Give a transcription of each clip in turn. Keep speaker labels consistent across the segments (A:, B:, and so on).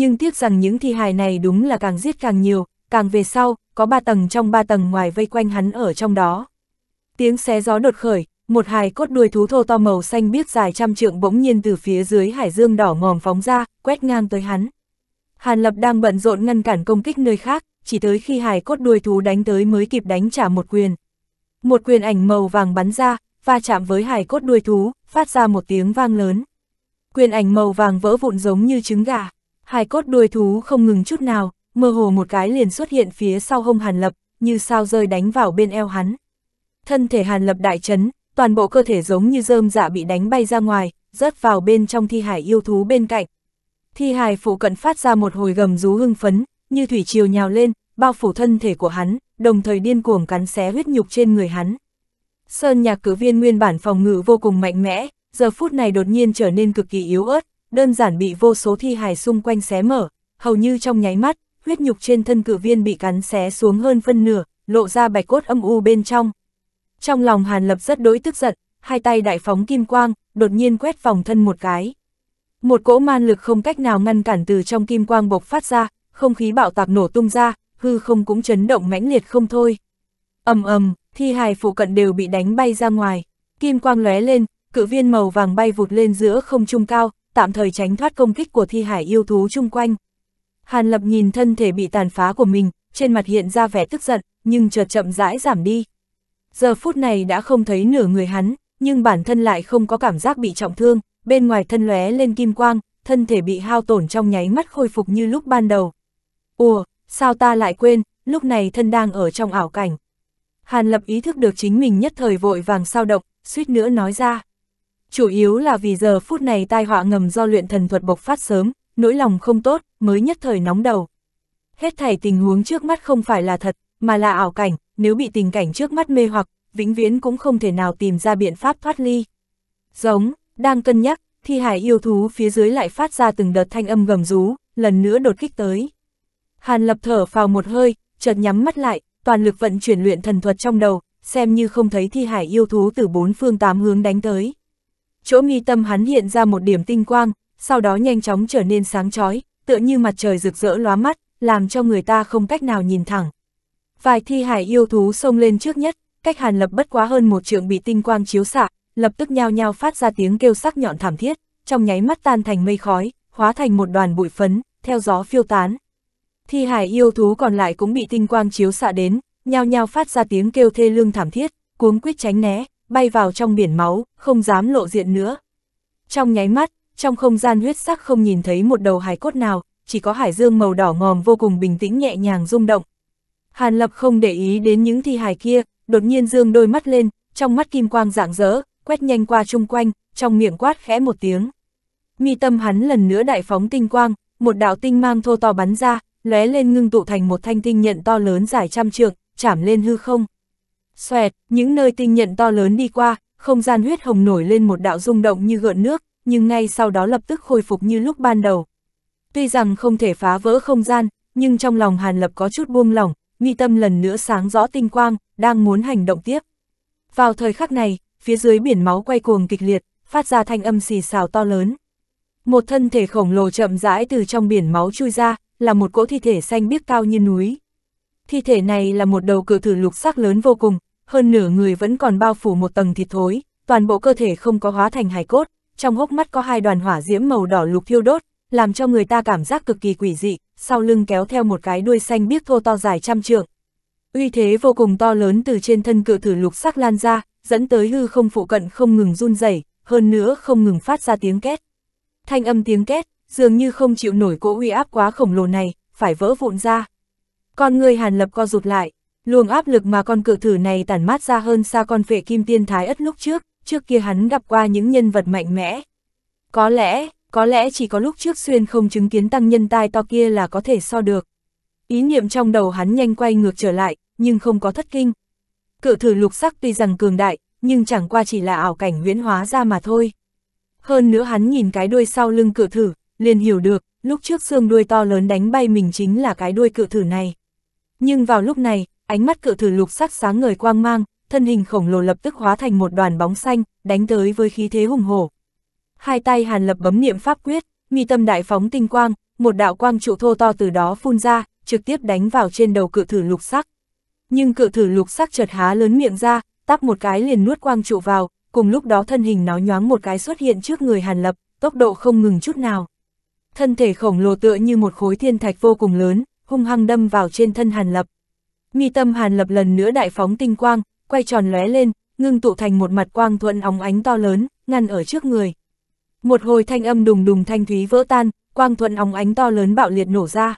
A: nhưng tiếc rằng những thi hài này đúng là càng giết càng nhiều, càng về sau, có ba tầng trong ba tầng ngoài vây quanh hắn ở trong đó. Tiếng xé gió đột khởi, một hài cốt đuôi thú thô to màu xanh biết dài trăm trượng bỗng nhiên từ phía dưới hải dương đỏ ngòm phóng ra, quét ngang tới hắn. Hàn Lập đang bận rộn ngăn cản công kích nơi khác, chỉ tới khi hài cốt đuôi thú đánh tới mới kịp đánh trả một quyền. Một quyền ảnh màu vàng bắn ra, va chạm với hài cốt đuôi thú, phát ra một tiếng vang lớn. Quyền ảnh màu vàng vỡ vụn giống như trứng gà hai cốt đuôi thú không ngừng chút nào, mơ hồ một cái liền xuất hiện phía sau hông Hàn Lập, như sao rơi đánh vào bên eo hắn. Thân thể Hàn Lập đại chấn, toàn bộ cơ thể giống như rơm dạ bị đánh bay ra ngoài, rớt vào bên trong thi hải yêu thú bên cạnh. Thi hải phụ cận phát ra một hồi gầm rú hưng phấn, như thủy triều nhào lên, bao phủ thân thể của hắn, đồng thời điên cuồng cắn xé huyết nhục trên người hắn. Sơn nhạc cử viên nguyên bản phòng ngự vô cùng mạnh mẽ, giờ phút này đột nhiên trở nên cực kỳ yếu ớt, đơn giản bị vô số thi hài xung quanh xé mở, hầu như trong nháy mắt, huyết nhục trên thân cự viên bị cắn xé xuống hơn phân nửa, lộ ra bạch cốt âm u bên trong. Trong lòng Hàn Lập rất đối tức giận, hai tay đại phóng kim quang, đột nhiên quét phòng thân một cái. Một cỗ man lực không cách nào ngăn cản từ trong kim quang bộc phát ra, không khí bạo tạc nổ tung ra, hư không cũng chấn động mãnh liệt không thôi. ầm ầm, thi hài phụ cận đều bị đánh bay ra ngoài, kim quang lóe lên, cự viên màu vàng bay vụt lên giữa không trung cao, tạm thời tránh thoát công kích của thi hải yêu thú chung quanh. Hàn Lập nhìn thân thể bị tàn phá của mình, trên mặt hiện ra vẻ tức giận, nhưng chợt chậm rãi giảm đi. Giờ phút này đã không thấy nửa người hắn, nhưng bản thân lại không có cảm giác bị trọng thương, bên ngoài thân lóe lên kim quang, thân thể bị hao tổn trong nháy mắt khôi phục như lúc ban đầu. Ủa, sao ta lại quên, lúc này thân đang ở trong ảo cảnh. Hàn Lập ý thức được chính mình nhất thời vội vàng sao động, suýt nữa nói ra chủ yếu là vì giờ phút này tai họa ngầm do luyện thần thuật bộc phát sớm, nỗi lòng không tốt, mới nhất thời nóng đầu. Hết thảy tình huống trước mắt không phải là thật, mà là ảo cảnh, nếu bị tình cảnh trước mắt mê hoặc, vĩnh viễn cũng không thể nào tìm ra biện pháp thoát ly. Giống, đang cân nhắc, thi hải yêu thú phía dưới lại phát ra từng đợt thanh âm gầm rú, lần nữa đột kích tới. Hàn lập thở vào một hơi, chợt nhắm mắt lại, toàn lực vận chuyển luyện thần thuật trong đầu, xem như không thấy thi hải yêu thú từ bốn phương tám hướng đánh tới chỗ mi tâm hắn hiện ra một điểm tinh quang, sau đó nhanh chóng trở nên sáng chói, tựa như mặt trời rực rỡ lóa mắt, làm cho người ta không cách nào nhìn thẳng. Vài thi hải yêu thú xông lên trước nhất, cách Hàn Lập bất quá hơn một trượng bị tinh quang chiếu xạ, lập tức nhao nhao phát ra tiếng kêu sắc nhọn thảm thiết, trong nháy mắt tan thành mây khói, hóa thành một đoàn bụi phấn, theo gió phiêu tán. Thi hải yêu thú còn lại cũng bị tinh quang chiếu xạ đến, nhao nhao phát ra tiếng kêu thê lương thảm thiết, cuống quyết tránh né, bay vào trong biển máu, không dám lộ diện nữa. Trong nháy mắt, trong không gian huyết sắc không nhìn thấy một đầu hải cốt nào, chỉ có hải dương màu đỏ ngòm vô cùng bình tĩnh nhẹ nhàng rung động. Hàn Lập không để ý đến những thi hài kia, đột nhiên dương đôi mắt lên, trong mắt kim quang rạng rỡ, quét nhanh qua chung quanh, trong miệng quát khẽ một tiếng. Mi tâm hắn lần nữa đại phóng tinh quang, một đạo tinh mang thô to bắn ra, lóe lên ngưng tụ thành một thanh tinh nhận to lớn dài trăm trượng, chạm lên hư không. Xoẹt, những nơi tinh nhận to lớn đi qua, không gian huyết hồng nổi lên một đạo rung động như gợn nước, nhưng ngay sau đó lập tức khôi phục như lúc ban đầu. Tuy rằng không thể phá vỡ không gian, nhưng trong lòng Hàn Lập có chút buông lỏng, mi tâm lần nữa sáng rõ tinh quang, đang muốn hành động tiếp. Vào thời khắc này, phía dưới biển máu quay cuồng kịch liệt, phát ra thanh âm xì xào to lớn. Một thân thể khổng lồ chậm rãi từ trong biển máu chui ra, là một cỗ thi thể xanh biếc cao như núi. Thi thể này là một đầu cự thử lục sắc lớn vô cùng, hơn nửa người vẫn còn bao phủ một tầng thịt thối, toàn bộ cơ thể không có hóa thành hài cốt, trong hốc mắt có hai đoàn hỏa diễm màu đỏ lục thiêu đốt, làm cho người ta cảm giác cực kỳ quỷ dị, sau lưng kéo theo một cái đuôi xanh biếc thô to dài trăm trượng. Uy thế vô cùng to lớn từ trên thân cự thử lục sắc lan ra, dẫn tới hư không phụ cận không ngừng run rẩy, hơn nữa không ngừng phát ra tiếng két. Thanh âm tiếng két, dường như không chịu nổi cỗ uy áp quá khổng lồ này, phải vỡ vụn ra. Con người Hàn Lập co rụt lại, Luồng áp lực mà con cự thử này tản mát ra hơn xa con vệ kim tiên thái ất lúc trước, trước kia hắn gặp qua những nhân vật mạnh mẽ. Có lẽ, có lẽ chỉ có lúc trước xuyên không chứng kiến tăng nhân tai to kia là có thể so được. Ý niệm trong đầu hắn nhanh quay ngược trở lại, nhưng không có thất kinh. Cự thử lục sắc tuy rằng cường đại, nhưng chẳng qua chỉ là ảo cảnh huyễn hóa ra mà thôi. Hơn nữa hắn nhìn cái đuôi sau lưng cự thử, liền hiểu được, lúc trước xương đuôi to lớn đánh bay mình chính là cái đuôi cự thử này. Nhưng vào lúc này, ánh mắt cự thử lục sắc sáng người quang mang, thân hình khổng lồ lập tức hóa thành một đoàn bóng xanh, đánh tới với khí thế hùng hổ. Hai tay Hàn Lập bấm niệm pháp quyết, mi tâm đại phóng tinh quang, một đạo quang trụ thô to từ đó phun ra, trực tiếp đánh vào trên đầu cự thử lục sắc. Nhưng cự thử lục sắc chợt há lớn miệng ra, tắp một cái liền nuốt quang trụ vào, cùng lúc đó thân hình nó nhoáng một cái xuất hiện trước người Hàn Lập, tốc độ không ngừng chút nào. Thân thể khổng lồ tựa như một khối thiên thạch vô cùng lớn, hung hăng đâm vào trên thân Hàn Lập. Mi tâm hàn lập lần nữa đại phóng tinh quang, quay tròn lóe lên, ngưng tụ thành một mặt quang thuận óng ánh to lớn, ngăn ở trước người. Một hồi thanh âm đùng đùng thanh thúy vỡ tan, quang thuận óng ánh to lớn bạo liệt nổ ra.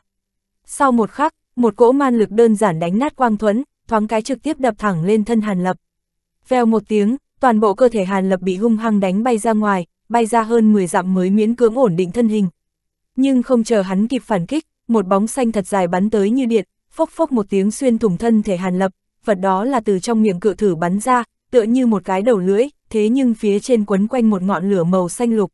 A: Sau một khắc, một cỗ man lực đơn giản đánh nát quang thuẫn, thoáng cái trực tiếp đập thẳng lên thân Hàn Lập. Vèo một tiếng, toàn bộ cơ thể Hàn Lập bị hung hăng đánh bay ra ngoài, bay ra hơn 10 dặm mới miễn cưỡng ổn định thân hình. Nhưng không chờ hắn kịp phản kích, một bóng xanh thật dài bắn tới như điện, phốc phốc một tiếng xuyên thủng thân thể Hàn Lập, vật đó là từ trong miệng cự thử bắn ra, tựa như một cái đầu lưỡi, thế nhưng phía trên quấn quanh một ngọn lửa màu xanh lục.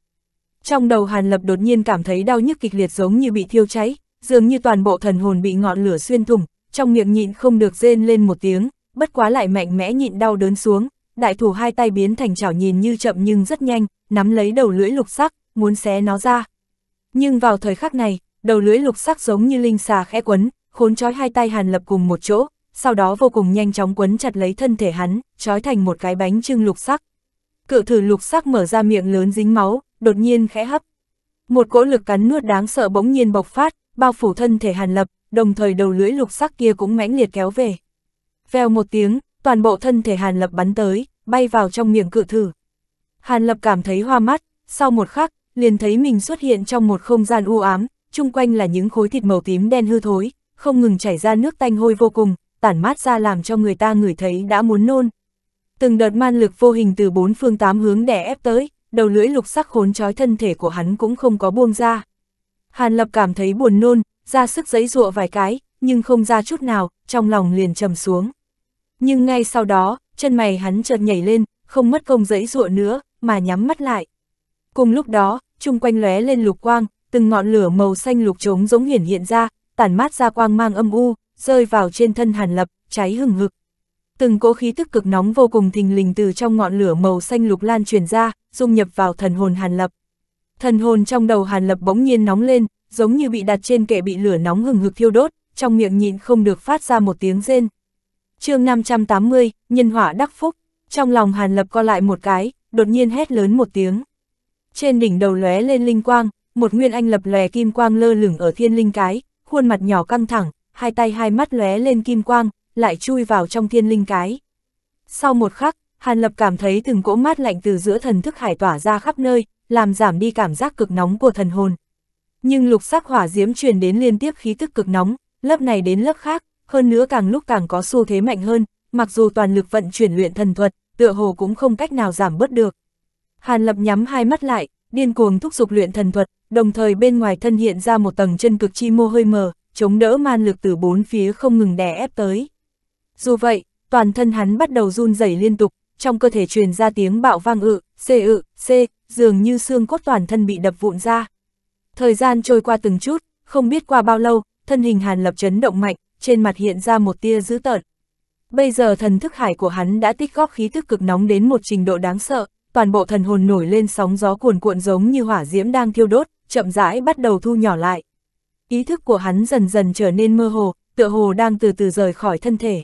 A: Trong đầu Hàn Lập đột nhiên cảm thấy đau nhức kịch liệt giống như bị thiêu cháy, dường như toàn bộ thần hồn bị ngọn lửa xuyên thủng, trong miệng nhịn không được rên lên một tiếng, bất quá lại mạnh mẽ nhịn đau đớn xuống, đại thủ hai tay biến thành chảo nhìn như chậm nhưng rất nhanh, nắm lấy đầu lưỡi lục sắc, muốn xé nó ra. Nhưng vào thời khắc này, đầu lưỡi lục sắc giống như linh xà khẽ quấn, khốn trói hai tay Hàn Lập cùng một chỗ, sau đó vô cùng nhanh chóng quấn chặt lấy thân thể hắn, trói thành một cái bánh trưng lục sắc. Cự thử lục sắc mở ra miệng lớn dính máu, đột nhiên khẽ hấp. Một cỗ lực cắn nuốt đáng sợ bỗng nhiên bộc phát, bao phủ thân thể Hàn Lập, đồng thời đầu lưỡi lục sắc kia cũng mãnh liệt kéo về. Vèo một tiếng, toàn bộ thân thể Hàn Lập bắn tới, bay vào trong miệng cự thử. Hàn Lập cảm thấy hoa mắt, sau một khắc, liền thấy mình xuất hiện trong một không gian u ám, chung quanh là những khối thịt màu tím đen hư thối, không ngừng chảy ra nước tanh hôi vô cùng, tản mát ra làm cho người ta ngửi thấy đã muốn nôn. Từng đợt man lực vô hình từ bốn phương tám hướng đè ép tới, đầu lưỡi lục sắc khốn trói thân thể của hắn cũng không có buông ra. Hàn Lập cảm thấy buồn nôn, ra sức giấy dụa vài cái, nhưng không ra chút nào, trong lòng liền trầm xuống. Nhưng ngay sau đó, chân mày hắn chợt nhảy lên, không mất công giấy dụa nữa, mà nhắm mắt lại. Cùng lúc đó, chung quanh lóe lên lục quang, từng ngọn lửa màu xanh lục trống giống hiển hiện ra, tản mát ra quang mang âm u, rơi vào trên thân Hàn Lập, cháy hừng hực. Từng cỗ khí tức cực nóng vô cùng thình lình từ trong ngọn lửa màu xanh lục lan truyền ra, dung nhập vào thần hồn Hàn Lập. Thần hồn trong đầu Hàn Lập bỗng nhiên nóng lên, giống như bị đặt trên kệ bị lửa nóng hừng hực thiêu đốt, trong miệng nhịn không được phát ra một tiếng rên. chương 580, Nhân Hỏa Đắc Phúc, trong lòng Hàn Lập co lại một cái, đột nhiên hét lớn một tiếng. Trên đỉnh đầu lóe lên linh quang, một nguyên anh lập lòe kim quang lơ lửng ở thiên linh cái, khuôn mặt nhỏ căng thẳng, hai tay hai mắt lóe lên kim quang, lại chui vào trong thiên linh cái. Sau một khắc, Hàn Lập cảm thấy từng cỗ mát lạnh từ giữa thần thức hải tỏa ra khắp nơi, làm giảm đi cảm giác cực nóng của thần hồn. Nhưng lục sắc hỏa diễm truyền đến liên tiếp khí tức cực nóng, lớp này đến lớp khác, hơn nữa càng lúc càng có xu thế mạnh hơn, mặc dù toàn lực vận chuyển luyện thần thuật, tựa hồ cũng không cách nào giảm bớt được. Hàn Lập nhắm hai mắt lại, điên cuồng thúc dục luyện thần thuật, đồng thời bên ngoài thân hiện ra một tầng chân cực chi mô hơi mờ, chống đỡ man lực từ bốn phía không ngừng đè ép tới. Dù vậy, toàn thân hắn bắt đầu run rẩy liên tục, trong cơ thể truyền ra tiếng bạo vang ự, xê ự, xê, dường như xương cốt toàn thân bị đập vụn ra. Thời gian trôi qua từng chút, không biết qua bao lâu, thân hình Hàn Lập chấn động mạnh, trên mặt hiện ra một tia dữ tợn. Bây giờ thần thức hải của hắn đã tích góp khí thức cực nóng đến một trình độ đáng sợ, toàn bộ thần hồn nổi lên sóng gió cuồn cuộn giống như hỏa diễm đang thiêu đốt, chậm rãi bắt đầu thu nhỏ lại. Ý thức của hắn dần dần trở nên mơ hồ, tựa hồ đang từ từ rời khỏi thân thể.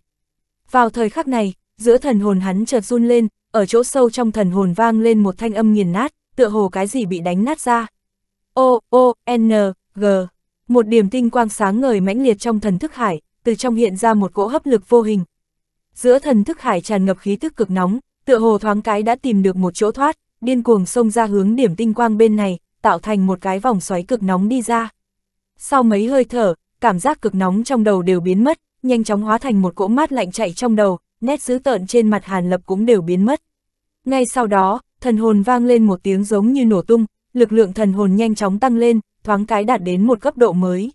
A: Vào thời khắc này, giữa thần hồn hắn chợt run lên, ở chỗ sâu trong thần hồn vang lên một thanh âm nghiền nát, tựa hồ cái gì bị đánh nát ra. O, O, N, G. Một điểm tinh quang sáng ngời mãnh liệt trong thần thức hải, từ trong hiện ra một cỗ hấp lực vô hình. Giữa thần thức hải tràn ngập khí tức cực nóng, tựa hồ thoáng cái đã tìm được một chỗ thoát, điên cuồng xông ra hướng điểm tinh quang bên này, tạo thành một cái vòng xoáy cực nóng đi ra. Sau mấy hơi thở, cảm giác cực nóng trong đầu đều biến mất, nhanh chóng hóa thành một cỗ mát lạnh chạy trong đầu, nét dữ tợn trên mặt Hàn Lập cũng đều biến mất. Ngay sau đó, thần hồn vang lên một tiếng giống như nổ tung, lực lượng thần hồn nhanh chóng tăng lên, thoáng cái đạt đến một cấp độ mới.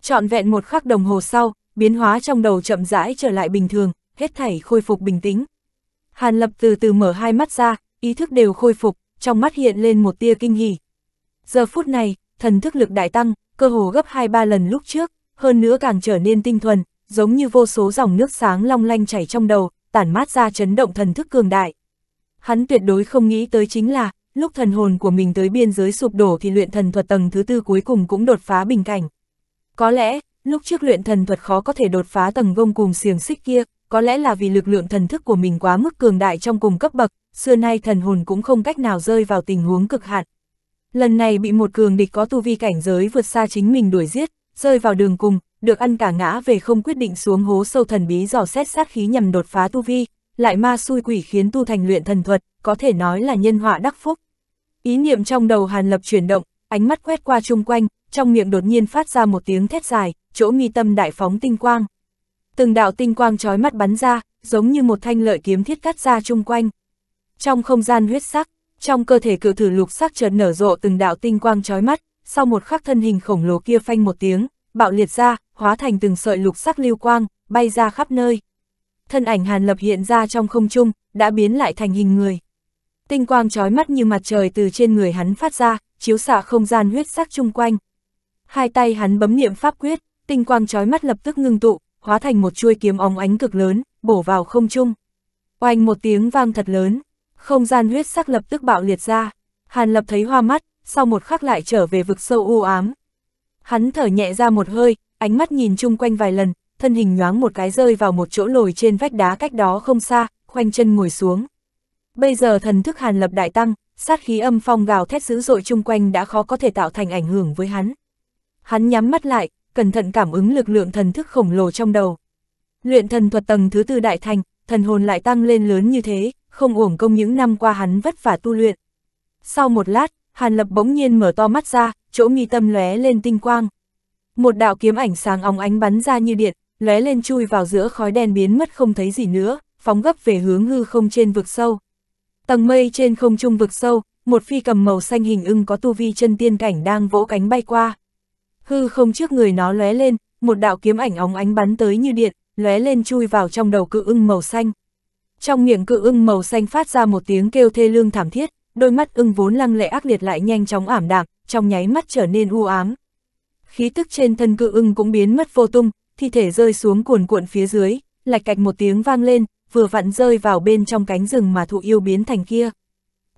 A: Chọn vẹn một khắc đồng hồ sau, biến hóa trong đầu chậm rãi trở lại bình thường, hết thảy khôi phục bình tĩnh, Hàn Lập từ từ mở hai mắt ra, ý thức đều khôi phục, trong mắt hiện lên một tia kinh hỉ. Giờ phút này, thần thức lực đại tăng, cơ hồ gấp 2-3 lần lúc trước, hơn nữa càng trở nên tinh thuần, giống như vô số dòng nước sáng long lanh chảy trong đầu, tản mát ra chấn động thần thức cường đại. Hắn tuyệt đối không nghĩ tới chính là, lúc thần hồn của mình tới biên giới sụp đổ thì luyện thần thuật tầng thứ tư cuối cùng cũng đột phá bình cảnh. Có lẽ, lúc trước luyện thần thuật khó có thể đột phá tầng gông cùng xiềng xích kia, có lẽ là vì lực lượng thần thức của mình quá mức cường đại trong cùng cấp bậc, xưa nay thần hồn cũng không cách nào rơi vào tình huống cực hạn. Lần này bị một cường địch có tu vi cảnh giới vượt xa chính mình đuổi giết, rơi vào đường cùng, được ăn cả ngã về không quyết định xuống hố sâu thần bí dò xét sát khí nhằm đột phá tu vi, lại ma xui quỷ khiến tu thành luyện thần thuật, có thể nói là nhân họa đắc phúc. Ý niệm trong đầu Hàn Lập chuyển động, ánh mắt quét qua chung quanh, trong miệng đột nhiên phát ra một tiếng thét dài, chỗ mi tâm đại phóng tinh quang từng đạo tinh quang trói mắt bắn ra, giống như một thanh lợi kiếm thiết cắt ra chung quanh. Trong không gian huyết sắc, trong cơ thể cự thử lục sắc chợt nở rộ từng đạo tinh quang trói mắt, sau một khắc thân hình khổng lồ kia phanh một tiếng, bạo liệt ra, hóa thành từng sợi lục sắc lưu quang, bay ra khắp nơi. Thân ảnh Hàn Lập hiện ra trong không trung, đã biến lại thành hình người. Tinh quang trói mắt như mặt trời từ trên người hắn phát ra, chiếu xạ không gian huyết sắc chung quanh. Hai tay hắn bấm niệm pháp quyết, tinh quang trói mắt lập tức ngưng tụ, hóa thành một chuôi kiếm óng ánh cực lớn, bổ vào không trung. Oanh một tiếng vang thật lớn, không gian huyết sắc lập tức bạo liệt ra. Hàn Lập thấy hoa mắt, sau một khắc lại trở về vực sâu u ám. Hắn thở nhẹ ra một hơi, ánh mắt nhìn chung quanh vài lần, thân hình nhoáng một cái rơi vào một chỗ lồi trên vách đá cách đó không xa, khoanh chân ngồi xuống. Bây giờ thần thức Hàn Lập đại tăng, sát khí âm phong gào thét dữ dội chung quanh đã khó có thể tạo thành ảnh hưởng với hắn. Hắn nhắm mắt lại, cẩn thận cảm ứng lực lượng thần thức khổng lồ trong đầu. Luyện thần thuật tầng thứ tư đại thành, thần hồn lại tăng lên lớn như thế, không uổng công những năm qua hắn vất vả tu luyện. Sau một lát, Hàn Lập bỗng nhiên mở to mắt ra, chỗ mi tâm lóe lên tinh quang. Một đạo kiếm ảnh sáng óng ánh bắn ra như điện, lóe lên chui vào giữa khói đen biến mất không thấy gì nữa, phóng gấp về hướng hư không trên vực sâu. Tầng mây trên không trung vực sâu, một phi cầm màu xanh hình ưng có tu vi chân tiên cảnh đang vỗ cánh bay qua hư không trước người nó lóe lên, một đạo kiếm ảnh óng ánh bắn tới như điện, lóe lên chui vào trong đầu cự ưng màu xanh. Trong miệng cự ưng màu xanh phát ra một tiếng kêu thê lương thảm thiết, đôi mắt ưng vốn lăng lệ ác liệt lại nhanh chóng ảm đạm, trong nháy mắt trở nên u ám. Khí tức trên thân cự ưng cũng biến mất vô tung, thi thể rơi xuống cuồn cuộn phía dưới, lạch cạch một tiếng vang lên, vừa vặn rơi vào bên trong cánh rừng mà thụ yêu biến thành kia.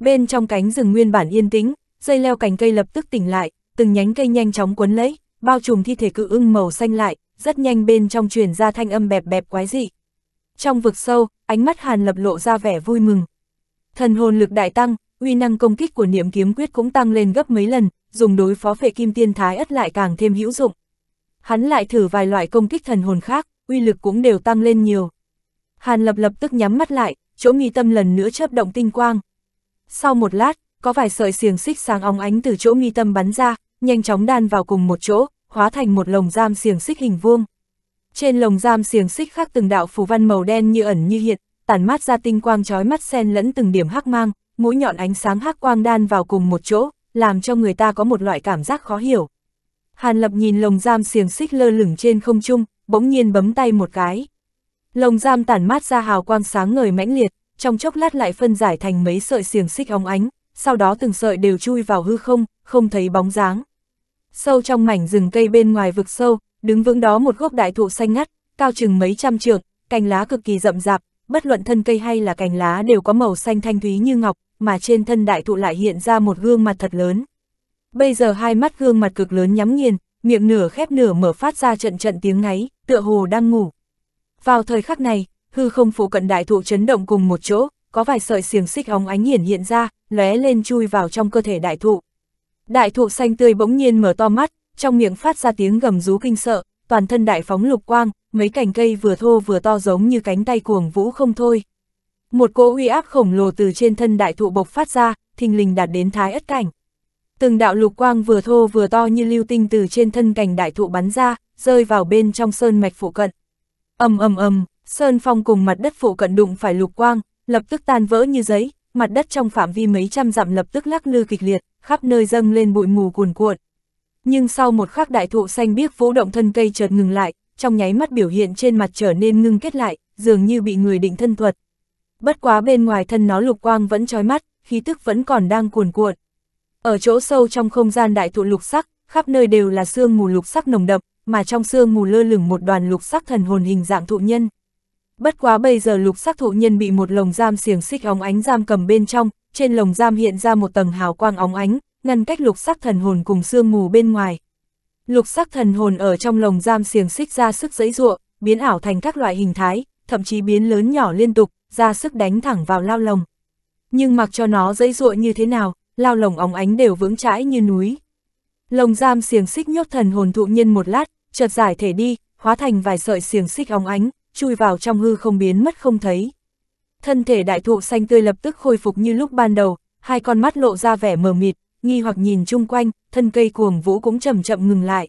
A: Bên trong cánh rừng nguyên bản yên tĩnh, dây leo cành cây lập tức tỉnh lại, từng nhánh cây nhanh chóng cuốn lấy, bao trùm thi thể cự ưng màu xanh lại, rất nhanh bên trong truyền ra thanh âm bẹp bẹp quái dị. Trong vực sâu, ánh mắt Hàn Lập lộ ra vẻ vui mừng. Thần hồn lực đại tăng, uy năng công kích của niệm kiếm quyết cũng tăng lên gấp mấy lần, dùng đối phó phệ kim tiên thái ất lại càng thêm hữu dụng. Hắn lại thử vài loại công kích thần hồn khác, uy lực cũng đều tăng lên nhiều. Hàn Lập lập tức nhắm mắt lại, chỗ nghi tâm lần nữa chớp động tinh quang. Sau một lát, có vài sợi xiềng xích sáng óng ánh từ chỗ nghi tâm bắn ra, nhanh chóng đan vào cùng một chỗ, hóa thành một lồng giam xiềng xích hình vuông. Trên lồng giam xiềng xích khác từng đạo phù văn màu đen như ẩn như hiện, tản mát ra tinh quang chói mắt xen lẫn từng điểm hắc mang, mũi nhọn ánh sáng hắc quang đan vào cùng một chỗ, làm cho người ta có một loại cảm giác khó hiểu. Hàn Lập nhìn lồng giam xiềng xích lơ lửng trên không trung, bỗng nhiên bấm tay một cái. Lồng giam tản mát ra hào quang sáng ngời mãnh liệt, trong chốc lát lại phân giải thành mấy sợi xiềng xích óng ánh, sau đó từng sợi đều chui vào hư không, không thấy bóng dáng. Sâu trong mảnh rừng cây bên ngoài vực sâu, đứng vững đó một gốc đại thụ xanh ngắt, cao chừng mấy trăm trượng, cành lá cực kỳ rậm rạp, bất luận thân cây hay là cành lá đều có màu xanh thanh thúy như ngọc, mà trên thân đại thụ lại hiện ra một gương mặt thật lớn. Bây giờ hai mắt gương mặt cực lớn nhắm nghiền, miệng nửa khép nửa mở phát ra trận trận tiếng ngáy, tựa hồ đang ngủ. Vào thời khắc này, hư không phủ cận đại thụ chấn động cùng một chỗ, có vài sợi xiềng xích óng ánh hiển hiện ra, lóe lên chui vào trong cơ thể đại thụ. Đại thụ xanh tươi bỗng nhiên mở to mắt, trong miệng phát ra tiếng gầm rú kinh sợ, toàn thân đại phóng lục quang, mấy cành cây vừa thô vừa to giống như cánh tay cuồng vũ không thôi. Một cỗ uy áp khổng lồ từ trên thân đại thụ bộc phát ra, thình lình đạt đến thái ất cảnh. Từng đạo lục quang vừa thô vừa to như lưu tinh từ trên thân cành đại thụ bắn ra, rơi vào bên trong sơn mạch phụ cận. Ầm ầm ầm, sơn phong cùng mặt đất phụ cận đụng phải lục quang, lập tức tan vỡ như giấy, mặt đất trong phạm vi mấy trăm dặm lập tức lắc lư kịch liệt, khắp nơi dâng lên bụi mù cuồn cuộn. Nhưng sau một khắc đại thụ xanh biếc vũ động thân cây chợt ngừng lại, trong nháy mắt biểu hiện trên mặt trở nên ngưng kết lại, dường như bị người định thân thuật. Bất quá bên ngoài thân nó lục quang vẫn trói mắt, khí tức vẫn còn đang cuồn cuộn. Ở chỗ sâu trong không gian đại thụ lục sắc, khắp nơi đều là sương mù lục sắc nồng đậm, mà trong sương mù lơ lửng một đoàn lục sắc thần hồn hình dạng thụ nhân, Bất quá bây giờ lục sắc thụ nhân bị một lồng giam xiềng xích óng ánh giam cầm bên trong, trên lồng giam hiện ra một tầng hào quang óng ánh, ngăn cách lục sắc thần hồn cùng sương mù bên ngoài. Lục sắc thần hồn ở trong lồng giam xiềng xích ra sức giãy giụa, biến ảo thành các loại hình thái, thậm chí biến lớn nhỏ liên tục, ra sức đánh thẳng vào lao lồng. Nhưng mặc cho nó giãy giụa như thế nào, lao lồng óng ánh đều vững chãi như núi. Lồng giam xiềng xích nhốt thần hồn thụ nhân một lát, chợt giải thể đi, hóa thành vài sợi xiềng xích óng ánh, chui vào trong hư không biến mất không thấy. Thân thể đại thụ xanh tươi lập tức khôi phục như lúc ban đầu, hai con mắt lộ ra vẻ mờ mịt, nghi hoặc nhìn chung quanh, thân cây cuồng vũ cũng chậm chậm ngừng lại.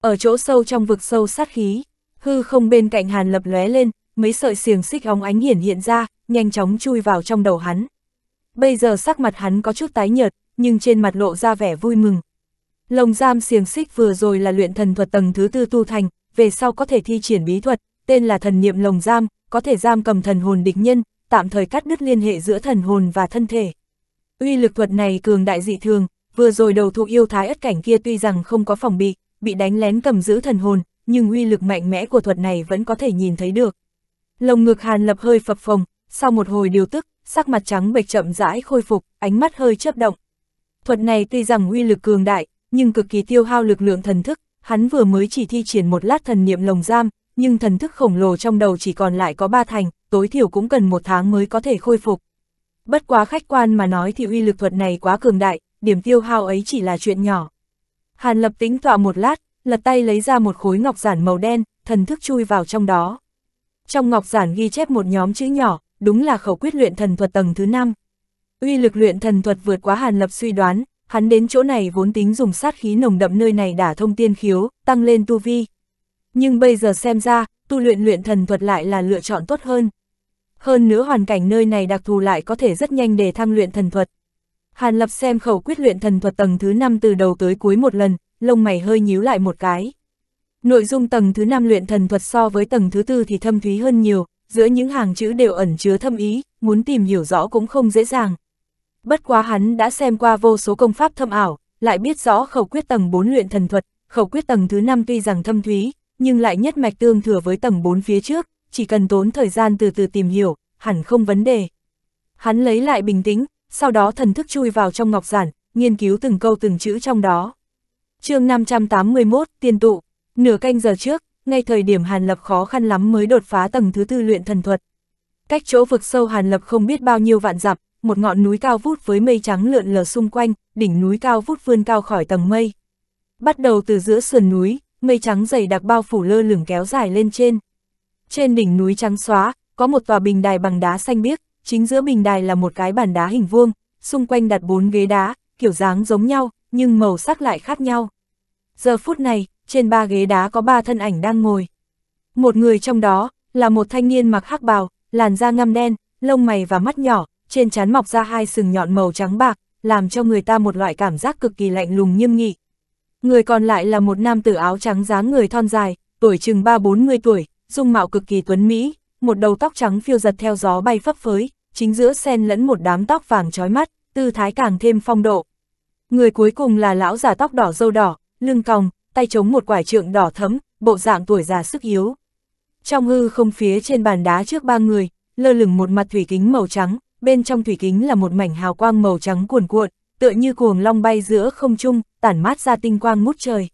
A: Ở chỗ sâu trong vực sâu sát khí, hư không bên cạnh hàn lập lóe lên, mấy sợi xiềng xích óng ánh hiển hiện ra, nhanh chóng chui vào trong đầu hắn. Bây giờ sắc mặt hắn có chút tái nhợt, nhưng trên mặt lộ ra vẻ vui mừng. Lồng giam xiềng xích vừa rồi là luyện thần thuật tầng thứ tư tu thành, về sau có thể thi triển bí thuật, tên là thần niệm lồng giam, có thể giam cầm thần hồn địch nhân, tạm thời cắt đứt liên hệ giữa thần hồn và thân thể. Uy lực thuật này cường đại dị thường, vừa rồi đầu thụ yêu thái ất cảnh kia tuy rằng không có phòng bị, bị đánh lén cầm giữ thần hồn, nhưng uy lực mạnh mẽ của thuật này vẫn có thể nhìn thấy được. Lồng ngực Hàn Lập hơi phập phồng, sau một hồi điều tức, sắc mặt trắng bệch chậm rãi khôi phục, ánh mắt hơi chớp động. Thuật này tuy rằng uy lực cường đại, nhưng cực kỳ tiêu hao lực lượng thần thức, hắn vừa mới chỉ thi triển một lát thần niệm lồng giam, nhưng thần thức khổng lồ trong đầu chỉ còn lại có ba thành, tối thiểu cũng cần một tháng mới có thể khôi phục. Bất quá khách quan mà nói thì uy lực thuật này quá cường đại, điểm tiêu hao ấy chỉ là chuyện nhỏ. Hàn lập tính tọa một lát, lật tay lấy ra một khối ngọc giản màu đen, thần thức chui vào trong đó. Trong ngọc giản ghi chép một nhóm chữ nhỏ, đúng là khẩu quyết luyện thần thuật tầng thứ 5. Uy lực luyện thần thuật vượt quá Hàn Lập suy đoán, hắn đến chỗ này vốn tính dùng sát khí nồng đậm nơi này đả thông tiên khiếu, tăng lên tu vi, nhưng bây giờ xem ra, tu luyện luyện thần thuật lại là lựa chọn tốt hơn. Hơn nữa hoàn cảnh nơi này đặc thù lại có thể rất nhanh để thăng luyện thần thuật. Hàn Lập xem khẩu quyết luyện thần thuật tầng thứ 5 từ đầu tới cuối một lần, lông mày hơi nhíu lại một cái. Nội dung tầng thứ 5 luyện thần thuật so với tầng thứ 4 thì thâm thúy hơn nhiều, giữa những hàng chữ đều ẩn chứa thâm ý, muốn tìm hiểu rõ cũng không dễ dàng. Bất quá hắn đã xem qua vô số công pháp thâm ảo, lại biết rõ khẩu quyết tầng 4 luyện thần thuật, khẩu quyết tầng thứ 5 tuy rằng thâm thúy, nhưng lại nhất mạch tương thừa với tầng bốn phía trước, chỉ cần tốn thời gian từ từ tìm hiểu, hẳn không vấn đề. Hắn lấy lại bình tĩnh, sau đó thần thức chui vào trong ngọc giản, nghiên cứu từng câu từng chữ trong đó. chương 581, Tiên Tụ, nửa canh giờ trước, ngay thời điểm Hàn Lập khó khăn lắm mới đột phá tầng thứ tư luyện thần thuật. Cách chỗ vực sâu Hàn Lập không biết bao nhiêu vạn dặm, một ngọn núi cao vút với mây trắng lượn lờ xung quanh, đỉnh núi cao vút vươn cao khỏi tầng mây. Bắt đầu từ giữa sườn núi, mây trắng dày đặc bao phủ lơ lửng kéo dài lên trên. Trên đỉnh núi trắng xóa, có một tòa bình đài bằng đá xanh biếc, chính giữa bình đài là một cái bàn đá hình vuông, xung quanh đặt bốn ghế đá, kiểu dáng giống nhau, nhưng màu sắc lại khác nhau. Giờ phút này, trên ba ghế đá có ba thân ảnh đang ngồi. Một người trong đó, là một thanh niên mặc hắc bào, làn da ngăm đen, lông mày và mắt nhỏ, trên trán mọc ra hai sừng nhọn màu trắng bạc, làm cho người ta một loại cảm giác cực kỳ lạnh lùng nghiêm nghị. Người còn lại là một nam tử áo trắng dáng người thon dài, tuổi chừng 3-40 tuổi, dung mạo cực kỳ tuấn Mỹ, một đầu tóc trắng phiêu giật theo gió bay phấp phới, chính giữa xen lẫn một đám tóc vàng trói mắt, tư thái càng thêm phong độ. Người cuối cùng là lão già tóc đỏ dâu đỏ, lưng còng, tay chống một quải trượng đỏ thấm, bộ dạng tuổi già sức yếu. Trong hư không phía trên bàn đá trước ba người, lơ lửng một mặt thủy kính màu trắng, bên trong thủy kính là một mảnh hào quang màu trắng cuồn cuộn, tựa như cuồng long bay giữa không trung, tản mát ra tinh quang mút trời.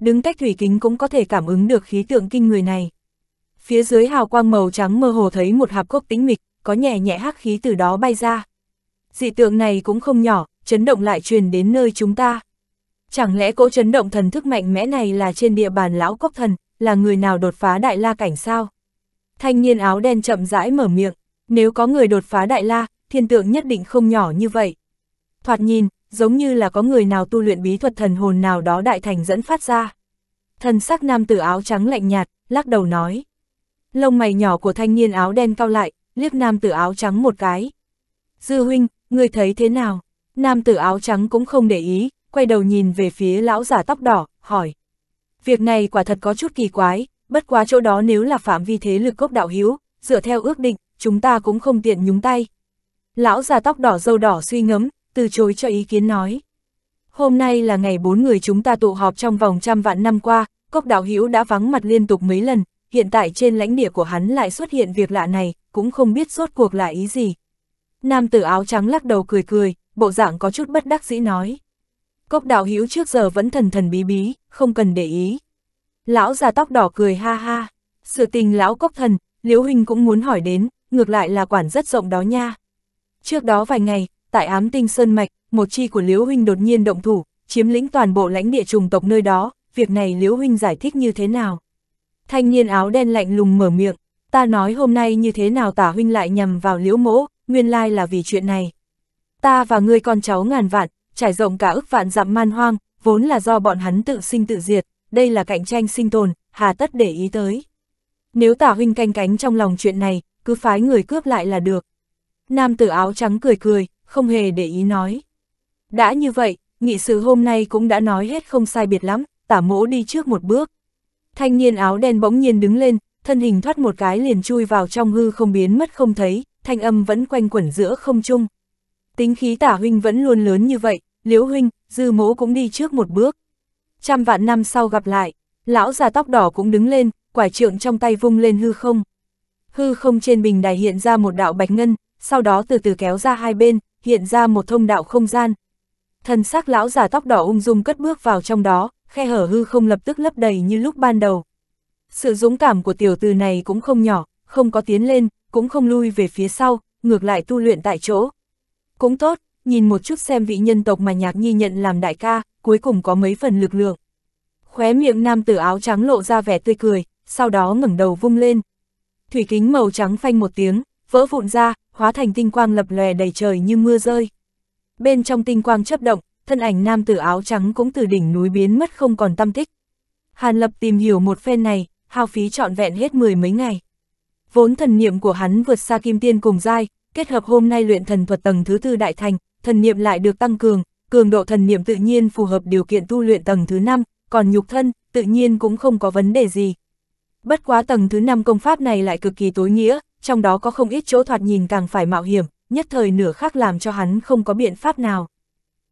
A: Đứng cách thủy kính cũng có thể cảm ứng được khí tượng kinh người này. Phía dưới hào quang màu trắng mơ hồ thấy một hạp cốc tĩnh mịch, có nhẹ nhẹ hắc khí từ đó bay ra. Dị tượng này cũng không nhỏ, chấn động lại truyền đến nơi chúng ta. Chẳng lẽ cỗ chấn động thần thức mạnh mẽ này là trên địa bàn lão cốc thần, là người nào đột phá đại la cảnh sao? Thanh niên áo đen chậm rãi mở miệng, nếu có người đột phá đại la, thiên tượng nhất định không nhỏ như vậy thoạt nhìn, giống như là có người nào tu luyện bí thuật thần hồn nào đó đại thành dẫn phát ra. Thần sắc nam tử áo trắng lạnh nhạt, lắc đầu nói. Lông mày nhỏ của thanh niên áo đen cao lại, liếc nam tử áo trắng một cái. Dư huynh, người thấy thế nào? Nam tử áo trắng cũng không để ý, quay đầu nhìn về phía lão giả tóc đỏ, hỏi. Việc này quả thật có chút kỳ quái, bất quá chỗ đó nếu là phạm vi thế lực cốc đạo hiếu, dựa theo ước định, chúng ta cũng không tiện nhúng tay. Lão già tóc đỏ dâu đỏ suy ngẫm từ chối cho ý kiến nói. Hôm nay là ngày bốn người chúng ta tụ họp trong vòng trăm vạn năm qua, cốc đạo hữu đã vắng mặt liên tục mấy lần, hiện tại trên lãnh địa của hắn lại xuất hiện việc lạ này, cũng không biết suốt cuộc là ý gì. Nam tử áo trắng lắc đầu cười cười, bộ dạng có chút bất đắc dĩ nói. Cốc đạo hữu trước giờ vẫn thần thần bí bí, không cần để ý. Lão già tóc đỏ cười ha ha, sự tình lão cốc thần, liễu huynh cũng muốn hỏi đến, ngược lại là quản rất rộng đó nha. Trước đó vài ngày, tại ám tinh Sơn Mạch, một chi của Liễu Huynh đột nhiên động thủ, chiếm lĩnh toàn bộ lãnh địa trùng tộc nơi đó, việc này Liễu Huynh giải thích như thế nào? Thanh niên áo đen lạnh lùng mở miệng, ta nói hôm nay như thế nào tả Huynh lại nhầm vào Liễu Mỗ, nguyên lai là vì chuyện này. Ta và người con cháu ngàn vạn, trải rộng cả ức vạn dặm man hoang, vốn là do bọn hắn tự sinh tự diệt, đây là cạnh tranh sinh tồn, hà tất để ý tới. Nếu tả huynh canh cánh trong lòng chuyện này, cứ phái người cướp lại là được. Nam tử áo trắng cười cười, không hề để ý nói. Đã như vậy, nghị sự hôm nay cũng đã nói hết không sai biệt lắm, tả mỗ đi trước một bước. Thanh niên áo đen bỗng nhiên đứng lên, thân hình thoát một cái liền chui vào trong hư không biến mất không thấy, thanh âm vẫn quanh quẩn giữa không trung. Tính khí tả huynh vẫn luôn lớn như vậy, liễu huynh, dư mỗ cũng đi trước một bước. Trăm vạn năm sau gặp lại, lão già tóc đỏ cũng đứng lên, quả trượng trong tay vung lên hư không. Hư không trên bình đài hiện ra một đạo bạch ngân, sau đó từ từ kéo ra hai bên, hiện ra một thông đạo không gian. Thần sắc lão giả tóc đỏ ung dung cất bước vào trong đó, khe hở hư không lập tức lấp đầy như lúc ban đầu. Sự dũng cảm của tiểu từ này cũng không nhỏ, không có tiến lên, cũng không lui về phía sau, ngược lại tu luyện tại chỗ. Cũng tốt, nhìn một chút xem vị nhân tộc mà nhạc nhi nhận làm đại ca, cuối cùng có mấy phần lực lượng. Khóe miệng nam tử áo trắng lộ ra vẻ tươi cười, sau đó ngẩng đầu vung lên. Thủy kính màu trắng phanh một tiếng, vỡ vụn ra, hóa thành tinh quang lập lòe đầy trời như mưa rơi. Bên trong tinh quang chấp động, thân ảnh nam tử áo trắng cũng từ đỉnh núi biến mất không còn tâm tích. Hàn Lập tìm hiểu một phen này, hao phí trọn vẹn hết mười mấy ngày. Vốn thần niệm của hắn vượt xa kim tiên cùng giai, kết hợp hôm nay luyện thần thuật tầng thứ tư đại thành, thần niệm lại được tăng cường, cường độ thần niệm tự nhiên phù hợp điều kiện tu luyện tầng thứ năm, còn nhục thân, tự nhiên cũng không có vấn đề gì. Bất quá tầng thứ năm công pháp này lại cực kỳ tối nghĩa, trong đó có không ít chỗ thoạt nhìn càng phải mạo hiểm, nhất thời nửa khác làm cho hắn không có biện pháp nào.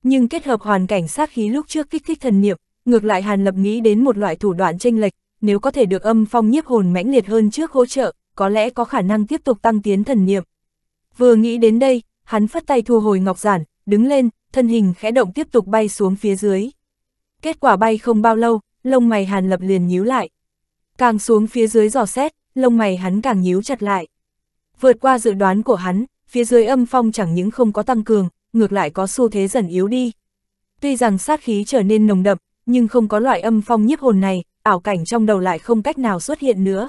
A: Nhưng kết hợp hoàn cảnh sát khí lúc trước kích thích thần niệm, ngược lại Hàn Lập nghĩ đến một loại thủ đoạn tranh lệch, nếu có thể được âm phong nhiếp hồn mãnh liệt hơn trước hỗ trợ, có lẽ có khả năng tiếp tục tăng tiến thần niệm. Vừa nghĩ đến đây, hắn phất tay thu hồi ngọc giản, đứng lên, thân hình khẽ động tiếp tục bay xuống phía dưới. Kết quả bay không bao lâu, lông mày Hàn Lập liền nhíu lại. Càng xuống phía dưới dò xét, lông mày hắn càng nhíu chặt lại. Vượt qua dự đoán của hắn, phía dưới âm phong chẳng những không có tăng cường, ngược lại có xu thế dần yếu đi. Tuy rằng sát khí trở nên nồng đậm, nhưng không có loại âm phong nhiếp hồn này, ảo cảnh trong đầu lại không cách nào xuất hiện nữa.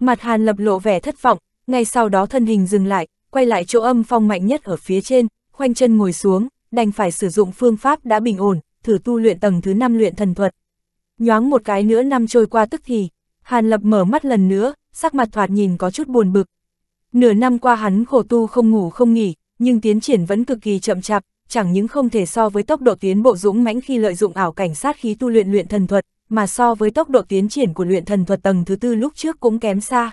A: Mặt Hàn Lập lộ vẻ thất vọng, ngay sau đó thân hình dừng lại, quay lại chỗ âm phong mạnh nhất ở phía trên, khoanh chân ngồi xuống, đành phải sử dụng phương pháp đã bình ổn, thử tu luyện tầng thứ 5 luyện thần thuật. Nhoáng một cái nữa năm trôi qua tức thì, Hàn Lập mở mắt lần nữa, sắc mặt thoạt nhìn có chút buồn bực, Nửa năm qua hắn khổ tu không ngủ không nghỉ, nhưng tiến triển vẫn cực kỳ chậm chạp, chẳng những không thể so với tốc độ tiến bộ dũng mãnh khi lợi dụng ảo cảnh sát khí tu luyện luyện thần thuật, mà so với tốc độ tiến triển của luyện thần thuật tầng thứ tư lúc trước cũng kém xa.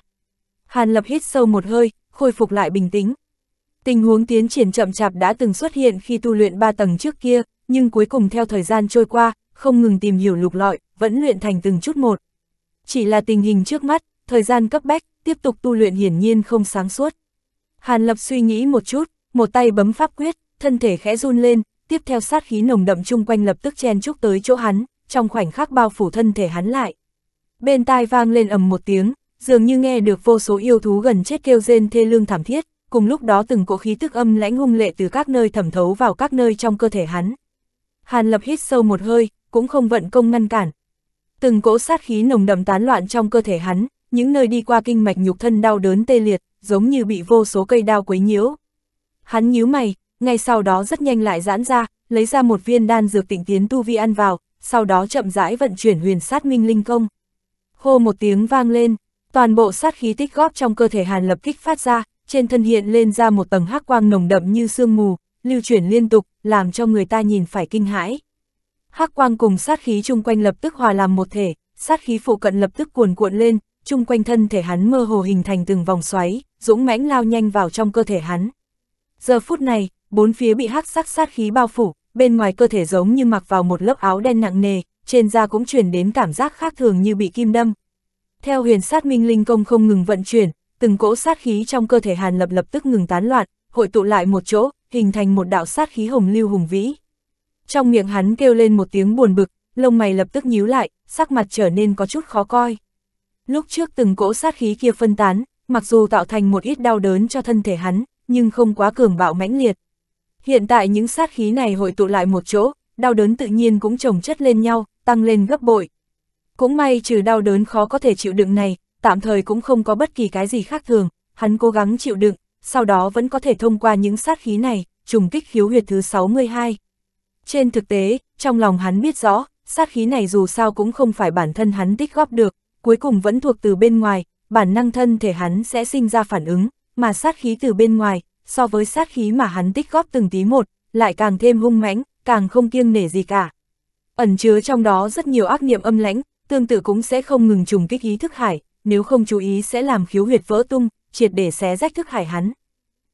A: Hàn Lập hít sâu một hơi, khôi phục lại bình tĩnh. Tình huống tiến triển chậm chạp đã từng xuất hiện khi tu luyện ba tầng trước kia, nhưng cuối cùng theo thời gian trôi qua, không ngừng tìm hiểu lục lọi, vẫn luyện thành từng chút một. Chỉ là tình hình trước mắt, thời gian cấp bách, tiếp tục tu luyện hiển nhiên không sáng suốt. Hàn Lập suy nghĩ một chút, một tay bấm pháp quyết, thân thể khẽ run lên, tiếp theo sát khí nồng đậm chung quanh lập tức chen chúc tới chỗ hắn, trong khoảnh khắc bao phủ thân thể hắn lại. Bên tai vang lên ầm một tiếng, dường như nghe được vô số yêu thú gần chết kêu rên thê lương thảm thiết, cùng lúc đó từng cỗ khí tức âm lãnh hung lệ từ các nơi thẩm thấu vào các nơi trong cơ thể hắn. Hàn Lập hít sâu một hơi, cũng không vận công ngăn cản. Từng cỗ sát khí nồng đậm tán loạn trong cơ thể hắn, những nơi đi qua kinh mạch nhục thân đau đớn tê liệt, giống như bị vô số cây đao quấy nhiễu. Hắn nhíu mày, ngay sau đó rất nhanh lại giãn ra, lấy ra một viên đan dược tịnh tiến tu vi ăn vào, sau đó chậm rãi vận chuyển huyền sát minh linh công. Hô một tiếng vang lên, toàn bộ sát khí tích góp trong cơ thể Hàn Lập kích phát ra, trên thân hiện lên ra một tầng hắc quang nồng đậm như sương mù, lưu chuyển liên tục, làm cho người ta nhìn phải kinh hãi. Hắc quang cùng sát khí chung quanh lập tức hòa làm một thể, sát khí phụ cận lập tức cuồn cuộn lên, chung quanh thân thể hắn mơ hồ hình thành từng vòng xoáy, dũng mãnh lao nhanh vào trong cơ thể hắn. Giờ phút này, bốn phía bị hắc sắc sát khí bao phủ, bên ngoài cơ thể giống như mặc vào một lớp áo đen nặng nề, trên da cũng truyền đến cảm giác khác thường như bị kim đâm. Theo huyền sát minh linh công không ngừng vận chuyển, từng cỗ sát khí trong cơ thể Hàn Lập lập tức ngừng tán loạn, hội tụ lại một chỗ, hình thành một đạo sát khí hồng lưu hùng vĩ. Trong miệng hắn kêu lên một tiếng buồn bực, lông mày lập tức nhíu lại, sắc mặt trở nên có chút khó coi. Lúc trước từng cỗ sát khí kia phân tán, mặc dù tạo thành một ít đau đớn cho thân thể hắn, nhưng không quá cường bạo mãnh liệt. Hiện tại những sát khí này hội tụ lại một chỗ, đau đớn tự nhiên cũng chồng chất lên nhau, tăng lên gấp bội. Cũng may trừ đau đớn khó có thể chịu đựng này, tạm thời cũng không có bất kỳ cái gì khác thường, hắn cố gắng chịu đựng, sau đó vẫn có thể thông qua những sát khí này, trùng kích khiếu huyệt thứ 62. Trên thực tế, trong lòng hắn biết rõ, sát khí này dù sao cũng không phải bản thân hắn tích góp được, cuối cùng vẫn thuộc từ bên ngoài, bản năng thân thể hắn sẽ sinh ra phản ứng, mà sát khí từ bên ngoài, so với sát khí mà hắn tích góp từng tí một, lại càng thêm hung mãnh, càng không kiêng nể gì cả. Ẩn chứa trong đó rất nhiều ác niệm âm lãnh, tương tự cũng sẽ không ngừng trùng kích ý thức hải, nếu không chú ý sẽ làm khiếu huyệt vỡ tung, triệt để xé rách thức hải hắn.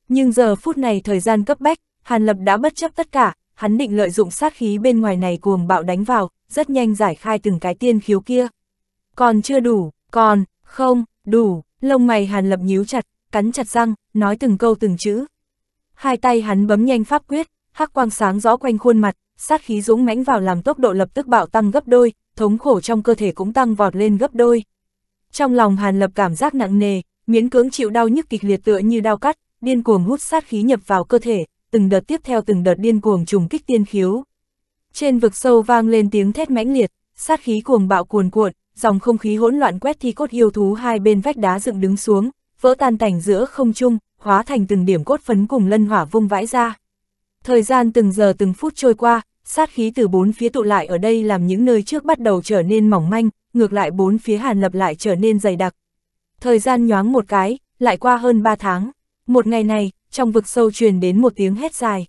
A: Nhưng giờ phút này thời gian cấp bách, Hàn Lập đã bất chấp tất cả, hắn định lợi dụng sát khí bên ngoài này cuồng bạo đánh vào, rất nhanh giải khai từng cái tiên khiếu kia còn chưa đủ, còn, không, đủ, lông mày Hàn Lập nhíu chặt, cắn chặt răng, nói từng câu từng chữ. Hai tay hắn bấm nhanh pháp quyết, hắc quang sáng rõ quanh khuôn mặt, sát khí dũng mãnh vào làm tốc độ lập tức bạo tăng gấp đôi, thống khổ trong cơ thể cũng tăng vọt lên gấp đôi. Trong lòng Hàn Lập cảm giác nặng nề, miễn cưỡng chịu đau nhức kịch liệt tựa như đau cắt, điên cuồng hút sát khí nhập vào cơ thể, từng đợt tiếp theo từng đợt điên cuồng trùng kích tiên khiếu. Trên vực sâu vang lên tiếng thét mãnh liệt, sát khí cuồng bạo cuồn cuộn, dòng không khí hỗn loạn quét thi cốt yêu thú hai bên vách đá dựng đứng xuống, vỡ tan tành giữa không trung, hóa thành từng điểm cốt phấn cùng lân hỏa vung vãi ra. Thời gian từng giờ từng phút trôi qua, sát khí từ bốn phía tụ lại ở đây làm những nơi trước bắt đầu trở nên mỏng manh, ngược lại bốn phía hàn lập lại trở nên dày đặc. Thời gian nhoáng một cái, lại qua hơn ba tháng. Một ngày này, trong vực sâu truyền đến một tiếng hét dài.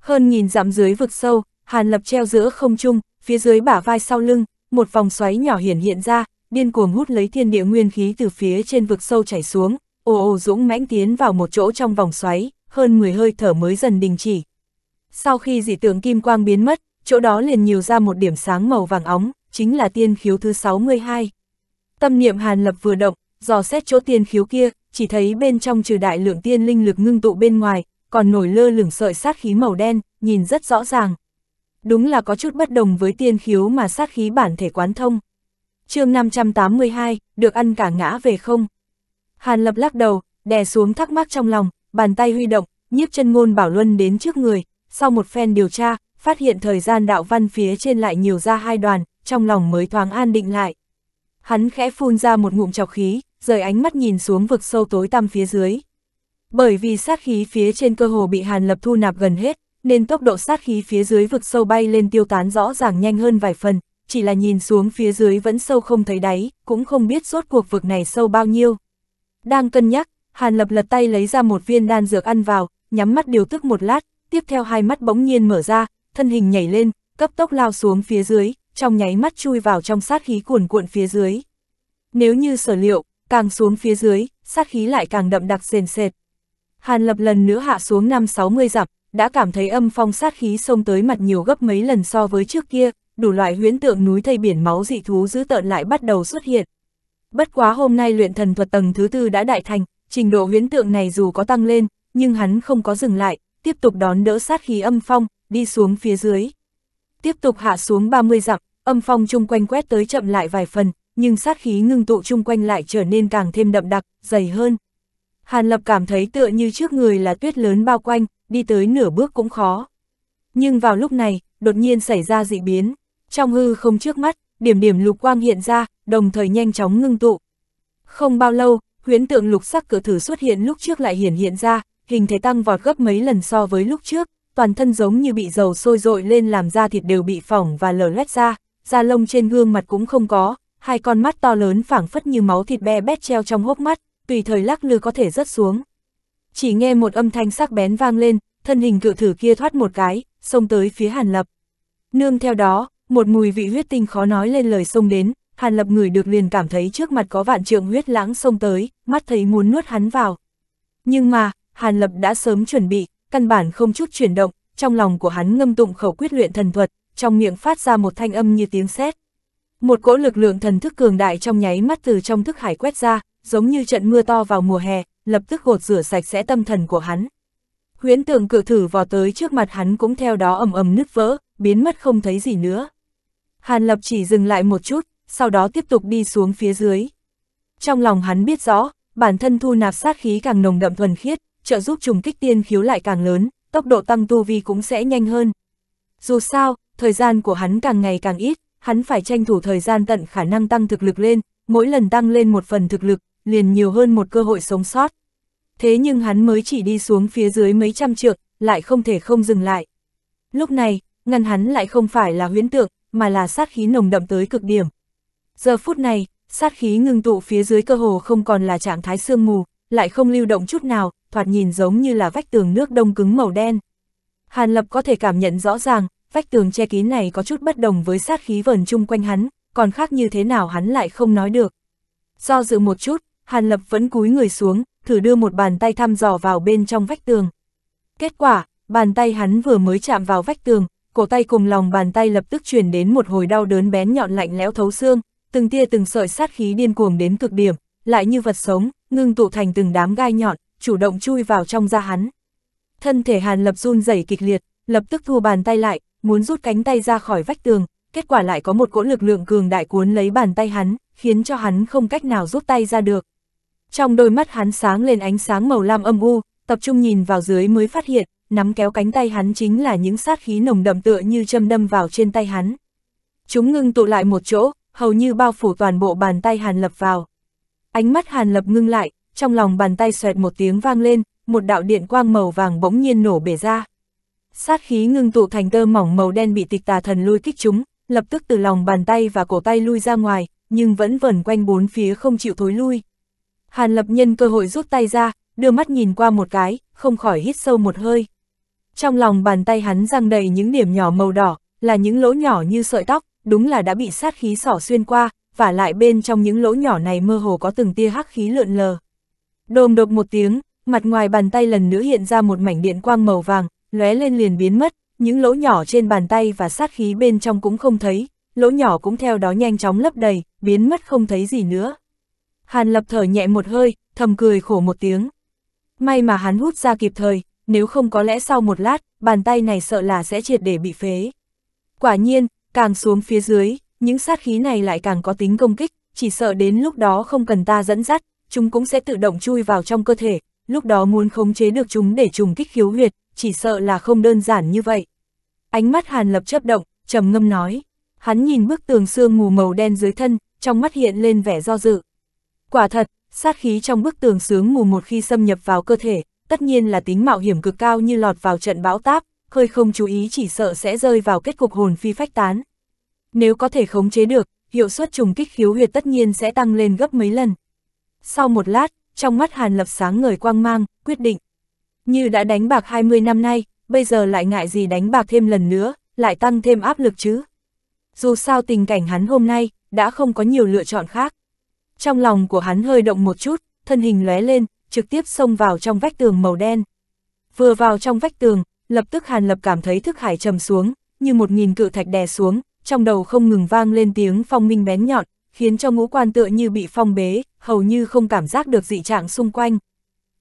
A: Hơn nghìn dặm dưới vực sâu, hàn lập treo giữa không trung, phía dưới bả vai sau lưng, một vòng xoáy nhỏ hiển hiện ra, điên cuồng hút lấy thiên địa nguyên khí từ phía trên vực sâu chảy xuống, ồ ồ dũng mãnh tiến vào một chỗ trong vòng xoáy, hơn 10 hơi thở mới dần đình chỉ. Sau khi dị tượng kim quang biến mất, chỗ đó liền nhiều ra một điểm sáng màu vàng óng, chính là tiên khiếu thứ 62. Tâm niệm Hàn Lập vừa động, dò xét chỗ tiên khiếu kia, chỉ thấy bên trong trừ đại lượng tiên linh lực ngưng tụ bên ngoài, còn nổi lơ lửng sợi sát khí màu đen, nhìn rất rõ ràng đúng là có chút bất đồng với tiên khiếu mà sát khí bản thể quán thông. chương 582, được ăn cả ngã về không? Hàn Lập lắc đầu, đè xuống thắc mắc trong lòng, bàn tay huy động, nhiếp chân ngôn bảo luân đến trước người, sau một phen điều tra, phát hiện thời gian đạo văn phía trên lại nhiều ra hai đoàn, trong lòng mới thoáng an định lại. Hắn khẽ phun ra một ngụm chọc khí, rời ánh mắt nhìn xuống vực sâu tối tăm phía dưới. Bởi vì sát khí phía trên cơ hồ bị Hàn Lập thu nạp gần hết, nên tốc độ sát khí phía dưới vực sâu bay lên tiêu tán rõ ràng nhanh hơn vài phần, chỉ là nhìn xuống phía dưới vẫn sâu không thấy đáy, cũng không biết rốt cuộc vực này sâu bao nhiêu. Đang cân nhắc, Hàn Lập lật tay lấy ra một viên đan dược ăn vào, nhắm mắt điều tức một lát, tiếp theo hai mắt bỗng nhiên mở ra, thân hình nhảy lên, cấp tốc lao xuống phía dưới, trong nháy mắt chui vào trong sát khí cuồn cuộn phía dưới. Nếu như sở liệu, càng xuống phía dưới, sát khí lại càng đậm đặc sền sệt. Hàn Lập lần nữa hạ xuống 5-60 dặm, đã cảm thấy âm phong sát khí xông tới mặt nhiều gấp mấy lần so với trước kia, đủ loại huyễn tượng núi thây biển máu dị thú dữ tợn lại bắt đầu xuất hiện. Bất quá hôm nay luyện thần thuật tầng thứ tư đã đại thành, trình độ huyễn tượng này dù có tăng lên, nhưng hắn không có dừng lại, tiếp tục đón đỡ sát khí âm phong, đi xuống phía dưới. Tiếp tục hạ xuống 30 dặm, âm phong chung quanh quét tới chậm lại vài phần, nhưng sát khí ngưng tụ chung quanh lại trở nên càng thêm đậm đặc, dày hơn. Hàn Lập cảm thấy tựa như trước người là tuyết lớn bao quanh, đi tới nửa bước cũng khó. Nhưng vào lúc này, đột nhiên xảy ra dị biến. Trong hư không trước mắt, điểm điểm lục quang hiện ra, đồng thời nhanh chóng ngưng tụ. Không bao lâu, huyễn tượng lục sắc cửa thử xuất hiện lúc trước lại hiển hiện ra, hình thể tăng vọt gấp mấy lần so với lúc trước, toàn thân giống như bị dầu sôi rội lên làm da thịt đều bị phỏng và lở lét ra, da lông trên gương mặt cũng không có, hai con mắt to lớn phảng phất như máu thịt be bét treo trong hốc mắt, tùy thời lắc lư có thể rớt xuống. Chỉ nghe một âm thanh sắc bén vang lên, thân hình cự thử kia thoát một cái, xông tới phía Hàn Lập. Nương theo đó, một mùi vị huyết tinh khó nói lên lời xông đến, Hàn Lập người được liền cảm thấy trước mặt có vạn trượng huyết lãng xông tới, mắt thấy muốn nuốt hắn vào. Nhưng mà, Hàn Lập đã sớm chuẩn bị, căn bản không chút chuyển động, trong lòng của hắn ngâm tụng khẩu quyết luyện thần thuật, trong miệng phát ra một thanh âm như tiếng sét. Một cỗ lực lượng thần thức cường đại trong nháy mắt từ trong thức hải quét ra, giống như trận mưa to vào mùa hè, lập tức gột rửa sạch sẽ tâm thần của hắn. Huyễn tượng cự thử vò tới trước mặt hắn cũng theo đó ầm ầm nứt vỡ, biến mất không thấy gì nữa. Hàn Lập chỉ dừng lại một chút, sau đó tiếp tục đi xuống phía dưới. Trong lòng hắn biết rõ, bản thân thu nạp sát khí càng nồng đậm thuần khiết, trợ giúp trùng kích tiên khiếu lại càng lớn, tốc độ tăng tu vi cũng sẽ nhanh hơn. Dù sao, thời gian của hắn càng ngày càng ít, hắn phải tranh thủ thời gian tận khả năng tăng thực lực lên, mỗi lần tăng lên một phần thực lực, liền nhiều hơn một cơ hội sống sót. Thế nhưng hắn mới chỉ đi xuống phía dưới mấy trăm trượng, lại không thể không dừng lại. Lúc này, ngăn hắn lại không phải là huyễn tượng, mà là sát khí nồng đậm tới cực điểm. Giờ phút này, sát khí ngưng tụ phía dưới cơ hồ không còn là trạng thái sương mù, lại không lưu động chút nào, thoạt nhìn giống như là vách tường nước đông cứng màu đen. Hàn Lập có thể cảm nhận rõ ràng, vách tường che kín này có chút bất đồng với sát khí vờn chung quanh hắn, còn khác như thế nào hắn lại không nói được. Do dự một chút, Hàn Lập vẫn cúi người xuống, thử đưa một bàn tay thăm dò vào bên trong vách tường. Kết quả, bàn tay hắn vừa mới chạm vào vách tường, cổ tay cùng lòng bàn tay lập tức truyền đến một hồi đau đớn bén nhọn lạnh lẽo thấu xương, từng tia từng sợi sát khí điên cuồng đến cực điểm, lại như vật sống, ngưng tụ thành từng đám gai nhọn, chủ động chui vào trong da hắn. Thân thể Hàn Lập run rẩy kịch liệt, lập tức thu bàn tay lại, muốn rút cánh tay ra khỏi vách tường, kết quả lại có một cỗ lực lượng cường đại cuốn lấy bàn tay hắn, khiến cho hắn không cách nào rút tay ra được. Trong đôi mắt hắn sáng lên ánh sáng màu lam âm u, tập trung nhìn vào dưới mới phát hiện, nắm kéo cánh tay hắn chính là những sát khí nồng đậm tựa như châm đâm vào trên tay hắn. Chúng ngưng tụ lại một chỗ, hầu như bao phủ toàn bộ bàn tay Hàn Lập vào. Ánh mắt Hàn Lập ngưng lại, trong lòng bàn tay xoẹt một tiếng vang lên, một đạo điện quang màu vàng bỗng nhiên nổ bể ra. Sát khí ngưng tụ thành tơ mỏng màu đen bị tịch tà thần lui kích chúng, lập tức từ lòng bàn tay và cổ tay lui ra ngoài, nhưng vẫn vẩn quanh bốn phía không chịu thối lui. Hàn Lập nhân cơ hội rút tay ra, đưa mắt nhìn qua một cái, không khỏi hít sâu một hơi. Trong lòng bàn tay hắn răng đầy những điểm nhỏ màu đỏ, là những lỗ nhỏ như sợi tóc, đúng là đã bị sát khí sỏ xuyên qua, và lại bên trong những lỗ nhỏ này mơ hồ có từng tia hắc khí lượn lờ. Đồm đột một tiếng, mặt ngoài bàn tay lần nữa hiện ra một mảnh điện quang màu vàng, lóe lên liền biến mất, những lỗ nhỏ trên bàn tay và sát khí bên trong cũng không thấy, lỗ nhỏ cũng theo đó nhanh chóng lấp đầy, biến mất không thấy gì nữa. Hàn Lập thở nhẹ một hơi, thầm cười khổ một tiếng. May mà hắn hút ra kịp thời, nếu không có lẽ sau một lát, bàn tay này sợ là sẽ triệt để bị phế. Quả nhiên, càng xuống phía dưới, những sát khí này lại càng có tính công kích, chỉ sợ đến lúc đó không cần ta dẫn dắt, chúng cũng sẽ tự động chui vào trong cơ thể, lúc đó muốn khống chế được chúng để trùng kích khiếu huyệt, chỉ sợ là không đơn giản như vậy. Ánh mắt Hàn Lập chấp động, trầm ngâm nói. Hắn nhìn bức tường xương mù màu đen dưới thân, trong mắt hiện lên vẻ do dự. Quả thật, sát khí trong bức tường sướng mù một khi xâm nhập vào cơ thể, tất nhiên là tính mạo hiểm cực cao như lọt vào trận bão táp, hơi không chú ý chỉ sợ sẽ rơi vào kết cục hồn phi phách tán. Nếu có thể khống chế được, hiệu suất trùng kích khiếu huyệt tất nhiên sẽ tăng lên gấp mấy lần. Sau một lát, trong mắt Hàn Lập sáng ngời quang mang, quyết định. Như đã đánh bạc 20 năm nay, bây giờ lại ngại gì đánh bạc thêm lần nữa, lại tăng thêm áp lực chứ. Dù sao tình cảnh hắn hôm nay, đã không có nhiều lựa chọn khác. Trong lòng của hắn hơi động một chút, thân hình lóe lên, trực tiếp xông vào trong vách tường màu đen. Vừa vào trong vách tường, lập tức Hàn Lập cảm thấy thức hải trầm xuống, như một nghìn cự thạch đè xuống, trong đầu không ngừng vang lên tiếng phong minh bén nhọn, khiến cho ngũ quan tựa như bị phong bế, hầu như không cảm giác được dị trạng xung quanh.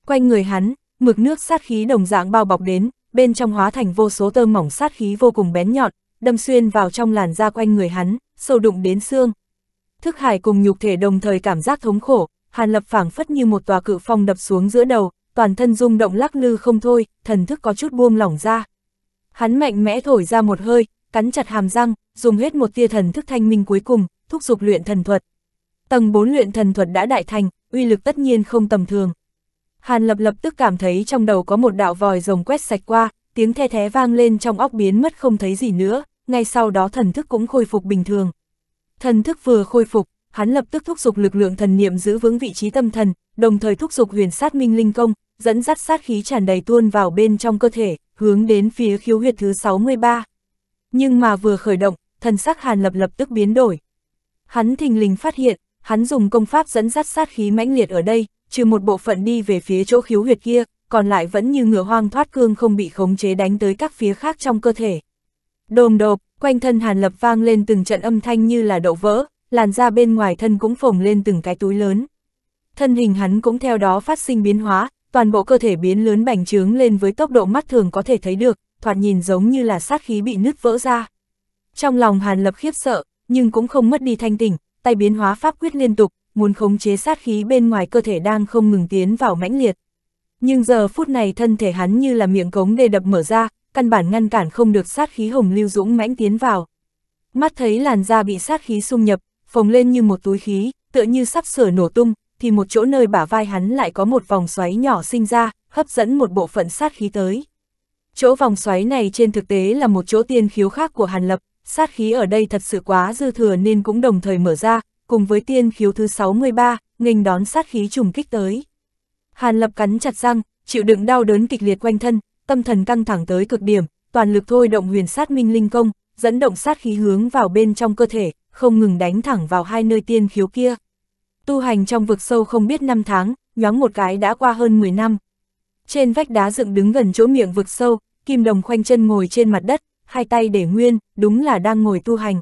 A: Quanh người hắn, mực nước sát khí đồng dạng bao bọc đến, bên trong hóa thành vô số tơ mỏng sát khí vô cùng bén nhọn, đâm xuyên vào trong làn da quanh người hắn, sâu đụng đến xương thức hải cùng nhục thể đồng thời cảm giác thống khổ, Hàn Lập phảng phất như một tòa cự phong đập xuống giữa đầu, toàn thân rung động lắc lư không thôi, thần thức có chút buông lỏng ra. Hắn mạnh mẽ thổi ra một hơi, cắn chặt hàm răng, dùng hết một tia thần thức thanh minh cuối cùng, thúc giục luyện thần thuật. Tầng 4 luyện thần thuật đã đại thành, uy lực tất nhiên không tầm thường. Hàn Lập lập tức cảm thấy trong đầu có một đạo vòi rồng quét sạch qua, tiếng the thé vang lên trong óc biến mất không thấy gì nữa, ngay sau đó thần thức cũng khôi phục bình thường. Thần thức vừa khôi phục, hắn lập tức thúc giục lực lượng thần niệm giữ vững vị trí tâm thần, đồng thời thúc giục huyền sát minh linh công, dẫn dắt sát khí tràn đầy tuôn vào bên trong cơ thể, hướng đến phía khiếu huyệt thứ 63. Nhưng mà vừa khởi động, thần sắc Hàn Lập lập tức biến đổi. Hắn thình lình phát hiện, hắn dùng công pháp dẫn dắt sát khí mãnh liệt ở đây, trừ một bộ phận đi về phía chỗ khiếu huyệt kia, còn lại vẫn như ngựa hoang thoát cương không bị khống chế đánh tới các phía khác trong cơ thể. Đồm đột quanh thân Hàn Lập vang lên từng trận âm thanh như là đậu vỡ, làn da bên ngoài thân cũng phồng lên từng cái túi lớn. Thân hình hắn cũng theo đó phát sinh biến hóa, toàn bộ cơ thể biến lớn bành trướng lên với tốc độ mắt thường có thể thấy được, thoạt nhìn giống như là sát khí bị nứt vỡ ra. Trong lòng Hàn Lập khiếp sợ, nhưng cũng không mất đi thanh tỉnh, tay biến hóa pháp quyết liên tục, muốn khống chế sát khí bên ngoài cơ thể đang không ngừng tiến vào mãnh liệt. Nhưng giờ phút này thân thể hắn như là miệng cống đê đập mở ra, căn bản ngăn cản không được sát khí hồng lưu dũng mãnh tiến vào. Mắt thấy làn da bị sát khí xung nhập, phồng lên như một túi khí, tựa như sắp sửa nổ tung, thì một chỗ nơi bả vai hắn lại có một vòng xoáy nhỏ sinh ra, hấp dẫn một bộ phận sát khí tới. Chỗ vòng xoáy này trên thực tế là một chỗ tiên khiếu khác của Hàn Lập, sát khí ở đây thật sự quá dư thừa nên cũng đồng thời mở ra, cùng với tiên khiếu thứ 63, nghênh đón sát khí trùng kích tới. Hàn Lập cắn chặt răng, chịu đựng đau đớn kịch liệt quanh thân, tâm thần căng thẳng tới cực điểm, toàn lực thôi động huyền sát minh linh công, dẫn động sát khí hướng vào bên trong cơ thể, không ngừng đánh thẳng vào hai nơi tiên khiếu kia. Tu hành trong vực sâu không biết năm tháng, nhoáng một cái đã qua hơn 10 năm. Trên vách đá dựng đứng gần chỗ miệng vực sâu, Kim Đồng khoanh chân ngồi trên mặt đất, hai tay để nguyên, đúng là đang ngồi tu hành.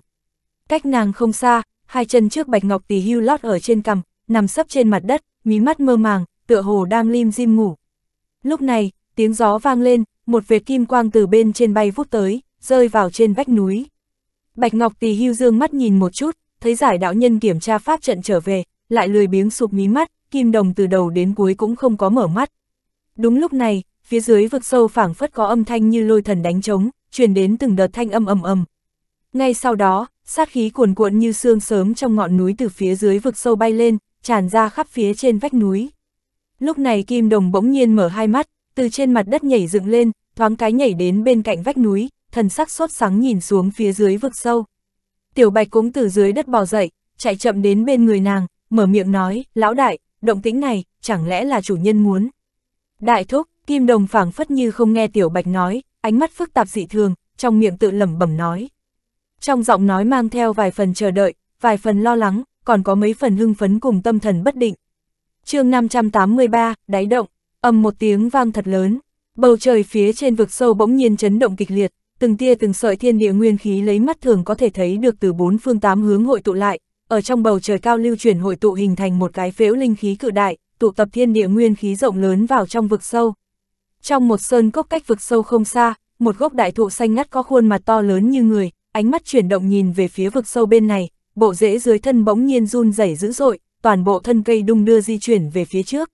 A: Cách nàng không xa, hai chân trước bạch ngọc tỷ hưu lót ở trên cằm, nằm sấp trên mặt đất, mí mắt mơ màng, tựa hồ đang lim dim ngủ. Lúc này, tiếng gió vang lên, một vệt kim quang từ bên trên bay vút tới, rơi vào trên vách núi. Bạch Ngọc Tỳ hưu dương mắt nhìn một chút, thấy giải đạo nhân kiểm tra pháp trận trở về, lại lười biếng sụp mí mắt, kim đồng từ đầu đến cuối cũng không có mở mắt. Đúng lúc này, phía dưới vực sâu phảng phất có âm thanh như lôi thần đánh trống, truyền đến từng đợt thanh âm ầm ầm. Ngay sau đó, sát khí cuồn cuộn như sương sớm trong ngọn núi từ phía dưới vực sâu bay lên, tràn ra khắp phía trên vách núi. Lúc này Kim Đồng bỗng nhiên mở hai mắt, từ trên mặt đất nhảy dựng lên, thoáng cái nhảy đến bên cạnh vách núi, thần sắc sốt sáng nhìn xuống phía dưới vực sâu. Tiểu Bạch cũng từ dưới đất bò dậy, chạy chậm đến bên người nàng, mở miệng nói, lão đại, động tĩnh này, chẳng lẽ là chủ nhân muốn. Đại thúc, Kim Đồng phảng phất như không nghe Tiểu Bạch nói, ánh mắt phức tạp dị thường, trong miệng tự lẩm bẩm nói. Trong giọng nói mang theo vài phần chờ đợi, vài phần lo lắng, còn có mấy phần hưng phấn cùng tâm thần bất định. chương 583, đáy động ầm một tiếng vang thật lớn, bầu trời phía trên vực sâu bỗng nhiên chấn động kịch liệt, từng tia từng sợi thiên địa nguyên khí lấy mắt thường có thể thấy được từ bốn phương tám hướng hội tụ lại, ở trong bầu trời cao lưu chuyển hội tụ hình thành một cái phễu linh khí cự đại, tụ tập thiên địa nguyên khí rộng lớn vào trong vực sâu. Trong một sơn cốc cách vực sâu không xa, một gốc đại thụ xanh ngắt có khuôn mặt to lớn như người, ánh mắt chuyển động nhìn về phía vực sâu bên này, bộ rễ dưới thân bỗng nhiên run rẩy dữ dội, toàn bộ thân cây đung đưa di chuyển về phía trước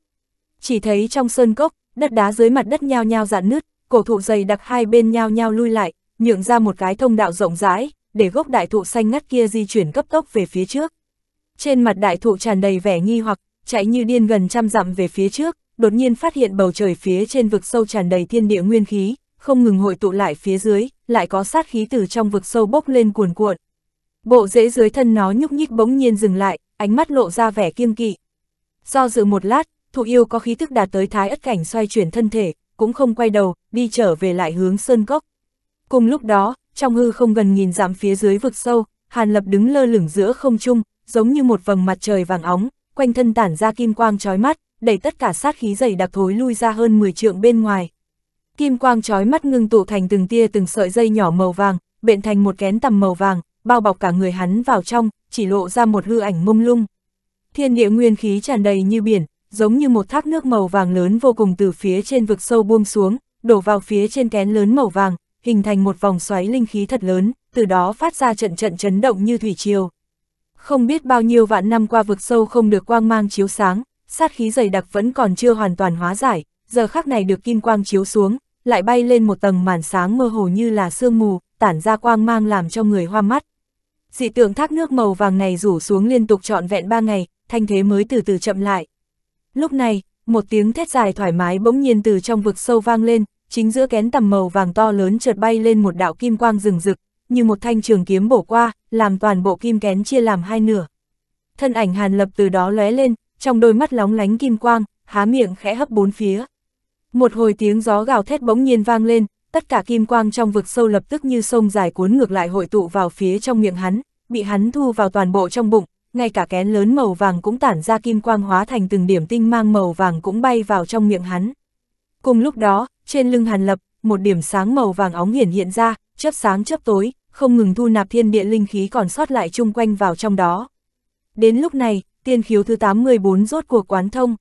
A: chỉ thấy trong sơn cốc, đất đá dưới mặt đất nhao nhao dạn nứt, cổ thụ dày đặc hai bên nhao nhao lui lại, nhượng ra một cái thông đạo rộng rãi, để gốc đại thụ xanh ngắt kia di chuyển cấp tốc về phía trước. Trên mặt đại thụ tràn đầy vẻ nghi hoặc, chạy như điên gần trăm dặm về phía trước, đột nhiên phát hiện bầu trời phía trên vực sâu tràn đầy thiên địa nguyên khí, không ngừng hội tụ lại phía dưới, lại có sát khí từ trong vực sâu bốc lên cuồn cuộn. Bộ rễ dưới thân nó nhúc nhích bỗng nhiên dừng lại, ánh mắt lộ ra vẻ kiêng kỵ. Do dự một lát, thụ yêu có khí thức đạt tới thái ất cảnh xoay chuyển thân thể, cũng không quay đầu, đi trở về lại hướng sơn cốc. Cùng lúc đó, trong hư không gần nghìn dặm phía dưới vực sâu, Hàn Lập đứng lơ lửng giữa không trung, giống như một vầng mặt trời vàng óng, quanh thân tản ra kim quang chói mắt, đẩy tất cả sát khí dày đặc thối lui ra hơn 10 trượng bên ngoài. Kim quang chói mắt ngưng tụ thành từng tia từng sợi dây nhỏ màu vàng, bện thành một kén tầm màu vàng, bao bọc cả người hắn vào trong, chỉ lộ ra một hư ảnh mông lung. Thiên địa nguyên khí tràn đầy như biển, giống như một thác nước màu vàng lớn vô cùng từ phía trên vực sâu buông xuống, đổ vào phía trên kén lớn màu vàng, hình thành một vòng xoáy linh khí thật lớn, từ đó phát ra trận trận chấn động như thủy triều. Không biết bao nhiêu vạn năm qua vực sâu không được quang mang chiếu sáng, sát khí dày đặc vẫn còn chưa hoàn toàn hóa giải, giờ khắc này được kim quang chiếu xuống, lại bay lên một tầng màn sáng mơ hồ như là sương mù, tản ra quang mang làm cho người hoa mắt. Dị tượng thác nước màu vàng này rủ xuống liên tục trọn vẹn ba ngày, thanh thế mới từ từ chậm lại, Lúc này, một tiếng thét dài thoải mái bỗng nhiên từ trong vực sâu vang lên, chính giữa kén tầm màu vàng to lớn chợt bay lên một đạo kim quang rừng rực, như một thanh trường kiếm bổ qua, làm toàn bộ kim kén chia làm hai nửa. Thân ảnh Hàn Lập từ đó lóe lên, trong đôi mắt lóng lánh kim quang, há miệng khẽ hấp bốn phía. Một hồi tiếng gió gào thét bỗng nhiên vang lên, tất cả kim quang trong vực sâu lập tức như sông dài cuốn ngược lại hội tụ vào phía trong miệng hắn, bị hắn thu vào toàn bộ trong bụng, ngay cả kén lớn màu vàng cũng tản ra kim quang hóa thành từng điểm tinh mang màu vàng cũng bay vào trong miệng hắn. Cùng lúc đó, trên lưng Hàn Lập, một điểm sáng màu vàng óng hiển hiện ra, chớp sáng chớp tối, không ngừng thu nạp thiên địa linh khí còn sót lại chung quanh vào trong đó. Đến lúc này, tiên khiếu thứ 84 rốt cuộc quán thông.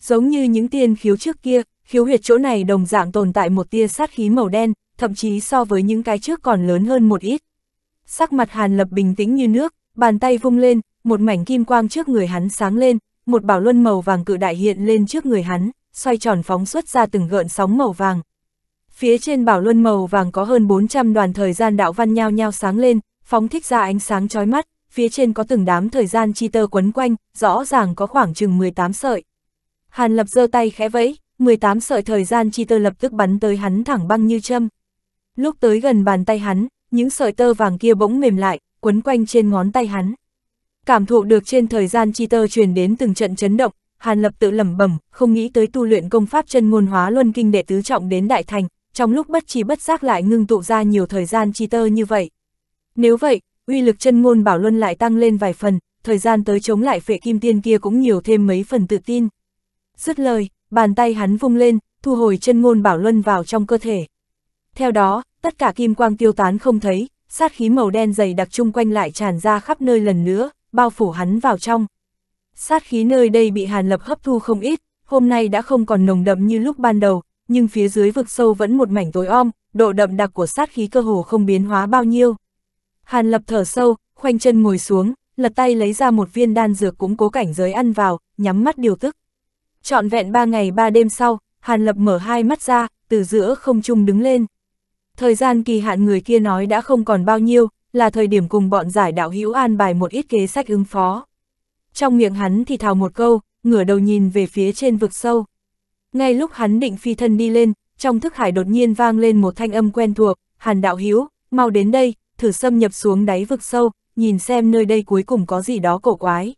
A: Giống như những tiên khiếu trước kia, khiếu huyệt chỗ này đồng dạng tồn tại một tia sát khí màu đen, thậm chí so với những cái trước còn lớn hơn một ít. Sắc mặt Hàn Lập bình tĩnh như nước, bàn tay vung lên, một mảnh kim quang trước người hắn sáng lên, một bảo luân màu vàng cự đại hiện lên trước người hắn, xoay tròn phóng xuất ra từng gợn sóng màu vàng. Phía trên bảo luân màu vàng có hơn 400 đoàn thời gian đạo văn nhao nhao sáng lên, phóng thích ra ánh sáng chói mắt, phía trên có từng đám thời gian chi tơ quấn quanh, rõ ràng có khoảng chừng 18 sợi. Hàn Lập giơ tay khẽ vẫy, 18 sợi thời gian chi tơ lập tức bắn tới hắn thẳng băng như châm. Lúc tới gần bàn tay hắn, những sợi tơ vàng kia bỗng mềm lại, quấn quanh trên ngón tay hắn cảm thụ được trên thời gian chi tơ truyền đến từng trận chấn động, Hàn Lập tự lẩm bẩm, không nghĩ tới tu luyện công pháp chân ngôn hóa luân kinh đệ tứ trọng đến đại thành, trong lúc bất chi bất giác lại ngưng tụ ra nhiều thời gian chi tơ như vậy. Nếu vậy, uy lực chân ngôn bảo luân lại tăng lên vài phần, thời gian tới chống lại phệ kim tiên kia cũng nhiều thêm mấy phần tự tin. Dứt lời, bàn tay hắn vung lên, thu hồi chân ngôn bảo luân vào trong cơ thể. Theo đó, tất cả kim quang tiêu tán không thấy, sát khí màu đen dày đặc chung quanh lại tràn ra khắp nơi lần nữa, bao phủ hắn vào trong. Sát khí nơi đây bị Hàn Lập hấp thu không ít, hôm nay đã không còn nồng đậm như lúc ban đầu, nhưng phía dưới vực sâu vẫn một mảnh tối om, độ đậm đặc của sát khí cơ hồ không biến hóa bao nhiêu. Hàn Lập thở sâu, khoanh chân ngồi xuống, lật tay lấy ra một viên đan dược cũng cố cảnh giới ăn vào, nhắm mắt điều tức. Trọn vẹn ba ngày ba đêm sau, Hàn Lập mở hai mắt ra, từ giữa không trung đứng lên. Thời gian kỳ hạn người kia nói đã không còn bao nhiêu, là thời điểm cùng bọn giải đạo hữu an bài một ít kế sách ứng phó. Trong miệng hắn thì thào một câu, ngửa đầu nhìn về phía trên vực sâu. Ngay lúc hắn định phi thân đi lên, trong thức hải đột nhiên vang lên một thanh âm quen thuộc, hàn đạo hữu mau đến đây, thử xâm nhập xuống đáy vực sâu, nhìn xem nơi đây cuối cùng có gì đó cổ quái.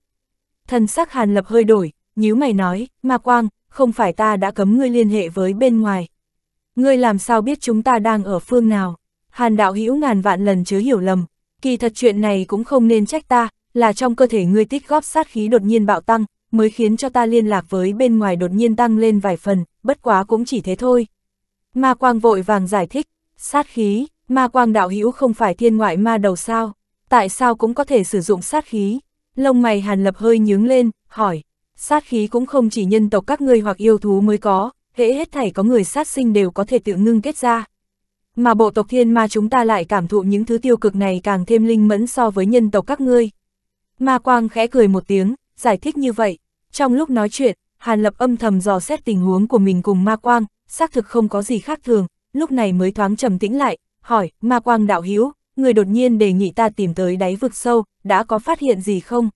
A: Thần sắc hàn lập hơi đổi, nhíu mày nói, ma quang, không phải ta đã cấm ngươi liên hệ với bên ngoài. Ngươi làm sao biết chúng ta đang ở phương nào? Hàn đạo hữu ngàn vạn lần chớ hiểu lầm, kỳ thật chuyện này cũng không nên trách ta, là trong cơ thể ngươi tích góp sát khí đột nhiên bạo tăng, mới khiến cho ta liên lạc với bên ngoài đột nhiên tăng lên vài phần, bất quá cũng chỉ thế thôi. Ma quang vội vàng giải thích, sát khí, ma quang đạo hữu không phải thiên ngoại ma đầu sao, tại sao cũng có thể sử dụng sát khí? Lông mày hàn lập hơi nhướng lên, hỏi, sát khí cũng không chỉ nhân tộc các ngươi hoặc yêu thú mới có, hễ hết thảy có người sát sinh đều có thể tự ngưng kết ra mà bộ tộc thiên ma chúng ta lại cảm thụ những thứ tiêu cực này càng thêm linh mẫn so với nhân tộc các ngươi. Ma Quang khẽ cười một tiếng, giải thích như vậy. Trong lúc nói chuyện, Hàn Lập âm thầm dò xét tình huống của mình cùng Ma Quang, xác thực không có gì khác thường, lúc này mới thoáng trầm tĩnh lại, hỏi, Ma Quang đạo hiếu, người đột nhiên đề nghị ta tìm tới đáy vực sâu, đã có phát hiện gì không?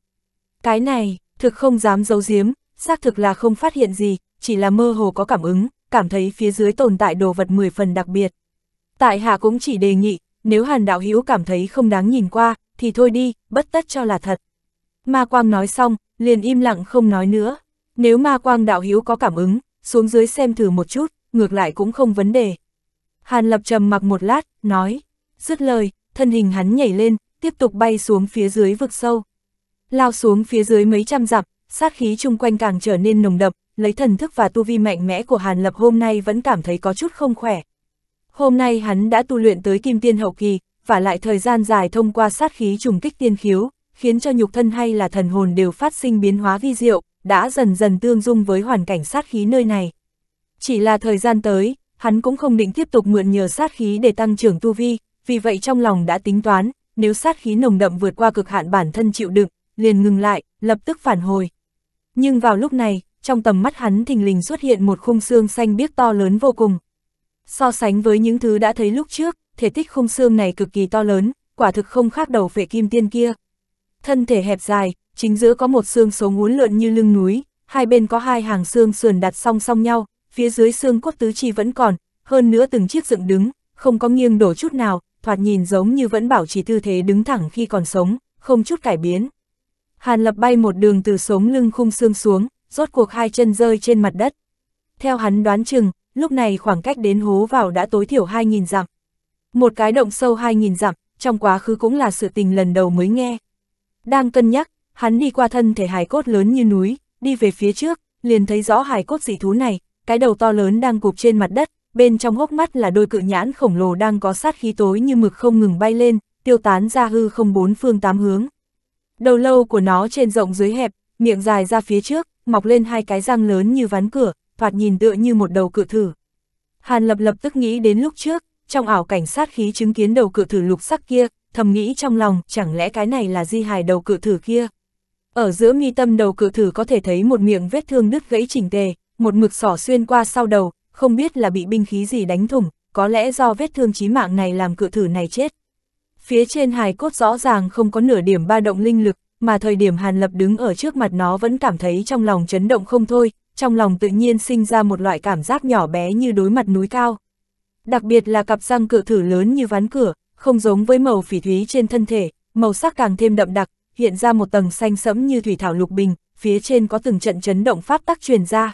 A: Cái này, thực không dám giấu giếm, xác thực là không phát hiện gì, chỉ là mơ hồ có cảm ứng, cảm thấy phía dưới tồn tại đồ vật 10 phần đặc biệt. Tại hạ cũng chỉ đề nghị, nếu Hàn Đạo Hữu cảm thấy không đáng nhìn qua, thì thôi đi, bất tất cho là thật. Ma Quang nói xong, liền im lặng không nói nữa. Nếu Ma Quang Đạo Hữu có cảm ứng, xuống dưới xem thử một chút, ngược lại cũng không vấn đề. Hàn Lập trầm mặc một lát, nói, dứt lời, thân hình hắn nhảy lên, tiếp tục bay xuống phía dưới vực sâu. Lao xuống phía dưới mấy trăm dặm, sát khí chung quanh càng trở nên nồng đậm, lấy thần thức và tu vi mạnh mẽ của Hàn Lập hôm nay vẫn cảm thấy có chút không khỏe. Hôm nay hắn đã tu luyện tới kim tiên hậu kỳ, và lại thời gian dài thông qua sát khí trùng kích tiên khiếu, khiến cho nhục thân hay là thần hồn đều phát sinh biến hóa vi diệu, đã dần dần tương dung với hoàn cảnh sát khí nơi này. Chỉ là thời gian tới, hắn cũng không định tiếp tục mượn nhờ sát khí để tăng trưởng tu vi, vì vậy trong lòng đã tính toán, nếu sát khí nồng đậm vượt qua cực hạn bản thân chịu đựng, liền ngừng lại, lập tức phản hồi. Nhưng vào lúc này, trong tầm mắt hắn thình lình xuất hiện một khung xương xanh biếc to lớn vô cùng, So sánh với những thứ đã thấy lúc trước, thể tích khung xương này cực kỳ to lớn, quả thực không khác đầu vệ kim tiên kia. Thân thể hẹp dài, chính giữa có một xương sống uốn lượn như lưng núi, hai bên có hai hàng xương sườn đặt song song nhau, phía dưới xương cốt tứ chi vẫn còn, hơn nữa từng chiếc dựng đứng, không có nghiêng đổ chút nào, thoạt nhìn giống như vẫn bảo trì tư thế đứng thẳng khi còn sống, không chút cải biến. Hàn Lập bay một đường từ sống lưng khung xương xuống, rốt cuộc hai chân rơi trên mặt đất. Theo hắn đoán chừng, lúc này khoảng cách đến hố vào đã tối thiểu 2.000 dặm. Một cái động sâu 2.000 dặm, trong quá khứ cũng là sự tình lần đầu mới nghe. Đang cân nhắc, hắn đi qua thân thể hải cốt lớn như núi, đi về phía trước, liền thấy rõ hải cốt dị thú này, cái đầu to lớn đang cụp trên mặt đất, bên trong hốc mắt là đôi cự nhãn khổng lồ đang có sát khí tối như mực không ngừng bay lên, tiêu tán ra hư không bốn phương tám hướng. Đầu lâu của nó trên rộng dưới hẹp, miệng dài ra phía trước, mọc lên hai cái răng lớn như ván cửa, thoạt nhìn tựa như một đầu cự thử. Hàn Lập lập tức nghĩ đến lúc trước, trong ảo cảnh sát khí chứng kiến đầu cự thử lục sắc kia, thầm nghĩ trong lòng, chẳng lẽ cái này là di hài đầu cự thử kia. Ở giữa mi tâm đầu cự thử có thể thấy một miệng vết thương đứt gãy chỉnh tề, một mực sỏ xuyên qua sau đầu, không biết là bị binh khí gì đánh thủng, có lẽ do vết thương chí mạng này làm cự thử này chết. Phía trên hài cốt rõ ràng không có nửa điểm ba động linh lực, mà thời điểm Hàn Lập đứng ở trước mặt nó vẫn cảm thấy trong lòng chấn động không thôi, trong lòng tự nhiên sinh ra một loại cảm giác nhỏ bé như đối mặt núi cao. Đặc biệt là cặp răng cự thử lớn như ván cửa, không giống với màu phỉ thúy trên thân thể, màu sắc càng thêm đậm đặc, hiện ra một tầng xanh sẫm như thủy thảo lục bình, phía trên có từng trận chấn động pháp tắc truyền ra.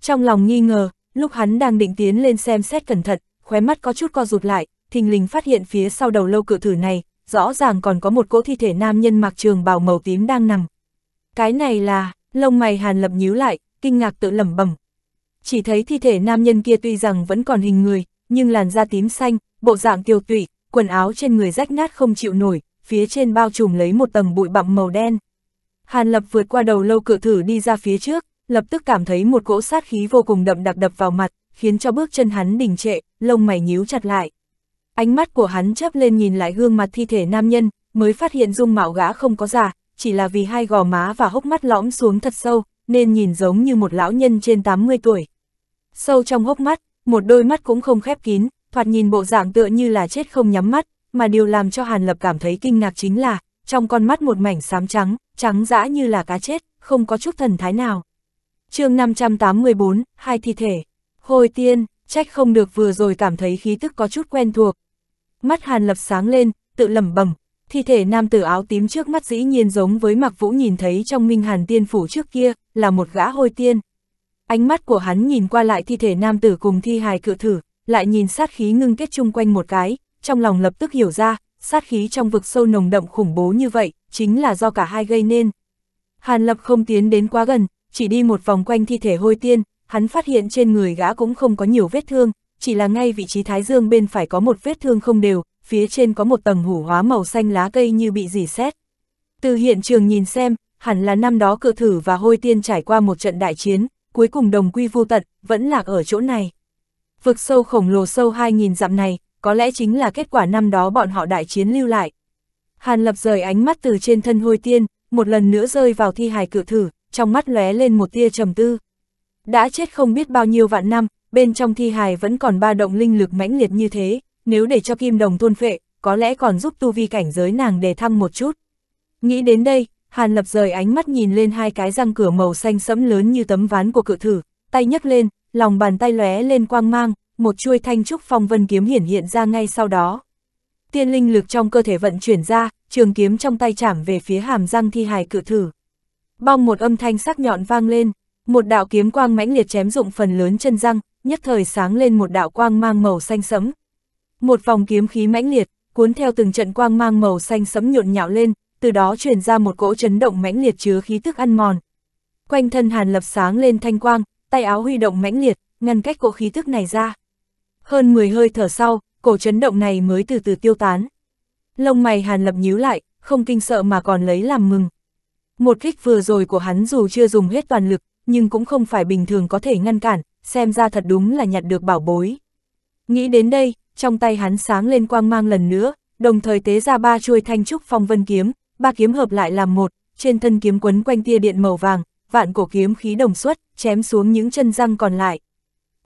A: Trong lòng nghi ngờ, lúc hắn đang định tiến lên xem xét cẩn thận, khóe mắt có chút co rụt lại, thình lình phát hiện phía sau đầu lâu cự thử này, rõ ràng còn có một cỗ thi thể nam nhân mặc trường bào màu tím đang nằm. Cái này là, lông mày hàn lập nhíu lại, kinh ngạc tự lẩm bẩm. Chỉ thấy thi thể nam nhân kia tuy rằng vẫn còn hình người, nhưng làn da tím xanh, bộ dạng tiêu tụy, quần áo trên người rách nát không chịu nổi, phía trên bao trùm lấy một tầng bụi bặm màu đen. Hàn Lập vượt qua đầu lâu cự thử đi ra phía trước, lập tức cảm thấy một cỗ sát khí vô cùng đậm đặc đập vào mặt, khiến cho bước chân hắn đình trệ, lông mày nhíu chặt lại. Ánh mắt của hắn chớp lên nhìn lại gương mặt thi thể nam nhân, mới phát hiện dung mạo gã không có giả, chỉ là vì hai gò má và hốc mắt lõm xuống thật sâu, nên nhìn giống như một lão nhân trên 80 tuổi. Sâu trong hốc mắt, một đôi mắt cũng không khép kín, thoạt nhìn bộ dạng tựa như là chết không nhắm mắt, mà điều làm cho Hàn Lập cảm thấy kinh ngạc chính là, trong con mắt một mảnh xám trắng, trắng dã như là cá chết, không có chút thần thái nào. chương 584, hai thi thể. Hồi tiên, trách không được vừa rồi cảm thấy khí tức có chút quen thuộc. Mắt Hàn Lập sáng lên, tự lẩm bẩm Thi thể nam tử áo tím trước mắt dĩ nhiên giống với Mặc Vũ nhìn thấy trong Minh Hàn Tiên Phủ trước kia, là một gã hôi tiên. Ánh mắt của hắn nhìn qua lại thi thể nam tử cùng thi hài cự thử, lại nhìn sát khí ngưng kết chung quanh một cái, trong lòng lập tức hiểu ra, sát khí trong vực sâu nồng đậm khủng bố như vậy, chính là do cả hai gây nên. Hàn Lập không tiến đến quá gần, chỉ đi một vòng quanh thi thể hôi tiên, hắn phát hiện trên người gã cũng không có nhiều vết thương, chỉ là ngay vị trí thái dương bên phải có một vết thương không đều, phía trên có một tầng hủ hóa màu xanh lá cây như bị dì xét. Từ hiện trường nhìn xem, hẳn là năm đó cự thử và hôi tiên trải qua một trận đại chiến, cuối cùng đồng quy vô tận, vẫn lạc ở chỗ này. Vực sâu khổng lồ sâu 2.000 dặm này, có lẽ chính là kết quả năm đó bọn họ đại chiến lưu lại. Hàn lập rời ánh mắt từ trên thân hôi tiên, một lần nữa rơi vào thi hài cự thử, trong mắt lóe lên một tia trầm tư. Đã chết không biết bao nhiêu vạn năm, bên trong thi hài vẫn còn ba động linh lực mãnh liệt như thế, nếu để cho kim đồng thôn phệ, có lẽ còn giúp tu vi cảnh giới nàng để thăng một chút. Nghĩ đến đây, Hàn Lập rời ánh mắt nhìn lên hai cái răng cửa màu xanh sẫm lớn như tấm ván của cự thử, tay nhấc lên, lòng bàn tay lóe lên quang mang, một chuôi thanh trúc phong vân kiếm hiển hiện ra ngay sau đó. Tiên linh lực trong cơ thể vận chuyển ra, trường kiếm trong tay chạm về phía hàm răng thi hài cự thử. Bong một âm thanh sắc nhọn vang lên, một đạo kiếm quang mãnh liệt chém dụng phần lớn chân răng, nhất thời sáng lên một đạo quang mang màu xanh sẫm, một vòng kiếm khí mãnh liệt, cuốn theo từng trận quang mang màu xanh sẫm nhộn nhạo lên, từ đó truyền ra một cỗ chấn động mãnh liệt chứa khí tức ăn mòn. Quanh thân Hàn Lập sáng lên thanh quang, tay áo huy động mãnh liệt, ngăn cách cỗ khí tức này ra. Hơn 10 hơi thở sau, cổ chấn động này mới từ từ tiêu tán. Lông mày Hàn Lập nhíu lại, không kinh sợ mà còn lấy làm mừng. Một kích vừa rồi của hắn dù chưa dùng hết toàn lực, nhưng cũng không phải bình thường có thể ngăn cản, xem ra thật đúng là nhặt được bảo bối. Nghĩ đến đây, trong tay hắn sáng lên quang mang lần nữa, đồng thời tế ra ba chuôi thanh trúc phong vân kiếm, ba kiếm hợp lại làm một, trên thân kiếm quấn quanh tia điện màu vàng, vạn cổ kiếm khí đồng xuất, chém xuống những chân răng còn lại.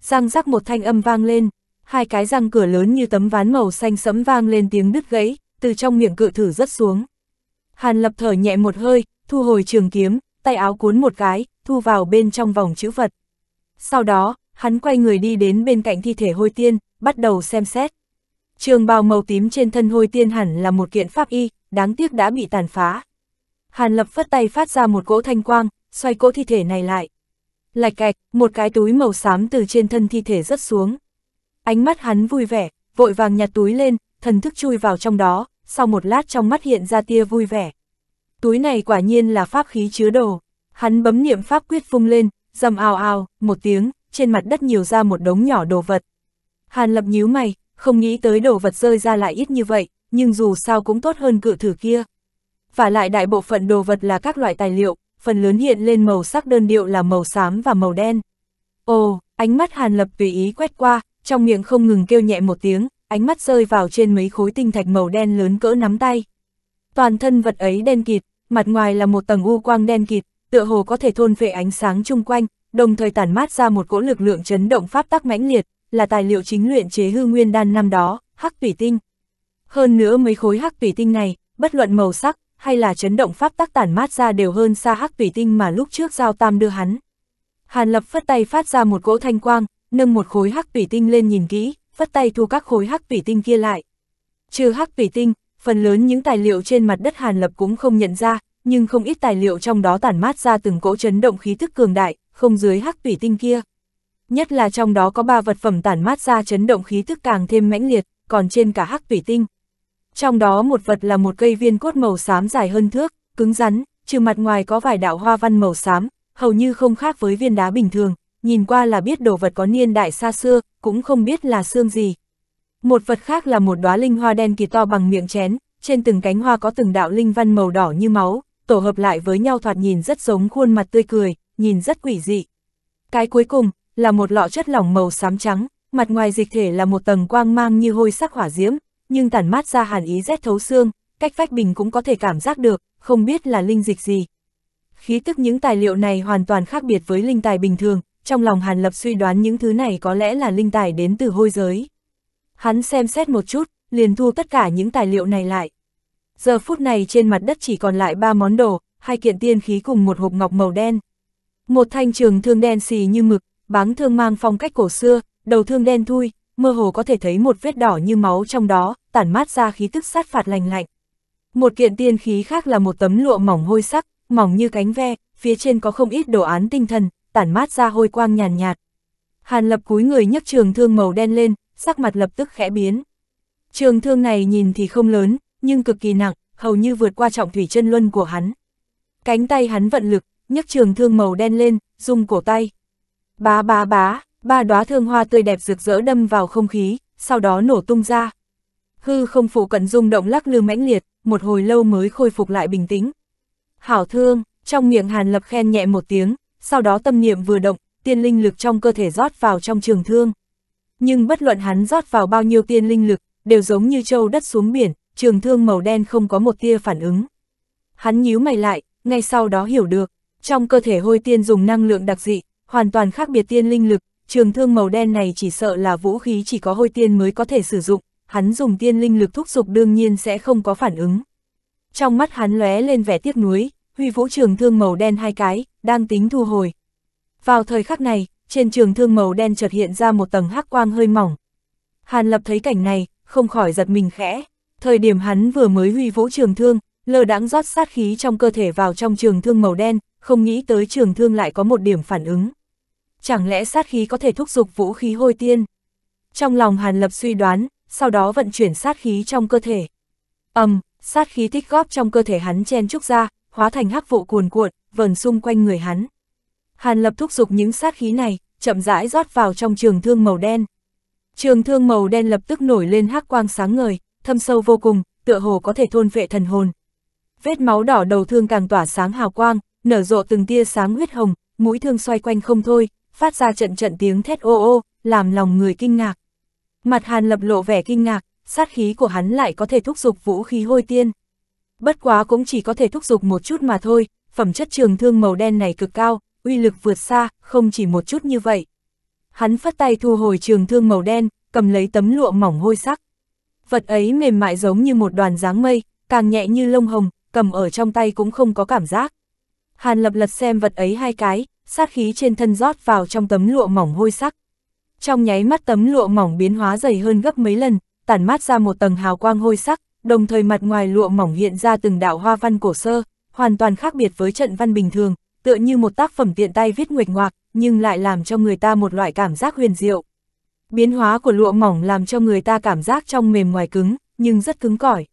A: Răng rắc một thanh âm vang lên, hai cái răng cửa lớn như tấm ván màu xanh sẫm vang lên tiếng đứt gãy, từ trong miệng cự thử rớt xuống. Hàn Lập thở nhẹ một hơi, thu hồi trường kiếm, tay áo cuốn một cái, thu vào bên trong vòng chữ vật. Sau đó, hắn quay người đi đến bên cạnh thi thể hôi tiên, bắt đầu xem xét. Trường bào màu tím trên thân hôi tiên hẳn là một kiện pháp y, đáng tiếc đã bị tàn phá. Hàn lập phất tay phát ra một cỗ thanh quang, xoay cỗ thi thể này lại. Lạch cạch, một cái túi màu xám từ trên thân thi thể rớt xuống. Ánh mắt hắn vui vẻ, vội vàng nhặt túi lên, thần thức chui vào trong đó, sau một lát trong mắt hiện ra tia vui vẻ. Túi này quả nhiên là pháp khí chứa đồ. Hắn bấm niệm pháp quyết phung lên, dầm ào ào, một tiếng, trên mặt đất nhiều ra một đống nhỏ đồ vật. Hàn lập nhíu mày, không nghĩ tới đồ vật rơi ra lại ít như vậy, nhưng dù sao cũng tốt hơn cự thử kia. Và lại đại bộ phận đồ vật là các loại tài liệu, phần lớn hiện lên màu sắc đơn điệu là màu xám và màu đen. Ồ, ánh mắt Hàn Lập tùy ý quét qua, trong miệng không ngừng kêu nhẹ một tiếng, ánh mắt rơi vào trên mấy khối tinh thạch màu đen lớn cỡ nắm tay. Toàn thân vật ấy đen kịt, mặt ngoài là một tầng u quang đen kịt, tựa hồ có thể thôn về ánh sáng chung quanh, đồng thời tản mát ra một cỗ lực lượng chấn động pháp tắc mãnh liệt, là tài liệu chính luyện chế hư nguyên đan năm đó, hắc thủy tinh. Hơn nữa mấy khối hắc thủy tinh này, bất luận màu sắc, hay là chấn động pháp tắc tản mát ra đều hơn xa hắc thủy tinh mà lúc trước giao tam đưa hắn. Hàn Lập phất tay phát ra một cỗ thanh quang, nâng một khối hắc thủy tinh lên nhìn kỹ, phất tay thu các khối hắc thủy tinh kia lại. Trừ hắc thủy tinh, phần lớn những tài liệu trên mặt đất Hàn Lập cũng không nhận ra, nhưng không ít tài liệu trong đó tản mát ra từng cỗ chấn động khí tức cường đại, không dưới hắc tủy tinh kia. Nhất là trong đó có ba vật phẩm tản mát ra chấn động khí tức càng thêm mãnh liệt, còn trên cả hắc tủy tinh. Trong đó một vật là một cây viên cốt màu xám dài hơn thước, cứng rắn, trừ mặt ngoài có vài đạo hoa văn màu xám, hầu như không khác với viên đá bình thường, nhìn qua là biết đồ vật có niên đại xa xưa, cũng không biết là xương gì. Một vật khác là một đóa linh hoa đen kỳ to bằng miệng chén, trên từng cánh hoa có từng đạo linh văn màu đỏ như máu, tổ hợp lại với nhau thoạt nhìn rất giống khuôn mặt tươi cười, nhìn rất quỷ dị. Cái cuối cùng, là một lọ chất lỏng màu xám trắng, mặt ngoài dịch thể là một tầng quang mang như hôi sắc hỏa diễm, nhưng tản mát ra hàn ý rét thấu xương, cách phách bình cũng có thể cảm giác được, không biết là linh dịch gì. Khí tức những tài liệu này hoàn toàn khác biệt với linh tài bình thường, trong lòng Hàn Lập suy đoán những thứ này có lẽ là linh tài đến từ hôi giới. Hắn xem xét một chút, liền thu tất cả những tài liệu này lại. Giờ phút này trên mặt đất chỉ còn lại ba món đồ, hai kiện tiên khí cùng một hộp ngọc màu đen. Một thanh trường thương đen xì như mực, báng thương mang phong cách cổ xưa, đầu thương đen thui, mơ hồ có thể thấy một vết đỏ như máu trong đó, tản mát ra khí tức sát phạt lành lạnh. Một kiện tiên khí khác là một tấm lụa mỏng hôi sắc, mỏng như cánh ve, phía trên có không ít đồ án tinh thần, tản mát ra hôi quang nhàn nhạt, nhạt. Hàn lập cúi người nhấc trường thương màu đen lên, sắc mặt lập tức khẽ biến. Trường thương này nhìn thì không lớn, nhưng cực kỳ nặng, hầu như vượt qua trọng thủy chân luân của hắn. Cánh tay hắn vận lực, nhấc trường thương màu đen lên, dùng cổ tay. Bá bá bá, ba đóa thương hoa tươi đẹp rực rỡ đâm vào không khí, sau đó nổ tung ra. Hư không phụ cận rung động lắc lư mãnh liệt, một hồi lâu mới khôi phục lại bình tĩnh. Hảo thương, trong miệng Hàn Lập khen nhẹ một tiếng, sau đó tâm niệm vừa động, tiên linh lực trong cơ thể rót vào trong trường thương. Nhưng bất luận hắn rót vào bao nhiêu tiên linh lực, đều giống như châu đất xuống biển, trường thương màu đen không có một tia phản ứng. Hắn nhíu mày lại, ngay sau đó hiểu được. Trong cơ thể hôi tiên dùng năng lượng đặc dị, hoàn toàn khác biệt tiên linh lực, trường thương màu đen này chỉ sợ là vũ khí chỉ có hôi tiên mới có thể sử dụng, hắn dùng tiên linh lực thúc giục đương nhiên sẽ không có phản ứng. Trong mắt hắn lóe lên vẻ tiếc nuối, huy vũ trường thương màu đen hai cái, đang tính thu hồi. Vào thời khắc này, trên trường thương màu đen chợt hiện ra một tầng hắc quang hơi mỏng. Hàn Lập thấy cảnh này, không khỏi giật mình khẽ. Thời điểm hắn vừa mới huy vũ trường thương, lờ đãng rót sát khí trong cơ thể vào trong trường thương màu đen, không nghĩ tới trường thương lại có một điểm phản ứng. Chẳng lẽ sát khí có thể thúc giục vũ khí hôi tiên? Trong lòng Hàn Lập suy đoán, sau đó vận chuyển sát khí trong cơ thể. ầm, um, sát khí tích góp trong cơ thể hắn chen trúc ra, hóa thành hắc vụ cuồn cuộn, vờn xung quanh người hắn. Hàn Lập thúc giục những sát khí này, chậm rãi rót vào trong trường thương màu đen. Trường thương màu đen lập tức nổi lên hắc quang sáng ngời, thâm sâu vô cùng, tựa hồ có thể thôn vệ thần hồn. Vết máu đỏ đầu thương càng tỏa sáng hào quang, nở rộ từng tia sáng huyết hồng, mũi thương xoay quanh không thôi, phát ra trận trận tiếng thét ô ô, làm lòng người kinh ngạc. Mặt Hàn Lập lộ vẻ kinh ngạc, sát khí của hắn lại có thể thúc giục vũ khí hôi tiên. Bất quá cũng chỉ có thể thúc giục một chút mà thôi, phẩm chất trường thương màu đen này cực cao, uy lực vượt xa, không chỉ một chút như vậy. Hắn phất tay thu hồi trường thương màu đen, cầm lấy tấm lụa mỏng hôi sắc. Vật ấy mềm mại giống như một đoàn dáng mây, càng nhẹ như lông hồng, cầm ở trong tay cũng không có cảm giác. Hàn lập lật xem vật ấy hai cái, sát khí trên thân rót vào trong tấm lụa mỏng hôi sắc. Trong nháy mắt tấm lụa mỏng biến hóa dày hơn gấp mấy lần, tản mát ra một tầng hào quang hôi sắc, đồng thời mặt ngoài lụa mỏng hiện ra từng đạo hoa văn cổ sơ, hoàn toàn khác biệt với trận văn bình thường, tựa như một tác phẩm tiện tay viết nguyệt ngoạc, nhưng lại làm cho người ta một loại cảm giác huyền diệu. Biến hóa của lụa mỏng làm cho người ta cảm giác trong mềm ngoài cứng, nhưng rất cứng cỏi.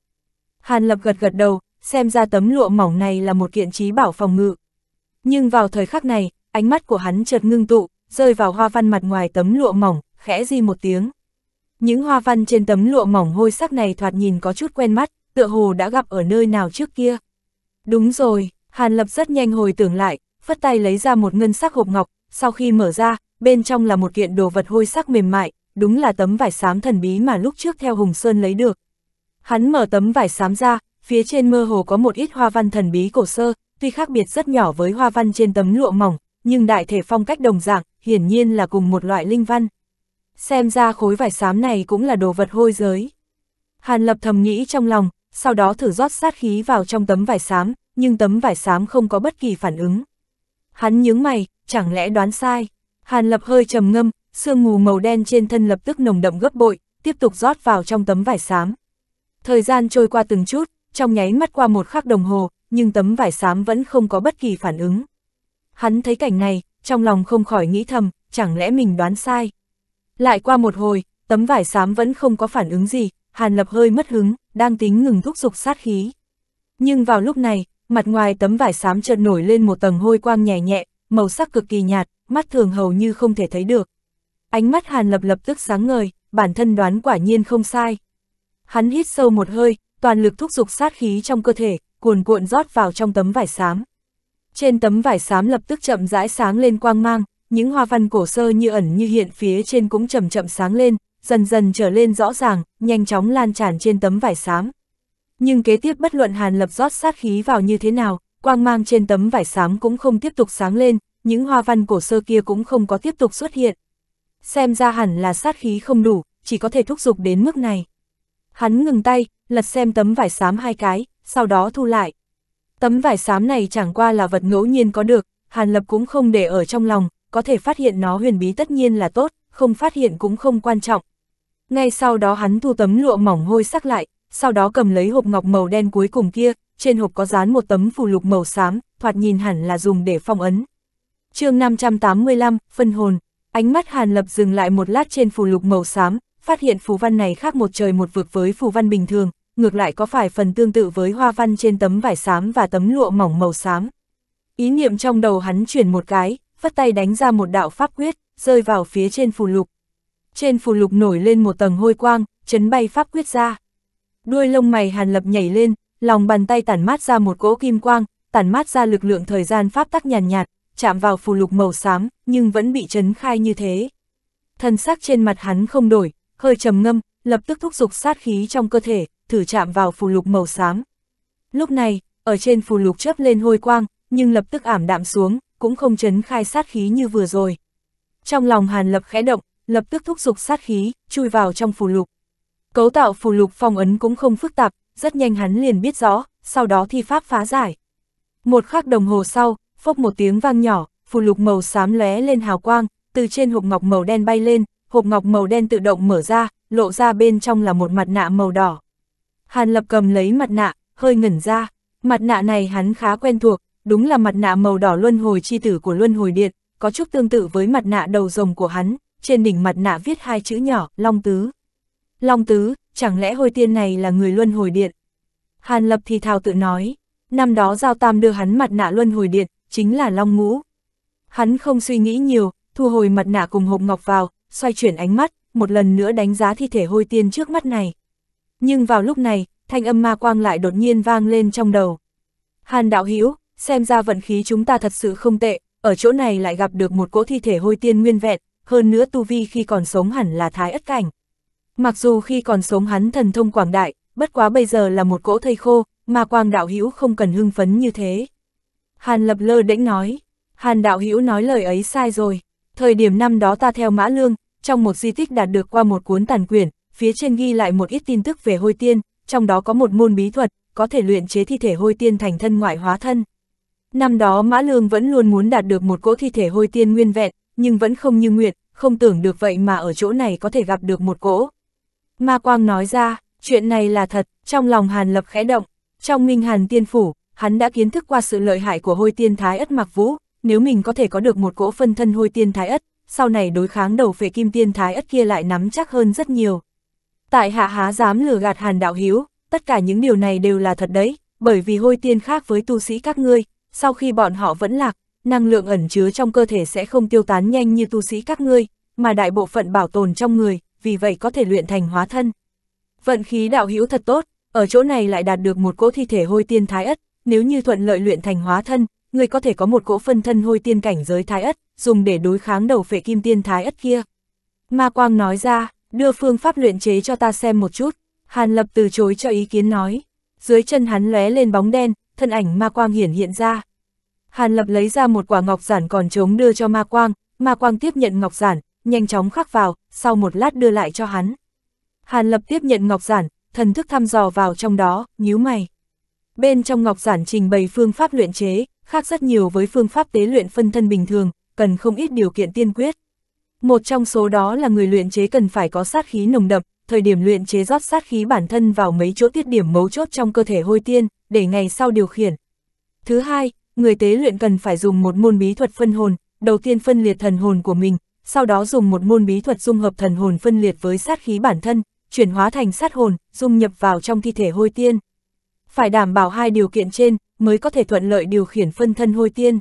A: Hàn Lập gật gật đầu, xem ra tấm lụa mỏng này là một kiện trí bảo phòng ngự. Nhưng vào thời khắc này, ánh mắt của hắn chợt ngưng tụ, rơi vào hoa văn mặt ngoài tấm lụa mỏng, khẽ di một tiếng. Những hoa văn trên tấm lụa mỏng hôi sắc này thoạt nhìn có chút quen mắt, tựa hồ đã gặp ở nơi nào trước kia. Đúng rồi, Hàn Lập rất nhanh hồi tưởng lại, phất tay lấy ra một ngân sắc hộp ngọc, sau khi mở ra, bên trong là một kiện đồ vật hôi sắc mềm mại, đúng là tấm vải xám thần bí mà lúc trước theo Hùng Sơn lấy được. Hắn mở tấm vải xám ra, phía trên mơ hồ có một ít hoa văn thần bí cổ sơ, tuy khác biệt rất nhỏ với hoa văn trên tấm lụa mỏng, nhưng đại thể phong cách đồng dạng, hiển nhiên là cùng một loại linh văn. Xem ra khối vải xám này cũng là đồ vật hôi giới. Hàn Lập thầm nghĩ trong lòng, sau đó thử rót sát khí vào trong tấm vải xám, nhưng tấm vải xám không có bất kỳ phản ứng. Hắn nhướng mày, chẳng lẽ đoán sai? Hàn Lập hơi trầm ngâm, sương mù màu đen trên thân lập tức nồng đậm gấp bội, tiếp tục rót vào trong tấm vải xám. Thời gian trôi qua từng chút, trong nháy mắt qua một khắc đồng hồ, nhưng tấm vải xám vẫn không có bất kỳ phản ứng. Hắn thấy cảnh này, trong lòng không khỏi nghĩ thầm, chẳng lẽ mình đoán sai. Lại qua một hồi, tấm vải xám vẫn không có phản ứng gì, Hàn Lập hơi mất hứng, đang tính ngừng thúc dục sát khí. Nhưng vào lúc này, mặt ngoài tấm vải xám chợt nổi lên một tầng hôi quang nhẹ nhẹ, màu sắc cực kỳ nhạt, mắt thường hầu như không thể thấy được. Ánh mắt Hàn Lập lập tức sáng ngời, bản thân đoán quả nhiên không sai. Hắn hít sâu một hơi, toàn lực thúc giục sát khí trong cơ thể, cuồn cuộn rót vào trong tấm vải xám. Trên tấm vải xám lập tức chậm rãi sáng lên quang mang, những hoa văn cổ sơ như ẩn như hiện phía trên cũng chậm chậm sáng lên, dần dần trở lên rõ ràng, nhanh chóng lan tràn trên tấm vải xám. Nhưng kế tiếp bất luận Hàn Lập rót sát khí vào như thế nào, quang mang trên tấm vải xám cũng không tiếp tục sáng lên, những hoa văn cổ sơ kia cũng không có tiếp tục xuất hiện. Xem ra hẳn là sát khí không đủ, chỉ có thể thúc giục đến mức này. Hắn ngừng tay, lật xem tấm vải xám hai cái, sau đó thu lại. Tấm vải xám này chẳng qua là vật ngẫu nhiên có được, Hàn Lập cũng không để ở trong lòng, có thể phát hiện nó huyền bí tất nhiên là tốt, không phát hiện cũng không quan trọng. Ngay sau đó hắn thu tấm lụa mỏng hôi sắc lại, sau đó cầm lấy hộp ngọc màu đen cuối cùng kia, trên hộp có dán một tấm phù lục màu xám, thoạt nhìn hẳn là dùng để phong ấn. chương 585, phân hồn, ánh mắt Hàn Lập dừng lại một lát trên phù lục màu xám, phát hiện phù văn này khác một trời một vực với phù văn bình thường, ngược lại có phải phần tương tự với hoa văn trên tấm vải xám và tấm lụa mỏng màu xám. Ý niệm trong đầu hắn chuyển một cái, phất tay đánh ra một đạo pháp quyết, rơi vào phía trên phù lục. Trên phù lục nổi lên một tầng hôi quang, chấn bay pháp quyết ra. Đuôi lông mày hàn lập nhảy lên, lòng bàn tay tản mát ra một cỗ kim quang, tản mát ra lực lượng thời gian pháp tắc nhàn nhạt, nhạt, chạm vào phù lục màu xám, nhưng vẫn bị chấn khai như thế. Thần sắc trên mặt hắn không đổi, hơi trầm ngâm, lập tức thúc giục sát khí trong cơ thể, thử chạm vào phù lục màu xám. Lúc này, ở trên phù lục chớp lên hôi quang, nhưng lập tức ảm đạm xuống, cũng không chấn khai sát khí như vừa rồi. Trong lòng Hàn Lập khẽ động, lập tức thúc dục sát khí, chui vào trong phù lục. Cấu tạo phù lục phong ấn cũng không phức tạp, rất nhanh hắn liền biết rõ, sau đó thi pháp phá giải. Một khắc đồng hồ sau, phốc một tiếng vang nhỏ, phù lục màu xám lóe lên hào quang, từ trên hộp ngọc màu đen bay lên, hộp ngọc màu đen tự động mở ra, lộ ra bên trong là một mặt nạ màu đỏ. Hàn Lập cầm lấy mặt nạ, hơi ngẩn ra, mặt nạ này hắn khá quen thuộc, đúng là mặt nạ màu đỏ luân hồi chi tử của luân hồi điện, có chút tương tự với mặt nạ đầu rồng của hắn, trên đỉnh mặt nạ viết hai chữ nhỏ, Long Tứ. Long Tứ, chẳng lẽ hôi tiên này là người luân hồi điện? Hàn Lập thì thào tự nói, năm đó Giao Tam đưa hắn mặt nạ luân hồi điện, chính là Long Ngũ. Hắn không suy nghĩ nhiều, thu hồi mặt nạ cùng hộp ngọc vào, xoay chuyển ánh mắt, một lần nữa đánh giá thi thể hôi tiên trước mắt này. Nhưng vào lúc này, thanh âm ma quang lại đột nhiên vang lên trong đầu. Hàn đạo hữu xem ra vận khí chúng ta thật sự không tệ, ở chỗ này lại gặp được một cỗ thi thể hôi tiên nguyên vẹn, hơn nữa tu vi khi còn sống hẳn là thái ất cảnh. Mặc dù khi còn sống hắn thần thông quảng đại, bất quá bây giờ là một cỗ thây khô, ma quang đạo hữu không cần hưng phấn như thế. Hàn lập lơ đễnh nói, Hàn đạo hữu nói lời ấy sai rồi, thời điểm năm đó ta theo mã lương, trong một di tích đạt được qua một cuốn tàn quyển, phía trên ghi lại một ít tin tức về hôi tiên, trong đó có một môn bí thuật, có thể luyện chế thi thể hôi tiên thành thân ngoại hóa thân. Năm đó Mã Lương vẫn luôn muốn đạt được một cỗ thi thể hôi tiên nguyên vẹn, nhưng vẫn không như nguyện, không tưởng được vậy mà ở chỗ này có thể gặp được một cỗ. Ma Quang nói ra, chuyện này là thật, trong lòng Hàn Lập khẽ động, trong Minh Hàn Tiên Phủ, hắn đã kiến thức qua sự lợi hại của hôi tiên thái ất mặc vũ, nếu mình có thể có được một cỗ phân thân hôi tiên thái ất, sau này đối kháng đầu phệ kim tiên thái ất kia lại nắm chắc hơn rất nhiều. Tại hạ há dám lừa gạt hàn đạo hiếu, tất cả những điều này đều là thật đấy, bởi vì hôi tiên khác với tu sĩ các ngươi, sau khi bọn họ vẫn lạc, năng lượng ẩn chứa trong cơ thể sẽ không tiêu tán nhanh như tu sĩ các ngươi, mà đại bộ phận bảo tồn trong người, vì vậy có thể luyện thành hóa thân. Vận khí đạo hiếu thật tốt, ở chỗ này lại đạt được một cỗ thi thể hôi tiên thái ất, nếu như thuận lợi luyện thành hóa thân, người có thể có một cỗ phân thân hôi tiên cảnh giới thái ất, dùng để đối kháng đầu phệ kim tiên thái ất kia. Ma Quang nói ra, đưa phương pháp luyện chế cho ta xem một chút. Hàn Lập từ chối cho ý kiến nói. Dưới chân hắn lóe lên bóng đen, thân ảnh ma quang hiển hiện ra. Hàn Lập lấy ra một quả ngọc giản còn trống đưa cho ma quang, ma quang tiếp nhận ngọc giản, nhanh chóng khắc vào, sau một lát đưa lại cho hắn. Hàn Lập tiếp nhận ngọc giản, thần thức thăm dò vào trong đó, nhíu mày. Bên trong ngọc giản trình bày phương pháp luyện chế, khác rất nhiều với phương pháp tế luyện phân thân bình thường, cần không ít điều kiện tiên quyết. Một trong số đó là người luyện chế cần phải có sát khí nồng đậm, thời điểm luyện chế rót sát khí bản thân vào mấy chỗ tiết điểm mấu chốt trong cơ thể hôi tiên, để ngày sau điều khiển. Thứ hai, người tế luyện cần phải dùng một môn bí thuật phân hồn, đầu tiên phân liệt thần hồn của mình, sau đó dùng một môn bí thuật dung hợp thần hồn phân liệt với sát khí bản thân, chuyển hóa thành sát hồn, dung nhập vào trong thi thể hôi tiên. Phải đảm bảo hai điều kiện trên mới có thể thuận lợi điều khiển phân thân hôi tiên.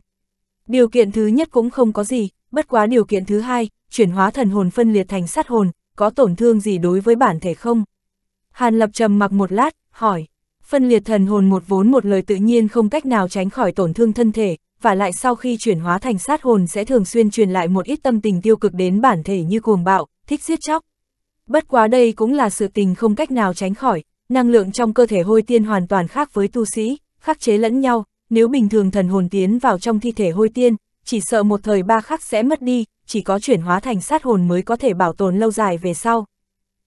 A: Điều kiện thứ nhất cũng không có gì, bất quá điều kiện thứ hai, chuyển hóa thần hồn phân liệt thành sát hồn, có tổn thương gì đối với bản thể không? Hàn Lập trầm mặc một lát, hỏi, phân liệt thần hồn một vốn một lời tự nhiên không cách nào tránh khỏi tổn thương thân thể, và lại sau khi chuyển hóa thành sát hồn sẽ thường xuyên truyền lại một ít tâm tình tiêu cực đến bản thể như cuồng bạo, thích giết chóc. Bất quá đây cũng là sự tình không cách nào tránh khỏi, năng lượng trong cơ thể hôi tiên hoàn toàn khác với tu sĩ, khắc chế lẫn nhau, nếu bình thường thần hồn tiến vào trong thi thể hôi tiên, chỉ sợ một thời ba khắc sẽ mất đi, chỉ có chuyển hóa thành sát hồn mới có thể bảo tồn lâu dài về sau.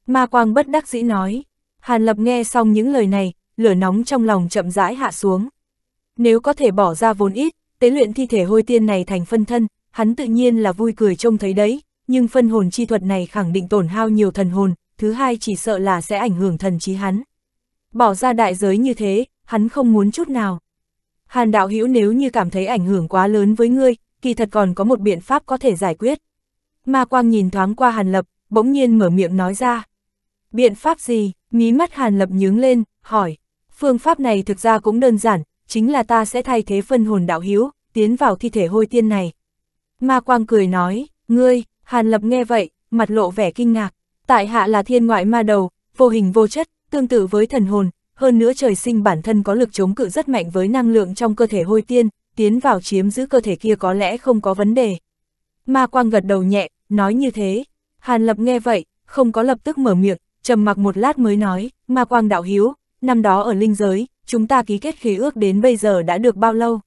A: Ma Quang bất đắc dĩ nói, Hàn Lập nghe xong những lời này, lửa nóng trong lòng chậm rãi hạ xuống. Nếu có thể bỏ ra vốn ít, tế luyện thi thể hôi tiên này thành phân thân, hắn tự nhiên là vui cười trông thấy đấy, nhưng phân hồn chi thuật này khẳng định tổn hao nhiều thần hồn, thứ hai chỉ sợ là sẽ ảnh hưởng thần trí hắn. Bỏ ra đại giới như thế, hắn không muốn chút nào. Hàn đạo hữu nếu như cảm thấy ảnh hưởng quá lớn với ngươi, kỳ thật còn có một biện pháp có thể giải quyết. Ma quang nhìn thoáng qua Hàn Lập, bỗng nhiên mở miệng nói ra. Biện pháp gì? Mí mắt Hàn Lập nhướng lên, hỏi. Phương pháp này thực ra cũng đơn giản, chính là ta sẽ thay thế phân hồn đạo hữu tiến vào thi thể hôi tiên này. Ma quang cười nói, ngươi, Hàn Lập nghe vậy, mặt lộ vẻ kinh ngạc. Tại hạ là thiên ngoại ma đầu, vô hình vô chất, tương tự với thần hồn, hơn nữa trời sinh bản thân có lực chống cự rất mạnh với năng lượng trong cơ thể hôi tiên, tiến vào chiếm giữ cơ thể kia có lẽ không có vấn đề. Ma Quang gật đầu nhẹ, nói như thế. Hàn Lập nghe vậy, không có lập tức mở miệng, trầm mặc một lát mới nói, Ma Quang đạo hiếu, năm đó ở linh giới, chúng ta ký kết khí ước đến bây giờ đã được bao lâu?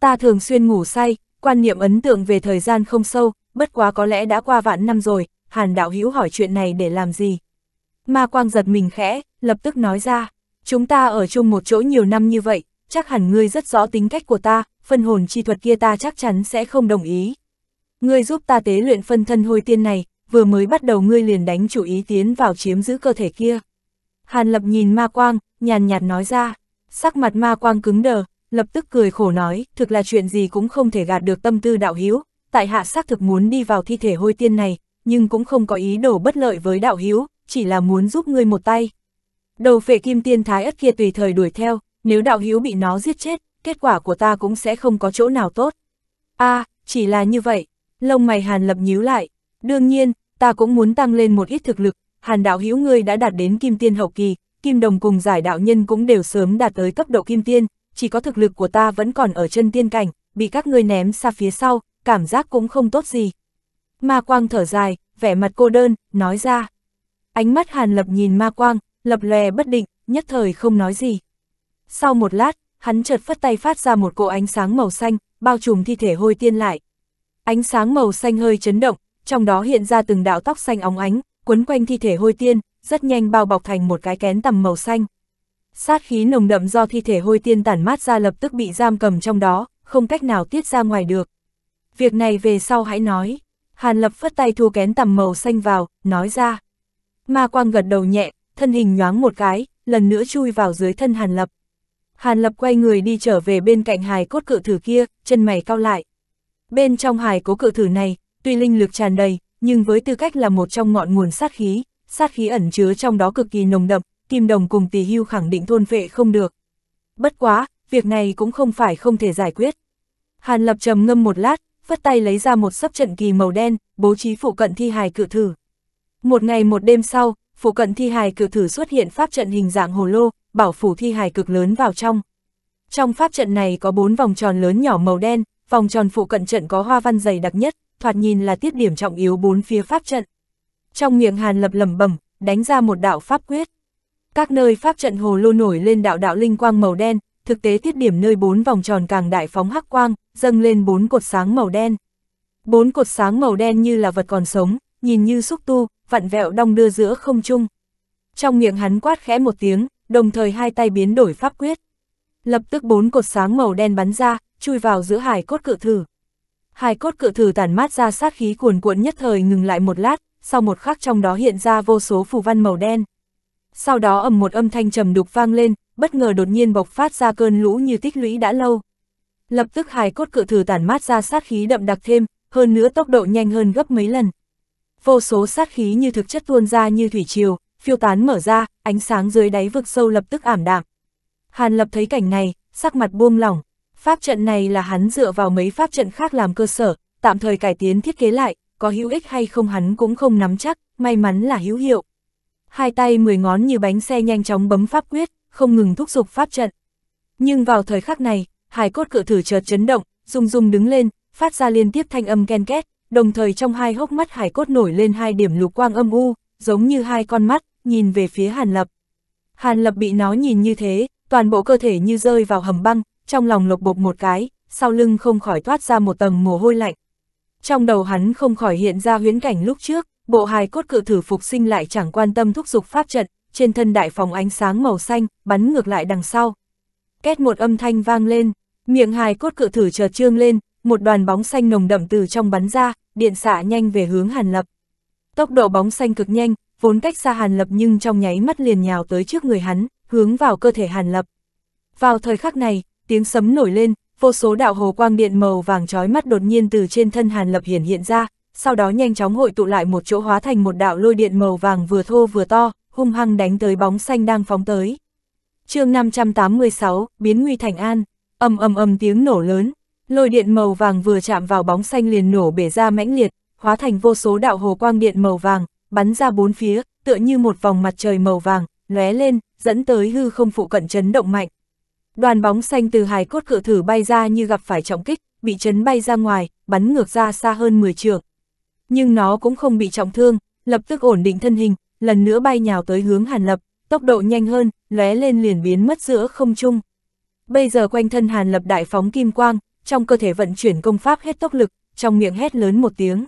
A: Ta thường xuyên ngủ say, quan niệm ấn tượng về thời gian không sâu, bất quá có lẽ đã qua vạn năm rồi, Hàn đạo hiếu hỏi chuyện này để làm gì? Ma Quang giật mình khẽ, lập tức nói ra, chúng ta ở chung một chỗ nhiều năm như vậy, chắc hẳn ngươi rất rõ tính cách của ta, phân hồn chi thuật kia ta chắc chắn sẽ không đồng ý. Ngươi giúp ta tế luyện phân thân hồi tiên này, vừa mới bắt đầu ngươi liền đánh chủ ý tiến vào chiếm giữ cơ thể kia. Hàn lập nhìn ma quang, nhàn nhạt nói ra, sắc mặt ma quang cứng đờ, lập tức cười khổ nói, thực là chuyện gì cũng không thể gạt được tâm tư đạo hiếu, tại hạ xác thực muốn đi vào thi thể hôi tiên này, nhưng cũng không có ý đồ bất lợi với đạo hiếu, chỉ là muốn giúp ngươi một tay. Đầu phệ kim tiên thái ất kia tùy thời đuổi theo, nếu đạo hiếu bị nó giết chết, kết quả của ta cũng sẽ không có chỗ nào tốt. a à, chỉ là như vậy, lông mày hàn lập nhíu lại, đương nhiên, ta cũng muốn tăng lên một ít thực lực, hàn đạo hiếu ngươi đã đạt đến kim tiên hậu kỳ, kim đồng cùng giải đạo nhân cũng đều sớm đạt tới cấp độ kim tiên, chỉ có thực lực của ta vẫn còn ở chân tiên cảnh, bị các ngươi ném xa phía sau, cảm giác cũng không tốt gì. Ma quang thở dài, vẻ mặt cô đơn, nói ra. Ánh mắt hàn lập nhìn ma quang, lập lòe bất định, nhất thời không nói gì. Sau một lát, hắn chợt phất tay phát ra một cỗ ánh sáng màu xanh, bao trùm thi thể hôi tiên lại. Ánh sáng màu xanh hơi chấn động, trong đó hiện ra từng đạo tóc xanh óng ánh, quấn quanh thi thể hôi tiên, rất nhanh bao bọc thành một cái kén tầm màu xanh. Sát khí nồng đậm do thi thể hôi tiên tản mát ra lập tức bị giam cầm trong đó, không cách nào tiết ra ngoài được. Việc này về sau hãy nói. Hàn Lập phất tay thua kén tầm màu xanh vào, nói ra. Ma Quang gật đầu nhẹ, thân hình nhoáng một cái, lần nữa chui vào dưới thân Hàn Lập. Hàn Lập quay người đi trở về bên cạnh hài cốt cự thử kia, chân mày cao lại. Bên trong hài cố cự thử này, tuy linh lực tràn đầy, nhưng với tư cách là một trong ngọn nguồn sát khí, sát khí ẩn chứa trong đó cực kỳ nồng đậm, Kim Đồng cùng Tỷ Hưu khẳng định thôn vệ không được. Bất quá, việc này cũng không phải không thể giải quyết. Hàn Lập trầm ngâm một lát, phất tay lấy ra một sấp trận kỳ màu đen, bố trí phụ cận thi hài cự thử. Một ngày một đêm sau, phụ cận thi hài cự thử xuất hiện pháp trận hình dạng hồ lô, bảo phủ thi hài cực lớn vào trong. Trong pháp trận này có bốn vòng tròn lớn nhỏ màu đen, vòng tròn phụ cận trận có hoa văn dày đặc nhất, thoạt nhìn là tiết điểm trọng yếu bốn phía pháp trận. Trong miệng Hàn Lập lẩm bẩm, đánh ra một đạo pháp quyết. Các nơi pháp trận hồ lô nổi lên đạo đạo linh quang màu đen, thực tế tiết điểm nơi bốn vòng tròn càng đại phóng hắc quang, dâng lên bốn cột sáng màu đen. Bốn cột sáng màu đen như là vật còn sống, nhìn như xúc tu, vặn vẹo đong đưa giữa không trung. Trong miệng hắn quát khẽ một tiếng, đồng thời hai tay biến đổi pháp quyết. Lập tức bốn cột sáng màu đen bắn ra, chui vào giữa hải cốt cự thử. Hải cốt cự thử tản mát ra sát khí cuồn cuộn nhất thời ngừng lại một lát, sau một khắc trong đó hiện ra vô số phù văn màu đen. Sau đó ầm một âm thanh trầm đục vang lên, bất ngờ đột nhiên bộc phát ra cơn lũ như tích lũy đã lâu. Lập tức hài cốt cự thử tản mát ra sát khí đậm đặc thêm, hơn nữa tốc độ nhanh hơn gấp mấy lần vô số sát khí như thực chất tuôn ra như thủy triều, phiêu tán mở ra, ánh sáng dưới đáy vực sâu lập tức ảm đạm. Hàn Lập thấy cảnh này, sắc mặt buông lỏng. Pháp trận này là hắn dựa vào mấy pháp trận khác làm cơ sở, tạm thời cải tiến thiết kế lại, có hữu ích hay không hắn cũng không nắm chắc, may mắn là hữu hiệu. Hai tay mười ngón như bánh xe nhanh chóng bấm pháp quyết, không ngừng thúc giục pháp trận. Nhưng vào thời khắc này, hài cốt cự thử chợt chấn động, rung rung đứng lên, phát ra liên tiếp thanh âm ken két, đồng thời trong hai hốc mắt hải cốt nổi lên hai điểm lục quang âm u, giống như hai con mắt, nhìn về phía Hàn Lập. Hàn Lập bị nó nhìn như thế, toàn bộ cơ thể như rơi vào hầm băng, trong lòng lục bộc một cái, sau lưng không khỏi thoát ra một tầng mồ hôi lạnh. Trong đầu hắn không khỏi hiện ra huyến cảnh lúc trước, bộ hài cốt cự thử phục sinh lại chẳng quan tâm thúc giục pháp trận, trên thân đại phòng ánh sáng màu xanh, bắn ngược lại đằng sau. Két một âm thanh vang lên, miệng hài cốt cự thử chợt trương lên, một đoàn bóng xanh nồng đậm từ trong bắn ra, điện xạ nhanh về hướng Hàn Lập. Tốc độ bóng xanh cực nhanh, vốn cách xa Hàn Lập nhưng trong nháy mắt liền nhào tới trước người hắn, hướng vào cơ thể Hàn Lập. Vào thời khắc này, tiếng sấm nổi lên, vô số đạo hồ quang điện màu vàng chói mắt đột nhiên từ trên thân Hàn Lập hiển hiện ra, sau đó nhanh chóng hội tụ lại một chỗ hóa thành một đạo lôi điện màu vàng vừa thô vừa to, hung hăng đánh tới bóng xanh đang phóng tới. chương 586, biến nguy thành an, ầm ầm ầm tiếng nổ lớn, Lôi điện màu vàng vừa chạm vào bóng xanh liền nổ bể ra mãnh liệt, hóa thành vô số đạo hồ quang điện màu vàng, bắn ra bốn phía, tựa như một vòng mặt trời màu vàng, lóe lên, dẫn tới hư không phụ cận chấn động mạnh. Đoàn bóng xanh từ hài cốt cự thử bay ra như gặp phải trọng kích, bị chấn bay ra ngoài, bắn ngược ra xa hơn 10 trường. Nhưng nó cũng không bị trọng thương, lập tức ổn định thân hình, lần nữa bay nhào tới hướng Hàn Lập, tốc độ nhanh hơn, lóe lên liền biến mất giữa không trung. Bây giờ quanh thân Hàn Lập đại phóng kim quang, trong cơ thể vận chuyển công pháp hết tốc lực, trong miệng hét lớn một tiếng.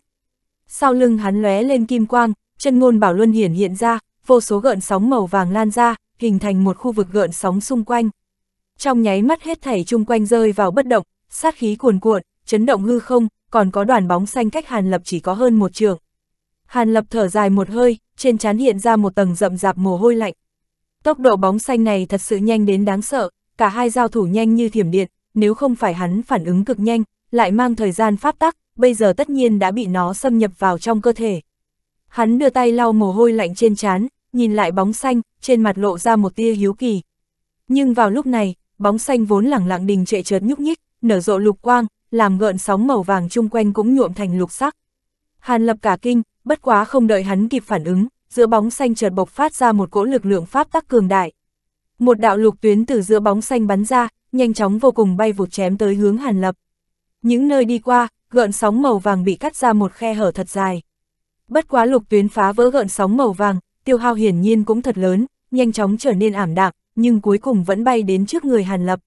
A: Sau lưng hắn lóe lên kim quang, chân ngôn bảo luân hiển hiện ra, vô số gợn sóng màu vàng lan ra, hình thành một khu vực gợn sóng xung quanh. Trong nháy mắt hết thảy chung quanh rơi vào bất động, sát khí cuồn cuộn, chấn động hư không, còn có đoàn bóng xanh cách Hàn Lập chỉ có hơn một trường. Hàn Lập thở dài một hơi, trên trán hiện ra một tầng rậm rạp mồ hôi lạnh. Tốc độ bóng xanh này thật sự nhanh đến đáng sợ, cả hai giao thủ nhanh như thiểm điện, nếu không phải hắn phản ứng cực nhanh, lại mang thời gian pháp tắc, bây giờ tất nhiên đã bị nó xâm nhập vào trong cơ thể. Hắn đưa tay lau mồ hôi lạnh trên trán, nhìn lại bóng xanh, trên mặt lộ ra một tia hiếu kỳ. Nhưng vào lúc này, bóng xanh vốn lẳng lặng đình trệ chợt nhúc nhích, nở rộ lục quang, làm gợn sóng màu vàng chung quanh cũng nhuộm thành lục sắc. Hàn Lập cả kinh, bất quá không đợi hắn kịp phản ứng, giữa bóng xanh chợt bộc phát ra một cỗ lực lượng pháp tắc cường đại. Một đạo lục tuyến từ giữa bóng xanh bắn ra, nhanh chóng vô cùng bay vụt chém tới hướng Hàn Lập. Những nơi đi qua, gợn sóng màu vàng bị cắt ra một khe hở thật dài. Bất quá lục tuyến phá vỡ gợn sóng màu vàng, tiêu hao hiển nhiên cũng thật lớn, nhanh chóng trở nên ảm đạm, nhưng cuối cùng vẫn bay đến trước người Hàn Lập.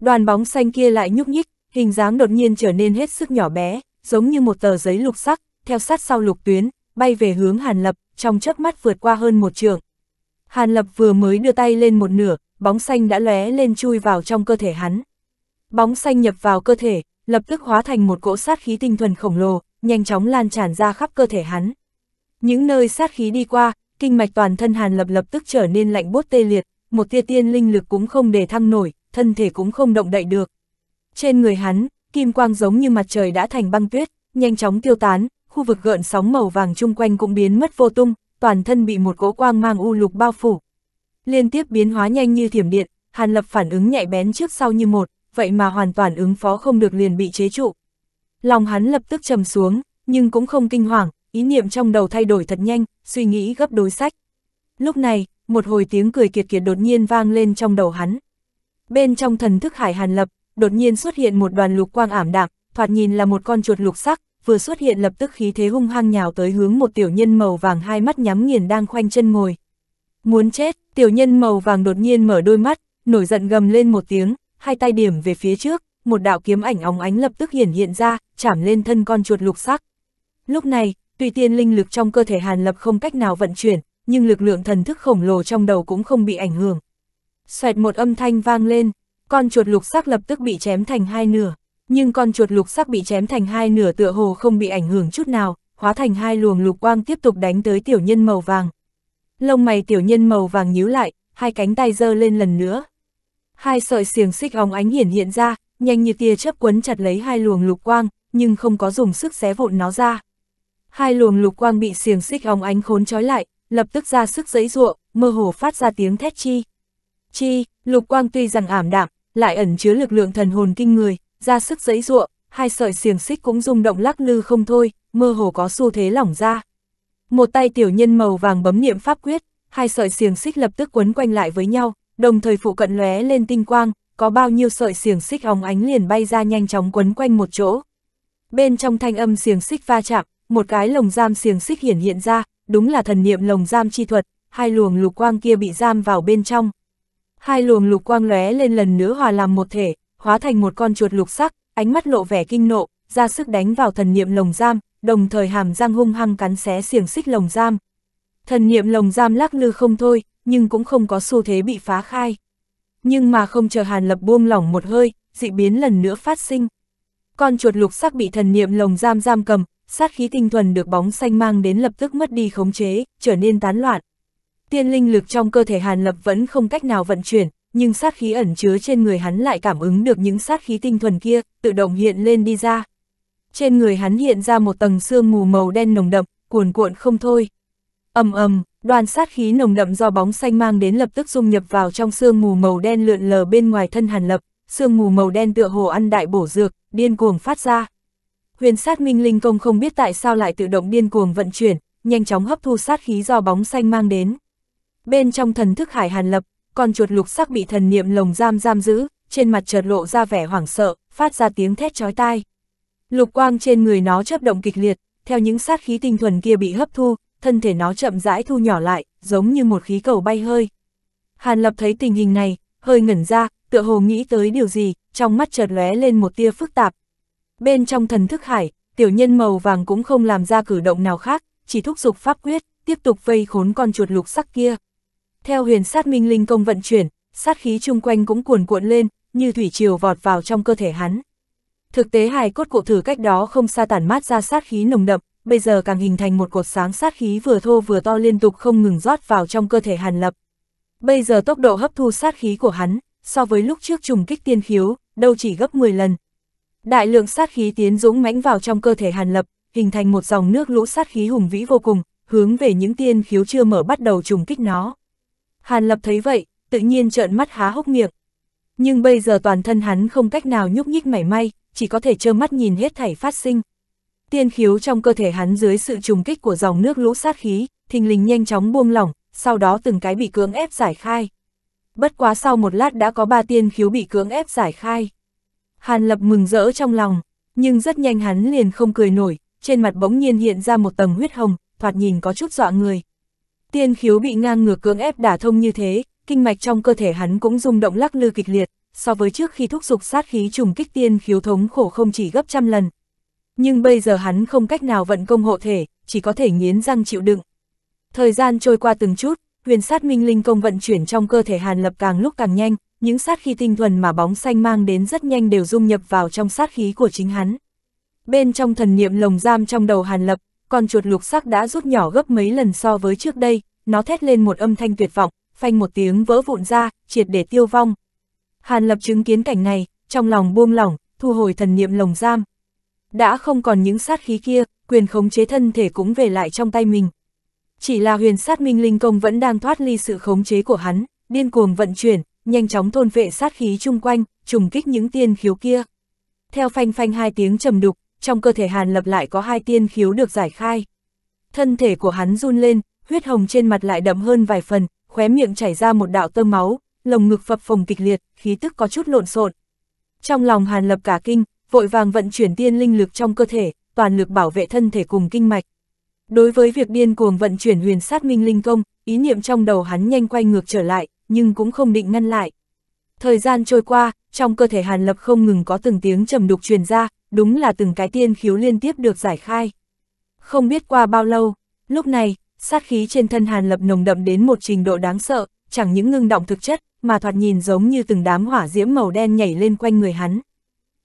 A: Đoàn bóng xanh kia lại nhúc nhích, hình dáng đột nhiên trở nên hết sức nhỏ bé, giống như một tờ giấy lục sắc, theo sát sau lục tuyến, bay về hướng Hàn Lập, trong chớp mắt vượt qua hơn một trường. Hàn Lập vừa mới đưa tay lên một nửa, bóng xanh đã lóe lên chui vào trong cơ thể hắn. Bóng xanh nhập vào cơ thể, lập tức hóa thành một cỗ sát khí tinh thuần khổng lồ, nhanh chóng lan tràn ra khắp cơ thể hắn. Những nơi sát khí đi qua, kinh mạch toàn thân Hàn Lập lập tức trở nên lạnh bốt tê liệt, một tia tiên linh lực cũng không để thăng nổi, thân thể cũng không động đậy được. Trên người hắn, kim quang giống như mặt trời đã thành băng tuyết, nhanh chóng tiêu tán, khu vực gợn sóng màu vàng chung quanh cũng biến mất vô tung, toàn thân bị một cỗ quang mang u lục bao phủ, liên tiếp biến hóa nhanh như thiểm điện, Hàn Lập phản ứng nhạy bén trước sau như một, vậy mà hoàn toàn ứng phó không được liền bị chế trụ. Lòng hắn lập tức trầm xuống, nhưng cũng không kinh hoàng, ý niệm trong đầu thay đổi thật nhanh, suy nghĩ gấp đối sách. Lúc này, một hồi tiếng cười kiệt kiệt đột nhiên vang lên trong đầu hắn. Bên trong thần thức hải Hàn Lập, đột nhiên xuất hiện một đoàn lục quang ảm đạm, thoạt nhìn là một con chuột lục sắc, vừa xuất hiện lập tức khí thế hung hăng nhào tới hướng một tiểu nhân màu vàng hai mắt nhắm nghiền đang khoanh chân ngồi. Muốn chết, tiểu nhân màu vàng đột nhiên mở đôi mắt, nổi giận gầm lên một tiếng, hai tay điểm về phía trước, một đạo kiếm ảnh óng ánh lập tức hiển hiện ra, chạm lên thân con chuột lục sắc. Lúc này, tuy tiên linh lực trong cơ thể Hàn Lập không cách nào vận chuyển, nhưng lực lượng thần thức khổng lồ trong đầu cũng không bị ảnh hưởng. Xoẹt một âm thanh vang lên, con chuột lục sắc lập tức bị chém thành hai nửa, nhưng con chuột lục sắc bị chém thành hai nửa tựa hồ không bị ảnh hưởng chút nào, hóa thành hai luồng lục quang tiếp tục đánh tới tiểu nhân màu vàng lông mày tiểu nhân màu vàng nhíu lại, hai cánh tay giơ lên lần nữa. Hai sợi xiềng xích óng ánh hiển hiện ra, nhanh như tia chớp quấn chặt lấy hai luồng lục quang, nhưng không có dùng sức xé vụn nó ra. Hai luồng lục quang bị xiềng xích óng ánh khốn trói lại, lập tức ra sức giãy giụa, mơ hồ phát ra tiếng thét chi. Chi, lục quang tuy rằng ảm đạm, lại ẩn chứa lực lượng thần hồn kinh người, ra sức giãy giụa, hai sợi xiềng xích cũng rung động lắc lư không thôi, mơ hồ có xu thế lỏng ra. Một tay tiểu nhân màu vàng bấm niệm pháp quyết, hai sợi xiềng xích lập tức quấn quanh lại với nhau, đồng thời phụ cận lóe lên tinh quang, có bao nhiêu sợi xiềng xích óng ánh liền bay ra nhanh chóng quấn quanh một chỗ. Bên trong thanh âm xiềng xích va chạm, một cái lồng giam xiềng xích hiển hiện ra, đúng là thần niệm lồng giam chi thuật, hai luồng lục quang kia bị giam vào bên trong. Hai luồng lục quang lóe lên lần nữa hòa làm một thể, hóa thành một con chuột lục sắc, ánh mắt lộ vẻ kinh nộ, ra sức đánh vào thần niệm lồng giam, đồng thời hàm răng hung hăng cắn xé xiềng xích lồng giam. Thần niệm lồng giam lắc lư không thôi, nhưng cũng không có xu thế bị phá khai. Nhưng mà không chờ Hàn Lập buông lỏng một hơi, dị biến lần nữa phát sinh. Con chuột lục sắc bị thần niệm lồng giam giam cầm, sát khí tinh thuần được bóng xanh mang đến lập tức mất đi khống chế, trở nên tán loạn. Tiên linh lực trong cơ thể Hàn Lập vẫn không cách nào vận chuyển, nhưng sát khí ẩn chứa trên người hắn lại cảm ứng được những sát khí tinh thuần kia, tự động hiện lên đi ra trên người hắn hiện ra một tầng sương mù màu đen nồng đậm, cuồn cuộn không thôi. ầm ầm, đoàn sát khí nồng đậm do bóng xanh mang đến lập tức dung nhập vào trong sương mù màu đen lượn lờ bên ngoài thân Hàn Lập, sương mù màu đen tựa hồ ăn đại bổ dược, điên cuồng phát ra. Huyền sát minh linh công không biết tại sao lại tự động điên cuồng vận chuyển, nhanh chóng hấp thu sát khí do bóng xanh mang đến. Bên trong thần thức hải Hàn Lập, con chuột lục sắc bị thần niệm lồng giam giam giữ, trên mặt chợt lộ ra vẻ hoảng sợ, phát ra tiếng thét chói tai. Lục quang trên người nó chấp động kịch liệt, theo những sát khí tinh thuần kia bị hấp thu, thân thể nó chậm rãi thu nhỏ lại, giống như một khí cầu bay hơi. Hàn Lập thấy tình hình này, hơi ngẩn ra, tựa hồ nghĩ tới điều gì, trong mắt chợt lóe lên một tia phức tạp. Bên trong thần thức hải, tiểu nhân màu vàng cũng không làm ra cử động nào khác, chỉ thúc giục pháp quyết, tiếp tục vây khốn con chuột lục sắc kia. Theo huyền sát minh linh công vận chuyển, sát khí chung quanh cũng cuồn cuộn lên, như thủy triều vọt vào trong cơ thể hắn. Thực tế hài cốt cụ thử cách đó không xa tản mát ra sát khí nồng đậm, bây giờ càng hình thành một cột sáng sát khí vừa thô vừa to liên tục không ngừng rót vào trong cơ thể Hàn Lập. Bây giờ tốc độ hấp thu sát khí của hắn, so với lúc trước trùng kích tiên khiếu, đâu chỉ gấp 10 lần. Đại lượng sát khí tiến dũng mãnh vào trong cơ thể Hàn Lập, hình thành một dòng nước lũ sát khí hùng vĩ vô cùng, hướng về những tiên khiếu chưa mở bắt đầu trùng kích nó. Hàn Lập thấy vậy, tự nhiên trợn mắt há hốc miệng. Nhưng bây giờ toàn thân hắn không cách nào nhúc nhích mảy may, chỉ có thể trơ mắt nhìn hết thảy phát sinh. Tiên khiếu trong cơ thể hắn dưới sự trùng kích của dòng nước lũ sát khí, thình lình nhanh chóng buông lỏng, sau đó từng cái bị cưỡng ép giải khai. Bất quá sau một lát đã có ba tiên khiếu bị cưỡng ép giải khai. Hàn lập mừng rỡ trong lòng, nhưng rất nhanh hắn liền không cười nổi, trên mặt bỗng nhiên hiện ra một tầng huyết hồng, thoạt nhìn có chút dọa người. Tiên khiếu bị ngang ngược cưỡng ép đả thông như thế, kinh mạch trong cơ thể hắn cũng rung động lắc lư kịch liệt, so với trước khi thúc giục sát khí trùng kích tiên khiếu thống khổ không chỉ gấp trăm lần. Nhưng bây giờ hắn không cách nào vận công hộ thể, chỉ có thể nghiến răng chịu đựng. Thời gian trôi qua từng chút, huyền sát minh linh công vận chuyển trong cơ thể Hàn Lập càng lúc càng nhanh, những sát khí tinh thuần mà bóng xanh mang đến rất nhanh đều dung nhập vào trong sát khí của chính hắn. Bên trong thần niệm lồng giam trong đầu Hàn Lập, con chuột lục sắc đã rút nhỏ gấp mấy lần so với trước đây, nó thét lên một âm thanh tuyệt vọng, phanh một tiếng vỡ vụn ra, triệt để tiêu vong. Hàn Lập chứng kiến cảnh này, trong lòng buông lỏng, thu hồi thần niệm lồng giam. Đã không còn những sát khí kia, quyền khống chế thân thể cũng về lại trong tay mình. Chỉ là huyền sát minh linh công vẫn đang thoát ly sự khống chế của hắn, điên cuồng vận chuyển, nhanh chóng thôn vệ sát khí chung quanh, trùng kích những tiên khiếu kia. Theo phanh phanh hai tiếng trầm đục, trong cơ thể Hàn Lập lại có hai tiên khiếu được giải khai. Thân thể của hắn run lên, huyết hồng trên mặt lại đậm hơn vài phần, khóe miệng chảy ra một đạo tơ máu, lồng ngực phập phồng kịch liệt, khí tức có chút lộn xộn. Trong lòng Hàn Lập cả kinh, vội vàng vận chuyển tiên linh lực trong cơ thể, toàn lực bảo vệ thân thể cùng kinh mạch. Đối với việc điên cuồng vận chuyển huyền sát minh linh công, ý niệm trong đầu hắn nhanh quay ngược trở lại, nhưng cũng không định ngăn lại. Thời gian trôi qua, trong cơ thể Hàn Lập không ngừng có từng tiếng trầm đục truyền ra, đúng là từng cái tiên khiếu liên tiếp được giải khai. Không biết qua bao lâu, lúc này, sát khí trên thân Hàn Lập nồng đậm đến một trình độ đáng sợ, chẳng những ngưng động thực chất, mà thoạt nhìn giống như từng đám hỏa diễm màu đen nhảy lên quanh người hắn.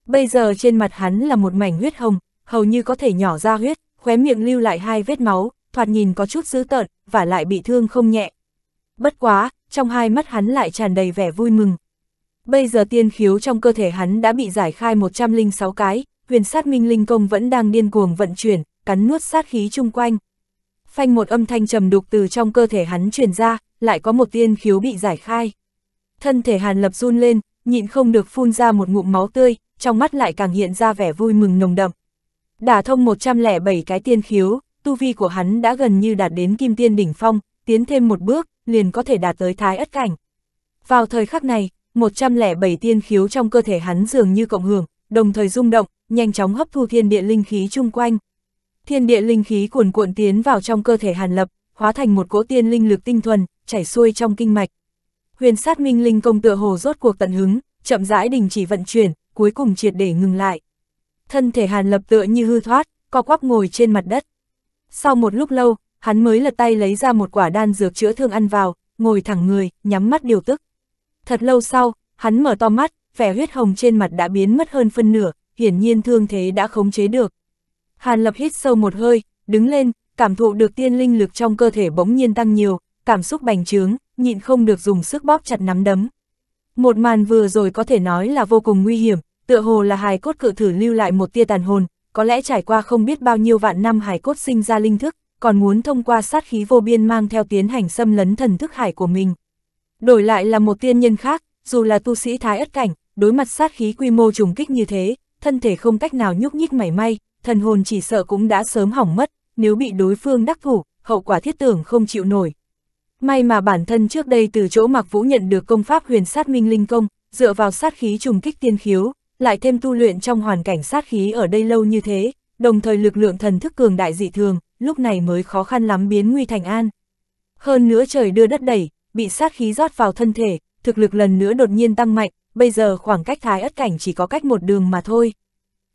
A: Bây giờ trên mặt hắn là một mảnh huyết hồng, hầu như có thể nhỏ ra huyết, khóe miệng lưu lại hai vết máu, thoạt nhìn có chút dữ tợn, và lại bị thương không nhẹ. Bất quá, trong hai mắt hắn lại tràn đầy vẻ vui mừng. Bây giờ tiên khiếu trong cơ thể hắn đã bị giải khai 106 cái, huyền sát minh linh công vẫn đang điên cuồng vận chuyển, cắn nuốt sát khí chung quanh. Phanh một âm thanh trầm đục từ trong cơ thể hắn truyền ra, lại có một tiên khiếu bị giải khai thân thể Hàn Lập run lên, nhịn không được phun ra một ngụm máu tươi, trong mắt lại càng hiện ra vẻ vui mừng nồng đậm. Đả thông 107 cái tiên khiếu, tu vi của hắn đã gần như đạt đến kim tiên đỉnh phong, tiến thêm một bước, liền có thể đạt tới thái ất cảnh. Vào thời khắc này, 107 tiên khiếu trong cơ thể hắn dường như cộng hưởng, đồng thời rung động, nhanh chóng hấp thu thiên địa linh khí chung quanh. Thiên địa linh khí cuồn cuộn tiến vào trong cơ thể Hàn Lập, hóa thành một cỗ tiên linh lực tinh thuần, chảy xuôi trong kinh mạch huyền sát minh linh công tựa hồ rốt cuộc tận hứng, chậm rãi đình chỉ vận chuyển, cuối cùng triệt để ngừng lại. Thân thể Hàn Lập tựa như hư thoát, co quắp ngồi trên mặt đất. Sau một lúc lâu, hắn mới lật tay lấy ra một quả đan dược chữa thương ăn vào, ngồi thẳng người, nhắm mắt điều tức. Thật lâu sau, hắn mở to mắt, vẻ huyết hồng trên mặt đã biến mất hơn phân nửa, hiển nhiên thương thế đã khống chế được. Hàn Lập hít sâu một hơi, đứng lên, cảm thụ được tiên linh lực trong cơ thể bỗng nhiên tăng nhiều, cảm xúc bành trướng, nhịn không được dùng sức bóp chặt nắm đấm. Một màn vừa rồi có thể nói là vô cùng nguy hiểm, tựa hồ là hài cốt cự thử lưu lại một tia tàn hồn, có lẽ trải qua không biết bao nhiêu vạn năm hài cốt sinh ra linh thức, còn muốn thông qua sát khí vô biên mang theo tiến hành xâm lấn thần thức hải của mình. Đổi lại là một tiên nhân khác, dù là tu sĩ thái ất cảnh, đối mặt sát khí quy mô trùng kích như thế, thân thể không cách nào nhúc nhích mảy may, thần hồn chỉ sợ cũng đã sớm hỏng mất, nếu bị đối phương đắc thủ, hậu quả thiết tưởng không chịu nổi. May mà bản thân trước đây từ chỗ Mạc Vũ nhận được công pháp huyền sát minh linh công, dựa vào sát khí trùng kích tiên khiếu, lại thêm tu luyện trong hoàn cảnh sát khí ở đây lâu như thế, đồng thời lực lượng thần thức cường đại dị thường, lúc này mới khó khăn lắm biến nguy thành an. Hơn nữa trời đưa đất đẩy, bị sát khí rót vào thân thể, thực lực lần nữa đột nhiên tăng mạnh, bây giờ khoảng cách thái ất cảnh chỉ có cách một đường mà thôi.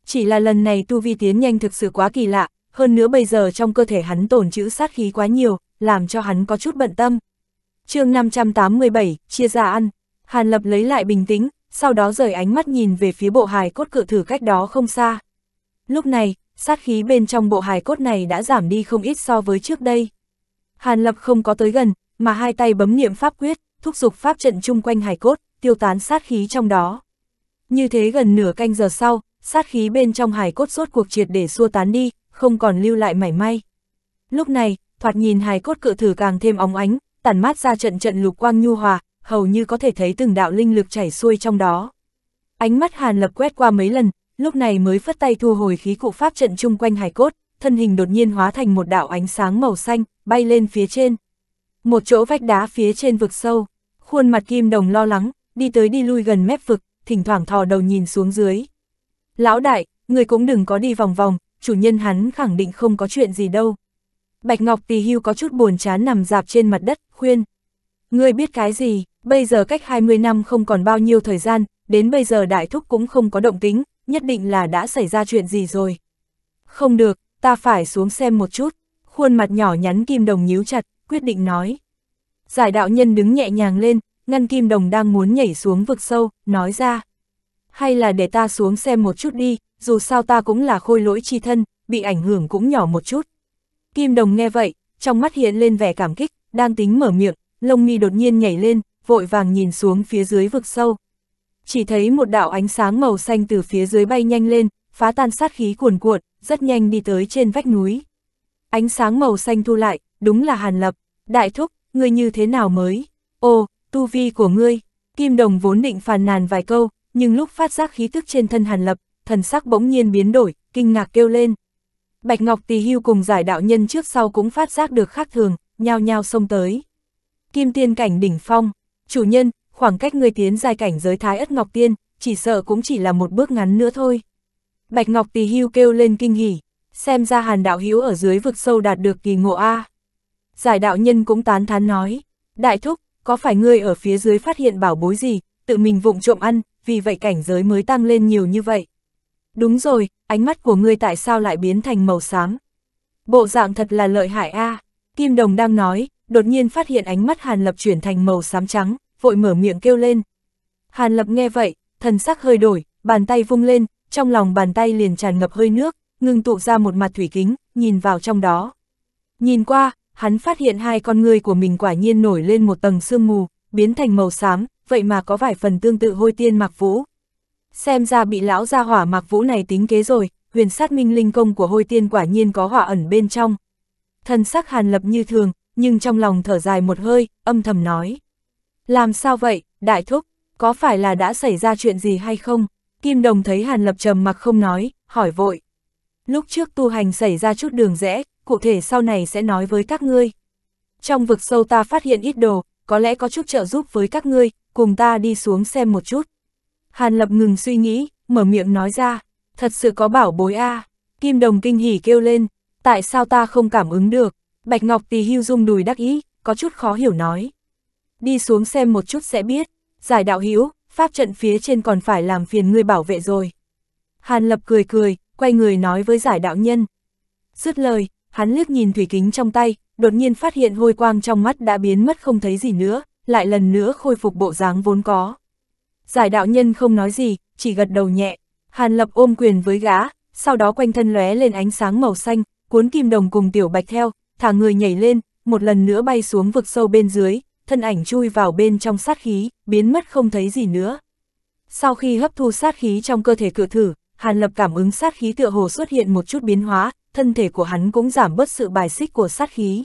A: Chỉ là lần này tu vi tiến nhanh thực sự quá kỳ lạ, hơn nữa bây giờ trong cơ thể hắn tổn chữ sát khí quá nhiều, làm cho hắn có chút bận tâm. chương 587, chia ra ăn, Hàn Lập lấy lại bình tĩnh, sau đó rời ánh mắt nhìn về phía bộ hài cốt cự thử cách đó không xa. Lúc này, sát khí bên trong bộ hài cốt này đã giảm đi không ít so với trước đây. Hàn Lập không có tới gần, mà hai tay bấm niệm pháp quyết, thúc giục pháp trận chung quanh hài cốt, tiêu tán sát khí trong đó. Như thế gần nửa canh giờ sau, sát khí bên trong hài cốt suốt cuộc triệt để xua tán đi, không còn lưu lại mảy may. Lúc này, thoạt nhìn hài cốt cự thử càng thêm óng ánh, tản mát ra trận trận lục quang nhu hòa, hầu như có thể thấy từng đạo linh lực chảy xuôi trong đó. Ánh mắt Hàn Lập quét qua mấy lần, lúc này mới phất tay thu hồi khí cụ pháp trận chung quanh hài cốt, thân hình đột nhiên hóa thành một đạo ánh sáng màu xanh, bay lên phía trên. Một chỗ vách đá phía trên vực sâu, khuôn mặt kim đồng lo lắng, đi tới đi lui gần mép vực, thỉnh thoảng thò đầu nhìn xuống dưới. Lão đại, người cũng đừng có đi vòng vòng, chủ nhân hắn khẳng định không có chuyện gì đâu, Bạch Ngọc Tì Hưu có chút buồn chán nằm dạp trên mặt đất, khuyên. Ngươi biết cái gì, bây giờ cách 20 năm không còn bao nhiêu thời gian, đến bây giờ đại thúc cũng không có động tính, nhất định là đã xảy ra chuyện gì rồi. Không được, ta phải xuống xem một chút, khuôn mặt nhỏ nhắn Kim Đồng nhíu chặt, quyết định nói. Giải đạo nhân đứng nhẹ nhàng lên, ngăn Kim Đồng đang muốn nhảy xuống vực sâu, nói ra. Hay là để ta xuống xem một chút đi, dù sao ta cũng là khôi lỗi chi thân, bị ảnh hưởng cũng nhỏ một chút. Kim Đồng nghe vậy, trong mắt hiện lên vẻ cảm kích, đang tính mở miệng, lông mi đột nhiên nhảy lên, vội vàng nhìn xuống phía dưới vực sâu. Chỉ thấy một đạo ánh sáng màu xanh từ phía dưới bay nhanh lên, phá tan sát khí cuồn cuộn, rất nhanh đi tới trên vách núi. Ánh sáng màu xanh thu lại, đúng là Hàn Lập, đại thúc, ngươi như thế nào mới? Ô, tu vi của ngươi, Kim Đồng vốn định phàn nàn vài câu, nhưng lúc phát giác khí tức trên thân Hàn Lập, thần sắc bỗng nhiên biến đổi, kinh ngạc kêu lên. Bạch Ngọc Tỳ Hưu cùng giải đạo nhân trước sau cũng phát giác được khác thường, nhao nhao xông tới. Kim tiên cảnh đỉnh phong, chủ nhân, khoảng cách người tiến giai cảnh giới thái ất Ngọc Tiên, chỉ sợ cũng chỉ là một bước ngắn nữa thôi. Bạch Ngọc Tỳ Hưu kêu lên kinh hỉ, xem ra hàn đạo hữu ở dưới vực sâu đạt được kỳ ngộ A. Giải đạo nhân cũng tán thán nói, đại thúc, có phải ngươi ở phía dưới phát hiện bảo bối gì, tự mình vụng trộm ăn, vì vậy cảnh giới mới tăng lên nhiều như vậy. Đúng rồi, ánh mắt của ngươi tại sao lại biến thành màu xám? Bộ dạng thật là lợi hại a. Kim Đồng đang nói, đột nhiên phát hiện ánh mắt Hàn Lập chuyển thành màu xám trắng, vội mở miệng kêu lên. Hàn Lập nghe vậy, thần sắc hơi đổi, bàn tay vung lên, trong lòng bàn tay liền tràn ngập hơi nước, ngưng tụ ra một mặt thủy kính, nhìn vào trong đó. Nhìn qua, hắn phát hiện hai con người của mình quả nhiên nổi lên một tầng sương mù, biến thành màu xám, vậy mà có vài phần tương tự hôi tiên mặc vũ. Xem ra bị lão gia hỏa mạc vũ này tính kế rồi, huyền sát minh linh công của hôi tiên quả nhiên có hỏa ẩn bên trong. Thần sắc hàn lập như thường, nhưng trong lòng thở dài một hơi, âm thầm nói. Làm sao vậy, đại thúc, có phải là đã xảy ra chuyện gì hay không? Kim Đồng thấy Hàn Lập trầm mặc không nói, hỏi vội. Lúc trước tu hành xảy ra chút đường rẽ, cụ thể sau này sẽ nói với các ngươi. Trong vực sâu ta phát hiện ít đồ, có lẽ có chút trợ giúp với các ngươi, cùng ta đi xuống xem một chút. Hàn Lập ngừng suy nghĩ, mở miệng nói ra, thật sự có bảo bối a Kim Đồng kinh hỉ kêu lên, tại sao ta không cảm ứng được, Bạch Ngọc tì hưu rung đùi đắc ý, có chút khó hiểu nói. Đi xuống xem một chút sẽ biết, giải đạo hữu pháp trận phía trên còn phải làm phiền ngươi bảo vệ rồi. Hàn Lập cười cười, quay người nói với giải đạo nhân. Dứt lời, hắn liếc nhìn thủy kính trong tay, đột nhiên phát hiện hôi quang trong mắt đã biến mất không thấy gì nữa, lại lần nữa khôi phục bộ dáng vốn có. Giải đạo nhân không nói gì, chỉ gật đầu nhẹ. Hàn Lập ôm quyền với gã, sau đó quanh thân lóe lên ánh sáng màu xanh, cuốn kim đồng cùng tiểu bạch theo, thả người nhảy lên, một lần nữa bay xuống vực sâu bên dưới, thân ảnh chui vào bên trong sát khí, biến mất không thấy gì nữa. Sau khi hấp thu sát khí trong cơ thể cự thử, Hàn Lập cảm ứng sát khí tựa hồ xuất hiện một chút biến hóa, thân thể của hắn cũng giảm bớt sự bài xích của sát khí.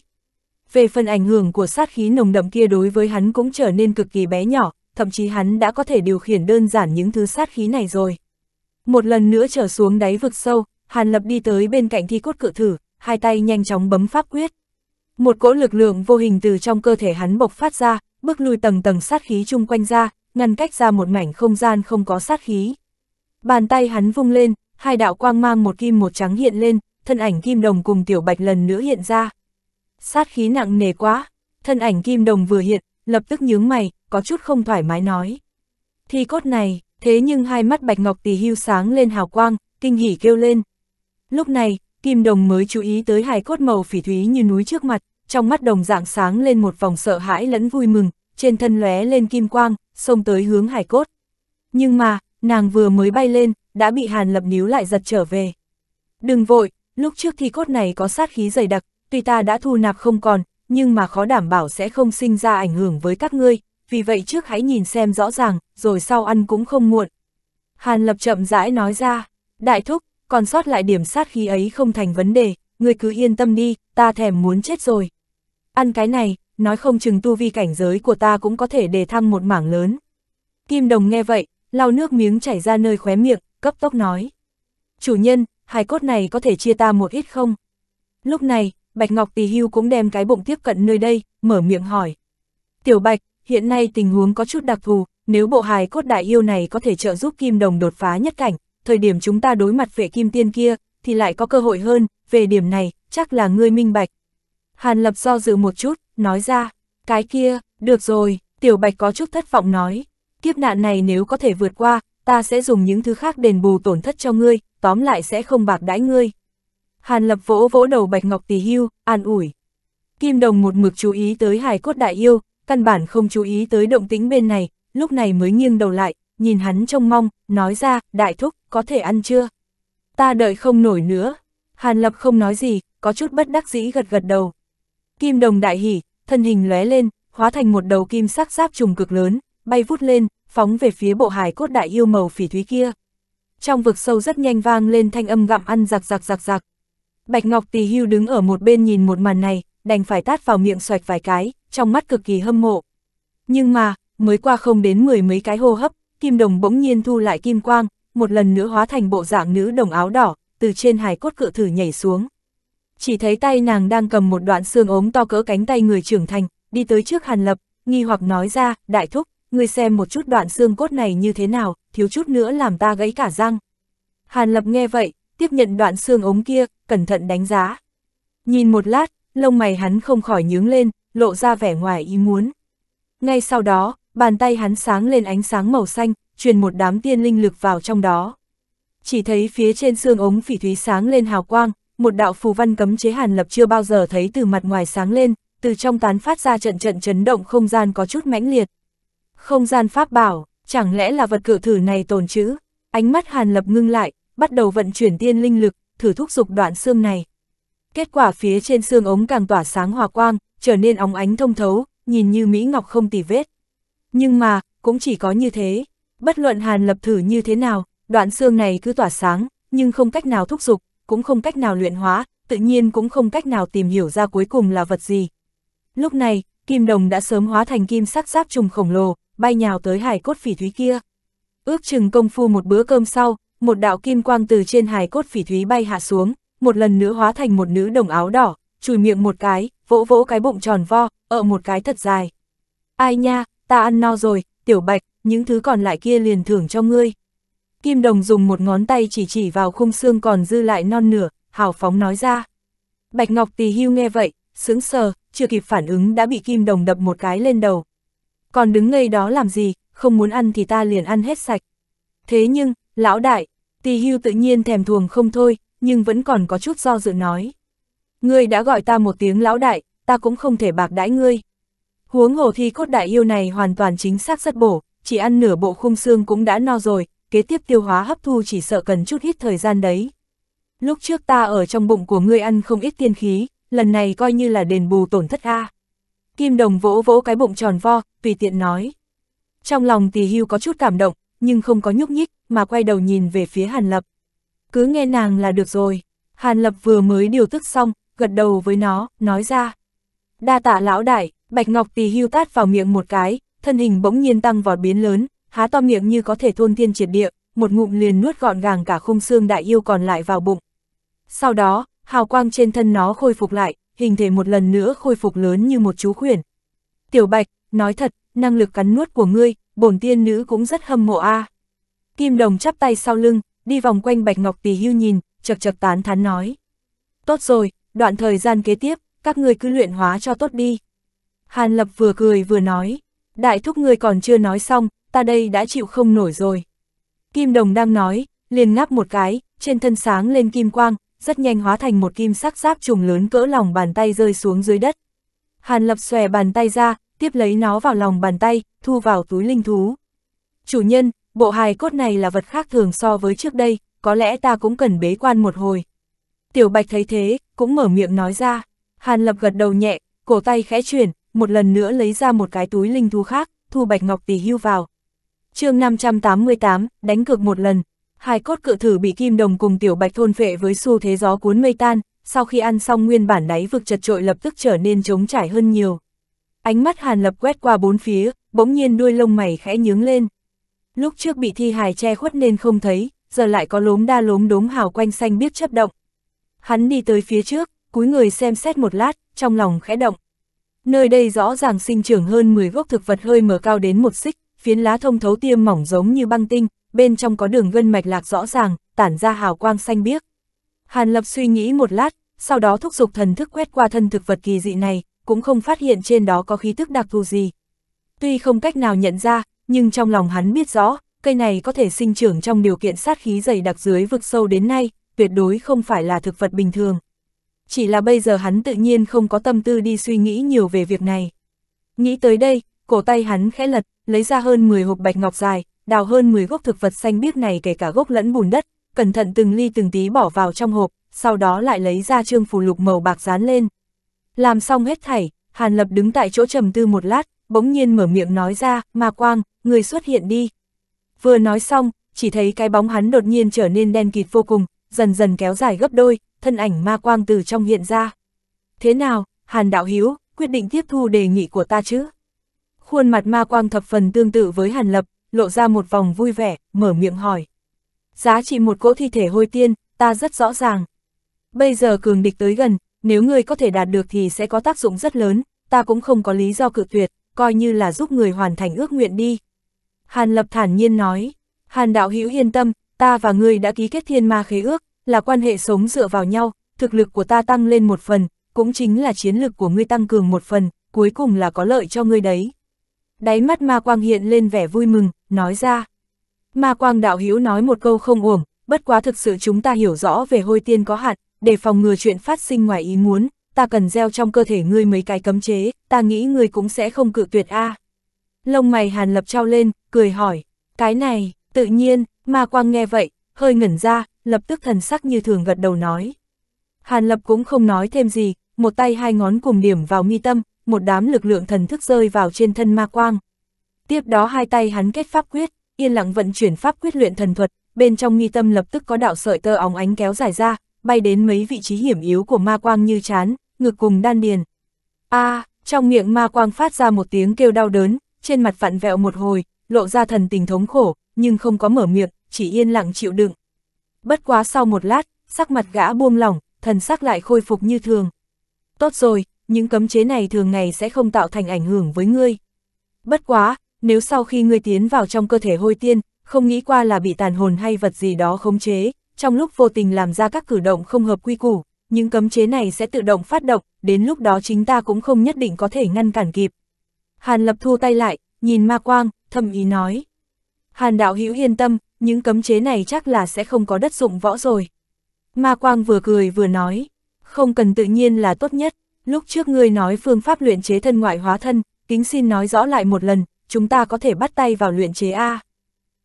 A: Về phần ảnh hưởng của sát khí nồng đậm kia đối với hắn cũng trở nên cực kỳ bé nhỏ, thậm chí hắn đã có thể điều khiển đơn giản những thứ sát khí này rồi. Một lần nữa trở xuống đáy vực sâu, Hàn Lập đi tới bên cạnh thi cốt cự thử, hai tay nhanh chóng bấm pháp quyết. Một cỗ lực lượng vô hình từ trong cơ thể hắn bộc phát ra, bước lui tầng tầng sát khí chung quanh ra, ngăn cách ra một mảnh không gian không có sát khí. Bàn tay hắn vung lên, hai đạo quang mang một kim một trắng hiện lên, thân ảnh kim đồng cùng tiểu bạch lần nữa hiện ra. Sát khí nặng nề quá, thân ảnh kim đồng vừa hiện, lập tức nhướng mày, có chút không thoải mái nói. Thi cốt này, thế nhưng hai mắt Bạch Ngọc Tỷ hưu sáng lên hào quang, kinh hỉ kêu lên. Lúc này, Kim Đồng mới chú ý tới hài cốt màu phỉ thúy như núi trước mặt, trong mắt đồng dạng sáng lên một vòng sợ hãi lẫn vui mừng, trên thân lóe lên kim quang, xông tới hướng hài cốt. Nhưng mà, nàng vừa mới bay lên, đã bị Hàn Lập níu lại giật trở về. Đừng vội, lúc trước thi cốt này có sát khí dày đặc, tuy ta đã thu nạp không còn, nhưng mà khó đảm bảo sẽ không sinh ra ảnh hưởng với các ngươi, vì vậy trước hãy nhìn xem rõ ràng, rồi sau ăn cũng không muộn. Hàn Lập chậm rãi nói ra, đại thúc, còn sót lại điểm sát khí ấy không thành vấn đề, ngươi cứ yên tâm đi, ta thèm muốn chết rồi. Ăn cái này, nói không chừng tu vi cảnh giới của ta cũng có thể đề thăng một mảng lớn. Kim Đồng nghe vậy, lau nước miếng chảy ra nơi khóe miệng, cấp tốc nói. Chủ nhân, hài cốt này có thể chia ta một ít không? Lúc này, Bạch Ngọc Tỳ Hưu cũng đem cái bụng tiếp cận nơi đây, mở miệng hỏi. Tiểu Bạch, hiện nay tình huống có chút đặc thù, nếu bộ hài cốt đại yêu này có thể trợ giúp Kim Đồng đột phá nhất cảnh, thời điểm chúng ta đối mặt về kim tiên kia, thì lại có cơ hội hơn, về điểm này, chắc là ngươi minh bạch. Hàn Lập do dự một chút, nói ra, cái kia, được rồi, Tiểu Bạch có chút thất vọng nói, kiếp nạn này nếu có thể vượt qua, ta sẽ dùng những thứ khác đền bù tổn thất cho ngươi, tóm lại sẽ không bạc đãi ngươi. Hàn Lập vỗ vỗ đầu Bạch Ngọc Tỳ Hưu, an ủi. Kim Đồng một mực chú ý tới hài cốt đại yêu, căn bản không chú ý tới động tĩnh bên này, lúc này mới nghiêng đầu lại, nhìn hắn trông mong, nói ra, đại thúc, có thể ăn chưa? Ta đợi không nổi nữa. Hàn Lập không nói gì, có chút bất đắc dĩ gật gật đầu. Kim đồng đại hỉ, thân hình lóe lên, hóa thành một đầu kim sắc giáp trùng cực lớn, bay vút lên, phóng về phía bộ hài cốt đại yêu màu phỉ thúy kia. Trong vực sâu rất nhanh vang lên thanh âm gặm ăn giặc giặc giặc giặc. Bạch Ngọc Tỳ Hưu đứng ở một bên nhìn một màn này, đành phải tát vào miệng xoạch vài cái, trong mắt cực kỳ hâm mộ. Nhưng mà, mới qua không đến mười mấy cái hô hấp, kim đồng bỗng nhiên thu lại kim quang, một lần nữa hóa thành bộ dạng nữ đồng áo đỏ, từ trên hài cốt cự thử nhảy xuống. Chỉ thấy tay nàng đang cầm một đoạn xương ống to cỡ cánh tay người trưởng thành, đi tới trước Hàn Lập, nghi hoặc nói ra, đại thúc, ngươi xem một chút đoạn xương cốt này như thế nào, thiếu chút nữa làm ta gãy cả răng. Hàn Lập nghe vậy, tiếp nhận đoạn xương ống kia, cẩn thận đánh giá. Nhìn một lát, lông mày hắn không khỏi nhướng lên, lộ ra vẻ ngoài ý muốn. Ngay sau đó, bàn tay hắn sáng lên ánh sáng màu xanh, truyền một đám tiên linh lực vào trong đó. Chỉ thấy phía trên xương ống phỉ thúy sáng lên hào quang, một đạo phù văn cấm chế hàn lập chưa bao giờ thấy từ mặt ngoài sáng lên, từ trong tán phát ra trận trận chấn động không gian có chút mãnh liệt. Không gian pháp bảo, chẳng lẽ là vật cự thử này tồn chữ? Ánh mắt hàn lập ngưng lại, bắt đầu vận chuyển tiên linh lực, thử thúc dục đoạn xương này kết quả phía trên xương ống càng tỏa sáng hòa quang, trở nên óng ánh thông thấu, nhìn như Mỹ Ngọc không tì vết. Nhưng mà, cũng chỉ có như thế, bất luận Hàn Lập thử như thế nào, đoạn xương này cứ tỏa sáng, nhưng không cách nào thúc dục, cũng không cách nào luyện hóa, tự nhiên cũng không cách nào tìm hiểu ra cuối cùng là vật gì. Lúc này, kim đồng đã sớm hóa thành kim sắc giáp trùng khổng lồ, bay nhào tới hải cốt phỉ thúy kia. Ước chừng công phu một bữa cơm sau, một đạo kim quang từ trên hải cốt phỉ thúy bay hạ xuống, một lần nữa hóa thành một nữ đồng áo đỏ, chùi miệng một cái, vỗ vỗ cái bụng tròn vo, ở một cái thật dài. Ai nha, ta ăn no rồi, tiểu bạch, những thứ còn lại kia liền thưởng cho ngươi. Kim đồng dùng một ngón tay chỉ chỉ vào khung xương còn dư lại non nửa, hào phóng nói ra. Bạch Ngọc tì hưu nghe vậy, sướng sờ, chưa kịp phản ứng đã bị kim đồng đập một cái lên đầu. Còn đứng ngây đó làm gì, không muốn ăn thì ta liền ăn hết sạch. Thế nhưng, lão đại, tì hưu tự nhiên thèm thuồng không thôi, nhưng vẫn còn có chút do dự nói. Ngươi đã gọi ta một tiếng lão đại, ta cũng không thể bạc đãi ngươi. Huống hồ thi cốt đại yêu này hoàn toàn chính xác rất bổ, chỉ ăn nửa bộ khung xương cũng đã no rồi, kế tiếp tiêu hóa hấp thu chỉ sợ cần chút ít thời gian đấy. Lúc trước ta ở trong bụng của ngươi ăn không ít tiên khí, lần này coi như là đền bù tổn thất a. Kim Đồng vỗ vỗ cái bụng tròn vo, tùy tiện nói. Trong lòng Tì Hưu có chút cảm động, nhưng không có nhúc nhích, mà quay đầu nhìn về phía Hàn Lập cứ nghe nàng là được rồi. Hàn Lập vừa mới điều tức xong, gật đầu với nó, nói ra. Đa tạ lão đại, Bạch Ngọc tì hưu tát vào miệng một cái, thân hình bỗng nhiên tăng vọt biến lớn, há to miệng như có thể thôn thiên triệt địa, một ngụm liền nuốt gọn gàng cả khung xương đại yêu còn lại vào bụng. Sau đó, hào quang trên thân nó khôi phục lại, hình thể một lần nữa khôi phục lớn như một chú khuyển. Tiểu Bạch, nói thật, năng lực cắn nuốt của ngươi, bổn tiên nữ cũng rất hâm mộ a. À. Kim Đồng chắp tay sau lưng, đi vòng quanh Bạch Ngọc Tỷ Hưu nhìn, chật chật tán thán nói. Tốt rồi, đoạn thời gian kế tiếp, các người cứ luyện hóa cho tốt đi. Hàn Lập vừa cười vừa nói, đại thúc người còn chưa nói xong, ta đây đã chịu không nổi rồi. Kim Đồng đang nói, liền ngáp một cái, trên thân sáng lên kim quang, rất nhanh hóa thành một kim sắc giáp trùng lớn cỡ lòng bàn tay rơi xuống dưới đất. Hàn Lập xòe bàn tay ra, tiếp lấy nó vào lòng bàn tay, thu vào túi linh thú. Chủ nhân, bộ hài cốt này là vật khác thường so với trước đây, có lẽ ta cũng cần bế quan một hồi. Tiểu Bạch thấy thế, cũng mở miệng nói ra. Hàn Lập gật đầu nhẹ, cổ tay khẽ chuyển, một lần nữa lấy ra một cái túi linh thú khác, thu Bạch Ngọc Tỷ hưu vào. chương 588, đánh cược một lần. hài cốt cự thử bị kim đồng cùng Tiểu Bạch thôn phệ với xu thế gió cuốn mây tan, sau khi ăn xong nguyên bản đáy vực chật trội lập tức trở nên trống trải hơn nhiều. Ánh mắt Hàn Lập quét qua bốn phía, bỗng nhiên đuôi lông mày khẽ nhướng lên lúc trước bị thi hài che khuất nên không thấy, giờ lại có lốm đa lốm đốm hào quanh xanh biết chấp động. Hắn đi tới phía trước, cúi người xem xét một lát, trong lòng khẽ động. Nơi đây rõ ràng sinh trưởng hơn 10 gốc thực vật hơi mở cao đến một xích, phiến lá thông thấu tiêm mỏng giống như băng tinh, bên trong có đường gân mạch lạc rõ ràng, tản ra hào quang xanh biếc. Hàn Lập suy nghĩ một lát, sau đó thúc giục thần thức quét qua thân thực vật kỳ dị này, cũng không phát hiện trên đó có khí tức đặc thù gì. Tuy không cách nào nhận ra, nhưng trong lòng hắn biết rõ, cây này có thể sinh trưởng trong điều kiện sát khí dày đặc dưới vực sâu đến nay, tuyệt đối không phải là thực vật bình thường. Chỉ là bây giờ hắn tự nhiên không có tâm tư đi suy nghĩ nhiều về việc này. Nghĩ tới đây, cổ tay hắn khẽ lật, lấy ra hơn 10 hộp bạch ngọc dài, đào hơn 10 gốc thực vật xanh biếc này kể cả gốc lẫn bùn đất, cẩn thận từng ly từng tí bỏ vào trong hộp, sau đó lại lấy ra trương phù lục màu bạc dán lên. Làm xong hết thảy, Hàn Lập đứng tại chỗ trầm tư một lát, bỗng nhiên mở miệng nói ra, ma quang, người xuất hiện đi. Vừa nói xong, chỉ thấy cái bóng hắn đột nhiên trở nên đen kịt vô cùng, dần dần kéo dài gấp đôi, thân ảnh ma quang từ trong hiện ra. Thế nào, Hàn Đạo Hiếu, quyết định tiếp thu đề nghị của ta chứ? Khuôn mặt ma quang thập phần tương tự với Hàn Lập, lộ ra một vòng vui vẻ, mở miệng hỏi. Giá trị một cỗ thi thể hôi tiên, ta rất rõ ràng. Bây giờ cường địch tới gần, nếu ngươi có thể đạt được thì sẽ có tác dụng rất lớn, ta cũng không có lý do cự tuyệt, coi như là giúp người hoàn thành ước nguyện đi. Hàn Lập thản nhiên nói, Hàn Đạo Hữu yên tâm, ta và ngươi đã ký kết thiên ma khế ước, là quan hệ sống dựa vào nhau, thực lực của ta tăng lên một phần, cũng chính là chiến lực của ngươi tăng cường một phần, cuối cùng là có lợi cho ngươi đấy. Đáy mắt ma quang hiện lên vẻ vui mừng, nói ra. Ma quang đạo Hữu nói một câu không uổng, bất quá thực sự chúng ta hiểu rõ về hôi tiên có hạn, để phòng ngừa chuyện phát sinh ngoài ý muốn, ta cần gieo trong cơ thể ngươi mấy cái cấm chế, ta nghĩ ngươi cũng sẽ không cự tuyệt a. À. Lông mày Hàn Lập trao lên, cười hỏi, cái này, tự nhiên, ma quang nghe vậy, hơi ngẩn ra, lập tức thần sắc như thường gật đầu nói. Hàn Lập cũng không nói thêm gì, một tay hai ngón cùng điểm vào mi tâm, một đám lực lượng thần thức rơi vào trên thân ma quang. Tiếp đó hai tay hắn kết pháp quyết, yên lặng vận chuyển pháp quyết luyện thần thuật, bên trong nghi tâm lập tức có đạo sợi tơ óng ánh kéo dài ra, bay đến mấy vị trí hiểm yếu của ma quang như chán, ngực cùng đan điền. a à, trong miệng ma quang phát ra một tiếng kêu đau đớn, trên mặt vặn vẹo một hồi, lộ ra thần tình thống khổ, nhưng không có mở miệng, chỉ yên lặng chịu đựng. Bất quá sau một lát, sắc mặt gã buông lỏng, thần sắc lại khôi phục như thường. Tốt rồi, những cấm chế này thường ngày sẽ không tạo thành ảnh hưởng với ngươi. Bất quá, nếu sau khi ngươi tiến vào trong cơ thể hôi tiên, không nghĩ qua là bị tàn hồn hay vật gì đó khống chế, trong lúc vô tình làm ra các cử động không hợp quy củ, những cấm chế này sẽ tự động phát động, đến lúc đó chính ta cũng không nhất định có thể ngăn cản kịp. Hàn Lập thu tay lại, nhìn Ma Quang, thầm ý nói. Hàn đạo hữu yên tâm, những cấm chế này chắc là sẽ không có đất dụng võ rồi. Ma Quang vừa cười vừa nói, không cần tự nhiên là tốt nhất, lúc trước ngươi nói phương pháp luyện chế thân ngoại hóa thân, kính xin nói rõ lại một lần, chúng ta có thể bắt tay vào luyện chế A.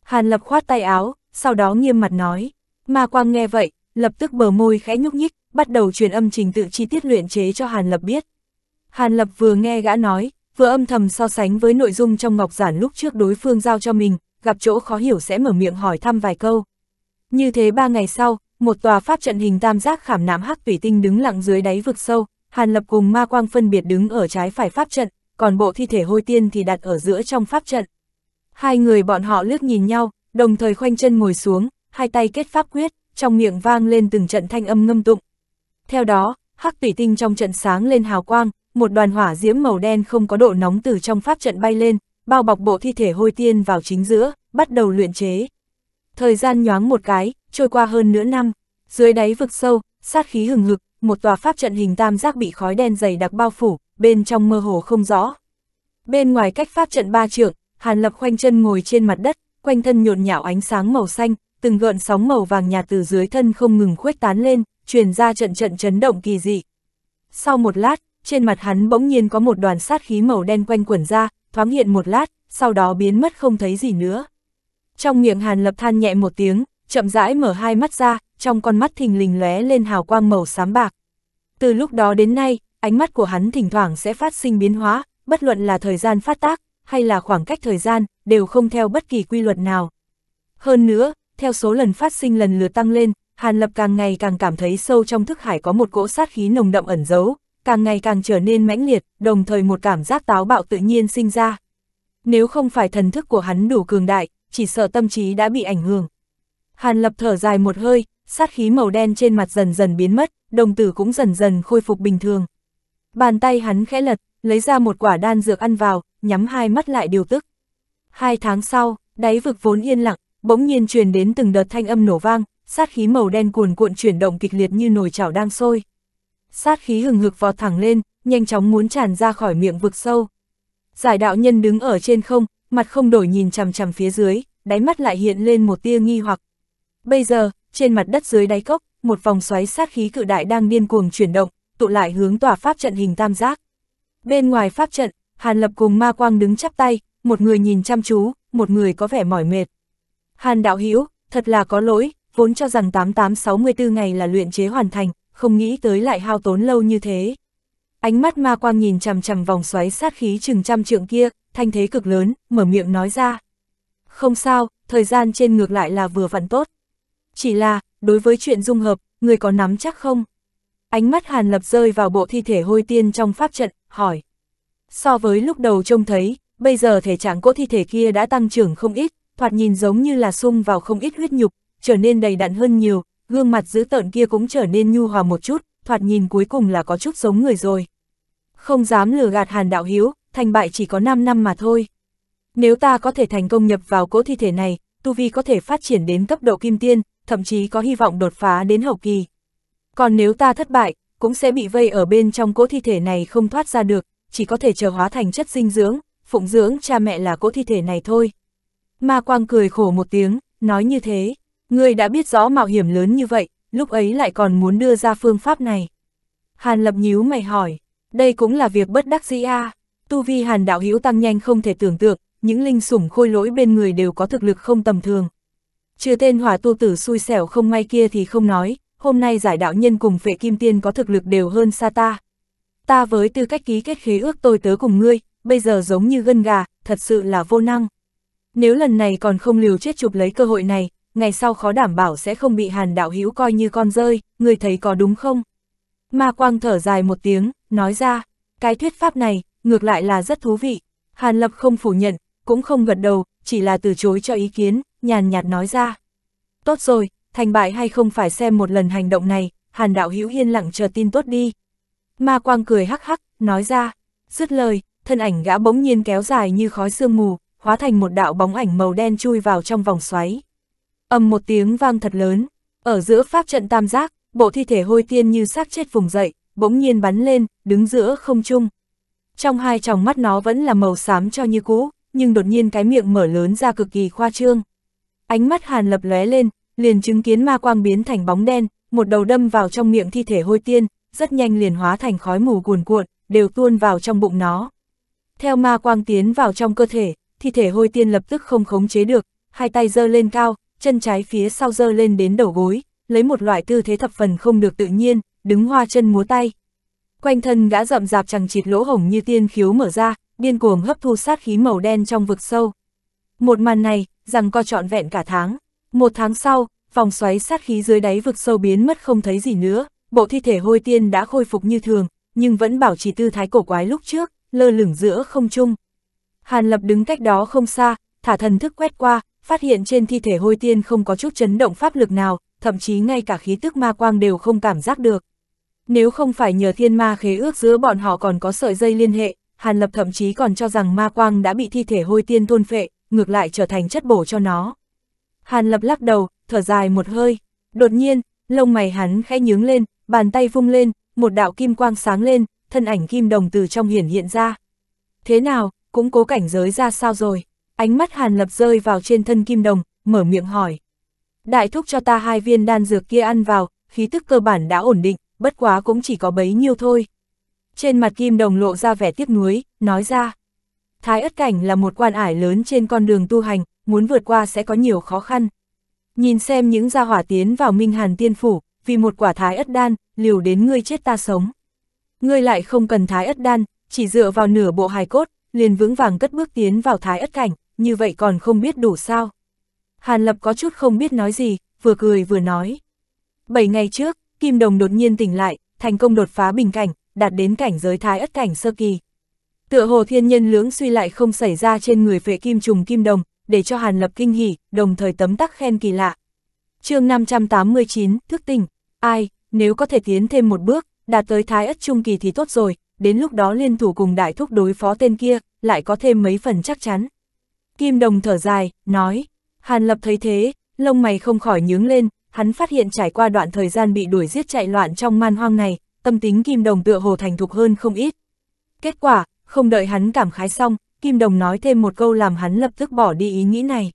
A: Hàn Lập khoát tay áo, sau đó nghiêm mặt nói, Ma Quang nghe vậy, lập tức bờ môi khẽ nhúc nhích, bắt đầu truyền âm trình tự chi tiết luyện chế cho Hàn Lập biết. Hàn Lập vừa nghe gã nói, vừa âm thầm so sánh với nội dung trong ngọc giản lúc trước đối phương giao cho mình, gặp chỗ khó hiểu sẽ mở miệng hỏi thăm vài câu. Như thế ba ngày sau, một tòa pháp trận hình tam giác khảm nạm hắc thủy tinh đứng lặng dưới đáy vực sâu, Hàn Lập cùng Ma Quang phân biệt đứng ở trái phải pháp trận, còn bộ thi thể hôi tiên thì đặt ở giữa trong pháp trận. Hai người bọn họ lướt nhìn nhau, đồng thời khoanh chân ngồi xuống, hai tay kết pháp quyết, trong miệng vang lên từng trận thanh âm ngâm tụng, theo đó, hắc thủy tinh trong trận sáng lên hào quang, một đoàn hỏa diễm màu đen không có độ nóng từ trong pháp trận bay lên, bao bọc bộ thi thể hôi tiên vào chính giữa, bắt đầu luyện chế. Thời gian nhoáng một cái, trôi qua hơn nửa năm, dưới đáy vực sâu, sát khí hừng hực, một tòa pháp trận hình tam giác bị khói đen dày đặc bao phủ, bên trong mơ hồ không rõ. Bên ngoài cách pháp trận ba trượng, Hàn Lập khoanh chân ngồi trên mặt đất, quanh thân nhộn nhạo ánh sáng màu xanh, từng gợn sóng màu vàng nhạt từ dưới thân không ngừng khuếch tán lên, truyền ra trận trận chấn động kỳ dị. Sau một lát, trên mặt hắn bỗng nhiên có một đoàn sát khí màu đen quanh quẩn ra, thoáng hiện một lát, sau đó biến mất không thấy gì nữa. Trong miệng Hàn Lập than nhẹ một tiếng, chậm rãi mở hai mắt ra, trong con mắt thình lình lóe lên hào quang màu xám bạc. Từ lúc đó đến nay, ánh mắt của hắn thỉnh thoảng sẽ phát sinh biến hóa, bất luận là thời gian phát tác, hay là khoảng cách thời gian, đều không theo bất kỳ quy luật nào. Hơn nữa, theo số lần phát sinh lần lượt tăng lên, Hàn Lập càng ngày càng cảm thấy sâu trong thức hải có một cỗ sát khí nồng đậm ẩn giấu, càng ngày càng trở nên mãnh liệt, đồng thời một cảm giác táo bạo tự nhiên sinh ra. Nếu không phải thần thức của hắn đủ cường đại, chỉ sợ tâm trí đã bị ảnh hưởng. Hàn Lập thở dài một hơi, sát khí màu đen trên mặt dần dần biến mất, đồng tử cũng dần dần khôi phục bình thường. Bàn tay hắn khẽ lật, lấy ra một quả đan dược ăn vào, nhắm hai mắt lại điều tức. Hai tháng sau, đáy vực vốn yên lặng, bỗng nhiên truyền đến từng đợt thanh âm nổ vang, sát khí màu đen cuồn cuộn chuyển động kịch liệt như nồi chảo đang sôi. Sát khí hừng hực vọt thẳng lên, nhanh chóng muốn tràn ra khỏi miệng vực sâu. Giải đạo nhân đứng ở trên không, mặt không đổi nhìn chằm chằm phía dưới, đáy mắt lại hiện lên một tia nghi hoặc. Bây giờ, trên mặt đất dưới đáy cốc, một vòng xoáy sát khí cự đại đang điên cuồng chuyển động, tụ lại hướng tỏa pháp trận hình tam giác. Bên ngoài pháp trận, Hàn Lập cùng Ma Quang đứng chắp tay, một người nhìn chăm chú, một người có vẻ mỏi mệt. Hàn đạo hữu thật là có lỗi, vốn cho rằng 8864 ngày là luyện chế hoàn thành, không nghĩ tới lại hao tốn lâu như thế. Ánh mắt ma quang nhìn chằm chằm vòng xoáy sát khí chừng trăm trượng kia, thanh thế cực lớn, mở miệng nói ra. Không sao, thời gian trên ngược lại là vừa vặn tốt. Chỉ là, đối với chuyện dung hợp, người có nắm chắc không? Ánh mắt Hàn Lập rơi vào bộ thi thể hôi tiên trong pháp trận, hỏi. So với lúc đầu trông thấy, bây giờ thể trạng cỗ thi thể kia đã tăng trưởng không ít, thoạt nhìn giống như là sung vào không ít huyết nhục, trở nên đầy đặn hơn nhiều, gương mặt dữ tợn kia cũng trở nên nhu hòa một chút, thoạt nhìn cuối cùng là có chút giống người rồi. Không dám lừa gạt Hàn Đạo Hiếu, thành bại chỉ có 5 năm mà thôi. Nếu ta có thể thành công nhập vào cỗ thi thể này, Tu Vi có thể phát triển đến cấp độ kim tiên, thậm chí có hy vọng đột phá đến hậu kỳ. Còn nếu ta thất bại, cũng sẽ bị vây ở bên trong cỗ thi thể này không thoát ra được, chỉ có thể chờ hóa thành chất dinh dưỡng, phụng dưỡng cha mẹ là cỗ thi thể này thôi. Ma Quang cười khổ một tiếng, nói như thế, Ngươi đã biết rõ mạo hiểm lớn như vậy, lúc ấy lại còn muốn đưa ra phương pháp này. Hàn lập nhíu mày hỏi, đây cũng là việc bất đắc dĩ a. Tu vi hàn đạo hữu tăng nhanh không thể tưởng tượng, những linh sủng khôi lỗi bên người đều có thực lực không tầm thường. Trừ tên hỏa tu tử xui xẻo không may kia thì không nói, hôm nay giải đạo nhân cùng phệ kim tiên có thực lực đều hơn xa ta. Ta với tư cách ký kết khế ước tôi tớ cùng ngươi, bây giờ giống như gân gà, thật sự là vô năng. Nếu lần này còn không liều chết chụp lấy cơ hội này, ngày sau khó đảm bảo sẽ không bị hàn đạo hữu coi như con rơi, người thấy có đúng không? Ma quang thở dài một tiếng, nói ra, cái thuyết pháp này, ngược lại là rất thú vị. Hàn lập không phủ nhận, cũng không gật đầu, chỉ là từ chối cho ý kiến, nhàn nhạt nói ra. Tốt rồi, thành bại hay không phải xem một lần hành động này, hàn đạo hữu yên lặng chờ tin tốt đi. Ma quang cười hắc hắc, nói ra, dứt lời, thân ảnh gã bỗng nhiên kéo dài như khói sương mù, hóa thành một đạo bóng ảnh màu đen chui vào trong vòng xoáy ầm một tiếng vang thật lớn, ở giữa pháp trận tam giác, bộ thi thể hôi tiên như xác chết vùng dậy, bỗng nhiên bắn lên, đứng giữa không trung. Trong hai tròng mắt nó vẫn là màu xám cho như cũ, nhưng đột nhiên cái miệng mở lớn ra cực kỳ khoa trương. Ánh mắt Hàn Lập lóe lên, liền chứng kiến ma quang biến thành bóng đen, một đầu đâm vào trong miệng thi thể hôi tiên, rất nhanh liền hóa thành khói mù cuồn cuộn, đều tuôn vào trong bụng nó. Theo ma quang tiến vào trong cơ thể, thi thể hôi tiên lập tức không khống chế được, hai tay giơ lên cao, chân trái phía sau dơ lên đến đầu gối, lấy một loại tư thế thập phần không được tự nhiên, đứng hoa chân múa tay. Quanh thân gã rậm rạp chẳng chịt lỗ hổng như tiên khiếu mở ra, điên cuồng hấp thu sát khí màu đen trong vực sâu. Một màn này, rằng co trọn vẹn cả tháng. Một tháng sau, vòng xoáy sát khí dưới đáy vực sâu biến mất không thấy gì nữa, bộ thi thể hôi tiên đã khôi phục như thường, nhưng vẫn bảo trì tư thái cổ quái lúc trước, lơ lửng giữa không trung. Hàn Lập đứng cách đó không xa, thả thần thức quét qua, phát hiện trên thi thể hôi tiên không có chút chấn động pháp lực nào, thậm chí ngay cả khí tức ma quang đều không cảm giác được. Nếu không phải nhờ thiên ma khế ước giữa bọn họ còn có sợi dây liên hệ, Hàn Lập thậm chí còn cho rằng ma quang đã bị thi thể hôi tiên thôn phệ, ngược lại trở thành chất bổ cho nó. Hàn Lập lắc đầu, thở dài một hơi. Đột nhiên, lông mày hắn khẽ nhướng lên, bàn tay vung lên, một đạo kim quang sáng lên, thân ảnh kim đồng từ trong hiển hiện ra. Thế nào, cũng cố cảnh giới ra sao rồi? Ánh mắt Hàn Lập rơi vào trên thân Kim Đồng, mở miệng hỏi. Đại thúc cho ta hai viên đan dược kia ăn vào, khí tức cơ bản đã ổn định, bất quá cũng chỉ có bấy nhiêu thôi. Trên mặt Kim Đồng lộ ra vẻ tiếc nuối, nói ra. Thái ất cảnh là một quan ải lớn trên con đường tu hành, muốn vượt qua sẽ có nhiều khó khăn. Nhìn xem những gia hỏa tiến vào Minh Hàn Tiên Phủ, vì một quả thái ất đan, liều đến ngươi chết ta sống. Ngươi lại không cần thái ất đan, chỉ dựa vào nửa bộ hài cốt, liền vững vàng cất bước tiến vào thái ất cảnh, như vậy còn không biết đủ sao. Hàn Lập có chút không biết nói gì, vừa cười vừa nói. Bảy ngày trước, Kim Đồng đột nhiên tỉnh lại, thành công đột phá bình cảnh, đạt đến cảnh giới thái ất cảnh sơ kỳ. Tựa hồ thiên nhân lưỡng suy lại không xảy ra trên người phệ kim trùng Kim Đồng, để cho Hàn Lập kinh hỉ, đồng thời tấm tắc khen kỳ lạ. chương 589, thức tỉnh, ai, nếu có thể tiến thêm một bước, đạt tới thái ất trung kỳ thì tốt rồi, đến lúc đó liên thủ cùng đại thúc đối phó tên kia, lại có thêm mấy phần chắc chắn. Kim Đồng thở dài, nói. Hàn Lập thấy thế, lông mày không khỏi nhướng lên, hắn phát hiện trải qua đoạn thời gian bị đuổi giết chạy loạn trong man hoang này, tâm tính Kim Đồng tựa hồ thành thục hơn không ít. Kết quả, không đợi hắn cảm khái xong, Kim Đồng nói thêm một câu làm hắn lập tức bỏ đi ý nghĩ này.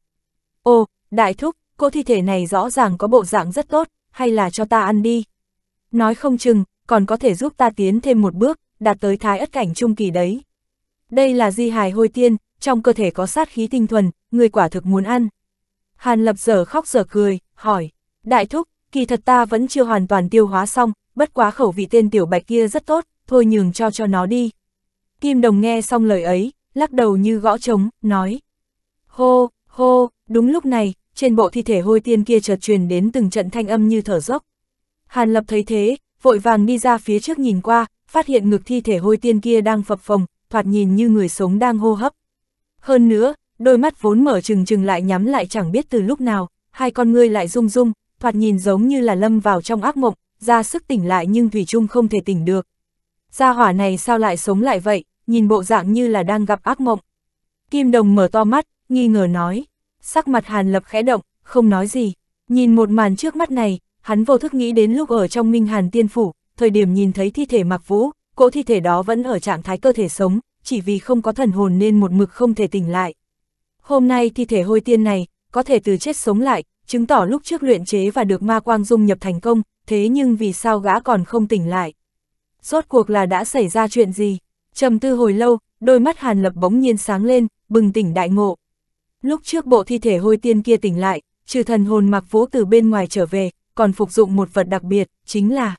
A: Ô, đại thúc, cô thi thể này rõ ràng có bộ dạng rất tốt, hay là cho ta ăn đi. Nói không chừng, còn có thể giúp ta tiến thêm một bước, đạt tới thái ất cảnh trung kỳ đấy. Đây là di hài hôi tiên, trong cơ thể có sát khí tinh thuần, người quả thực muốn ăn. Hàn lập giờ khóc giờ cười, hỏi, đại thúc, kỳ thật ta vẫn chưa hoàn toàn tiêu hóa xong, bất quá khẩu vị tên tiểu bạch kia rất tốt, thôi nhường cho cho nó đi. Kim đồng nghe xong lời ấy, lắc đầu như gõ trống, nói, hô, hô, đúng lúc này, trên bộ thi thể hôi tiên kia chợt truyền đến từng trận thanh âm như thở dốc. Hàn lập thấy thế, vội vàng đi ra phía trước nhìn qua, phát hiện ngực thi thể hôi tiên kia đang phập phồng, thoạt nhìn như người sống đang hô hấp. Hơn nữa, đôi mắt vốn mở trừng trừng lại nhắm lại chẳng biết từ lúc nào, hai con ngươi lại rung rung, thoạt nhìn giống như là lâm vào trong ác mộng, ra sức tỉnh lại nhưng Thủy Trung không thể tỉnh được. Gia hỏa này sao lại sống lại vậy, nhìn bộ dạng như là đang gặp ác mộng. Kim Đồng mở to mắt, nghi ngờ nói, sắc mặt Hàn Lập khẽ động, không nói gì. Nhìn một màn trước mắt này, hắn vô thức nghĩ đến lúc ở trong Minh Hàn Tiên Phủ, thời điểm nhìn thấy thi thể mặc Vũ, cỗ thi thể đó vẫn ở trạng thái cơ thể sống, chỉ vì không có thần hồn nên một mực không thể tỉnh lại. Hôm nay thi thể hôi tiên này, có thể từ chết sống lại, chứng tỏ lúc trước luyện chế và được ma quang dung nhập thành công, thế nhưng vì sao gã còn không tỉnh lại. Rốt cuộc là đã xảy ra chuyện gì? trầm tư hồi lâu, đôi mắt Hàn Lập bỗng nhiên sáng lên, bừng tỉnh đại ngộ. Lúc trước bộ thi thể hôi tiên kia tỉnh lại, trừ thần hồn mặc vũ từ bên ngoài trở về, còn phục dụng một vật đặc biệt, chính là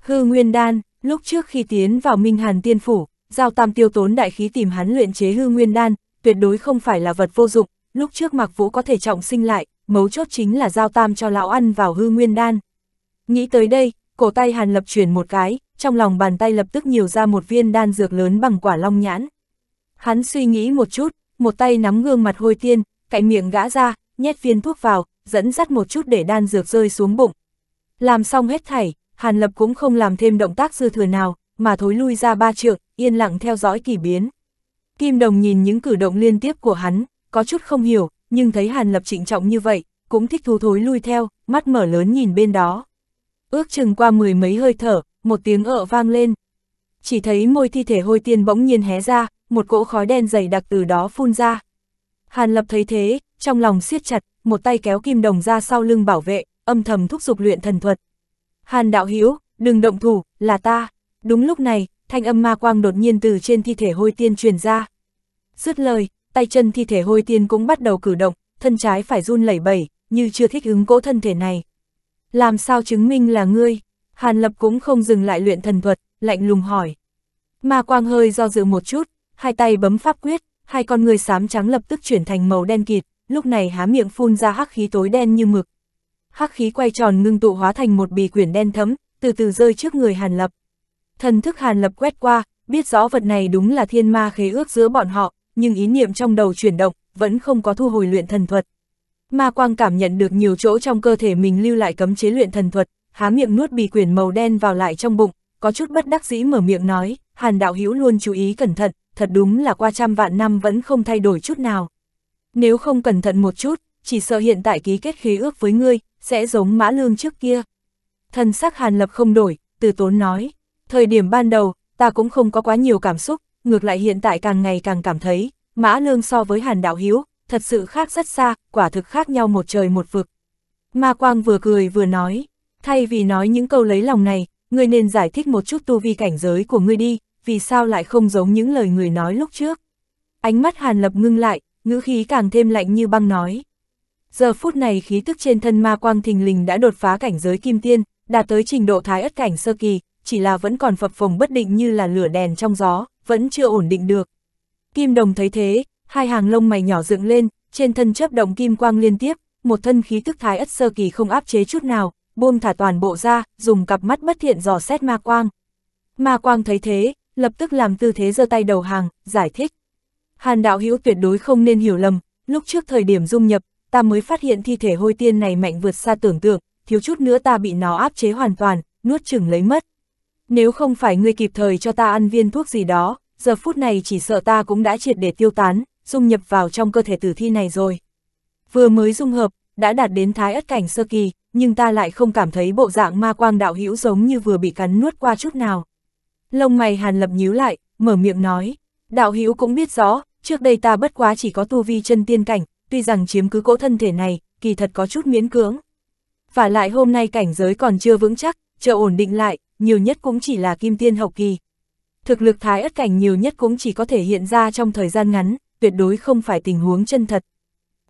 A: hư nguyên đan. Lúc trước khi tiến vào Minh Hàn Tiên Phủ, Giao tam tiêu tốn đại khí tìm hắn luyện chế hư nguyên đan, tuyệt đối không phải là vật vô dụng, lúc trước Mạc Vũ có thể trọng sinh lại, mấu chốt chính là giao tam cho lão ăn vào hư nguyên đan. Nghĩ tới đây, cổ tay Hàn Lập chuyển một cái, trong lòng bàn tay lập tức nhiều ra một viên đan dược lớn bằng quả long nhãn. Hắn suy nghĩ một chút, một tay nắm gương mặt hôi tiên, cạy miệng gã ra, nhét viên thuốc vào, dẫn dắt một chút để đan dược rơi xuống bụng. Làm xong hết thảy, Hàn Lập cũng không làm thêm động tác dư thừa nào, mà thối lui ra ba trượng, yên lặng theo dõi kỳ biến. Kim Đồng nhìn những cử động liên tiếp của hắn, có chút không hiểu, nhưng thấy Hàn Lập trịnh trọng như vậy, cũng thích thú thối lui theo, mắt mở lớn nhìn bên đó. Ước chừng qua mười mấy hơi thở, một tiếng ợ vang lên. Chỉ thấy môi thi thể hôi tiên bỗng nhiên hé ra, một cỗ khói đen dày đặc từ đó phun ra. Hàn Lập thấy thế, trong lòng siết chặt, một tay kéo Kim Đồng ra sau lưng bảo vệ, âm thầm thúc giục luyện thần thuật. Hàn đạo Hiếu, đừng động thủ, là ta. Đúng lúc này, thanh âm ma quang đột nhiên từ trên thi thể hôi tiên truyền ra. Dứt lời, tay chân thi thể hôi tiên cũng bắt đầu cử động, thân trái phải run lẩy bẩy, như chưa thích ứng cỗ thân thể này. Làm sao chứng minh là ngươi? Hàn Lập cũng không dừng lại luyện thần thuật, lạnh lùng hỏi. Ma quang hơi do dự một chút, hai tay bấm pháp quyết, hai con người xám trắng lập tức chuyển thành màu đen kịt, lúc này há miệng phun ra hắc khí tối đen như mực. Hắc khí quay tròn ngưng tụ hóa thành một bì quyển đen thấm, từ từ rơi trước người Hàn Lập. Thần thức Hàn Lập quét qua, biết rõ vật này đúng là thiên ma khế ước giữa bọn họ, nhưng ý niệm trong đầu chuyển động, vẫn không có thu hồi luyện thần thuật. Ma quang cảm nhận được nhiều chỗ trong cơ thể mình lưu lại cấm chế luyện thần thuật, há miệng nuốt bì quyển màu đen vào lại trong bụng, có chút bất đắc dĩ mở miệng nói, Hàn đạo hữu luôn chú ý cẩn thận, thật đúng là qua trăm vạn năm vẫn không thay đổi chút nào. Nếu không cẩn thận một chút, chỉ sợ hiện tại ký kết khế ước với ngươi, sẽ giống mã lương trước kia. Thần sắc Hàn Lập không đổi, từ tốn nói. Thời điểm ban đầu, ta cũng không có quá nhiều cảm xúc, ngược lại hiện tại càng ngày càng cảm thấy, Mã Lương so với Hàn Đạo Hiếu, thật sự khác rất xa, quả thực khác nhau một trời một vực. Ma Quang vừa cười vừa nói, thay vì nói những câu lấy lòng này, ngươi nên giải thích một chút tu vi cảnh giới của ngươi đi, vì sao lại không giống những lời người nói lúc trước. Ánh mắt Hàn Lập ngưng lại, ngữ khí càng thêm lạnh như băng nói. Giờ phút này khí tức trên thân ma quang thình lình đã đột phá cảnh giới kim tiên, đạt tới trình độ thái ất cảnh sơ kỳ, chỉ là vẫn còn phập phồng bất định như là lửa đèn trong gió, vẫn chưa ổn định được. Kim đồng thấy thế, hai hàng lông mày nhỏ dựng lên, trên thân chấp động kim quang liên tiếp, một thân khí thức thái ất sơ kỳ không áp chế chút nào, buông thả toàn bộ ra, dùng cặp mắt bất thiện dò xét ma quang. Ma quang thấy thế, lập tức làm tư thế giơ tay đầu hàng, giải thích. Hàn đạo hữu tuyệt đối không nên hiểu lầm, lúc trước thời điểm dung nhập, ta mới phát hiện thi thể hôi tiên này mạnh vượt xa tưởng tượng, thiếu chút nữa ta bị nó áp chế hoàn toàn, nuốt chừng lấy mất. Nếu không phải ngươi kịp thời cho ta ăn viên thuốc gì đó, giờ phút này chỉ sợ ta cũng đã triệt để tiêu tán, dung nhập vào trong cơ thể tử thi này rồi. Vừa mới dung hợp, đã đạt đến thái ất cảnh sơ kỳ, nhưng ta lại không cảm thấy bộ dạng ma quang đạo hữu giống như vừa bị cắn nuốt qua chút nào. Lông mày hàn lập nhíu lại, mở miệng nói, đạo hữu cũng biết rõ, trước đây ta bất quá chỉ có tu vi chân tiên cảnh, tuy rằng chiếm cứ cỗ thân thể này, kỳ thật có chút miễn cưỡng. Và lại hôm nay cảnh giới còn chưa vững chắc, chờ ổn định lại, nhiều nhất cũng chỉ là kim tiên hậu kỳ. Thực lực thái ất cảnh nhiều nhất cũng chỉ có thể hiện ra trong thời gian ngắn, tuyệt đối không phải tình huống chân thật.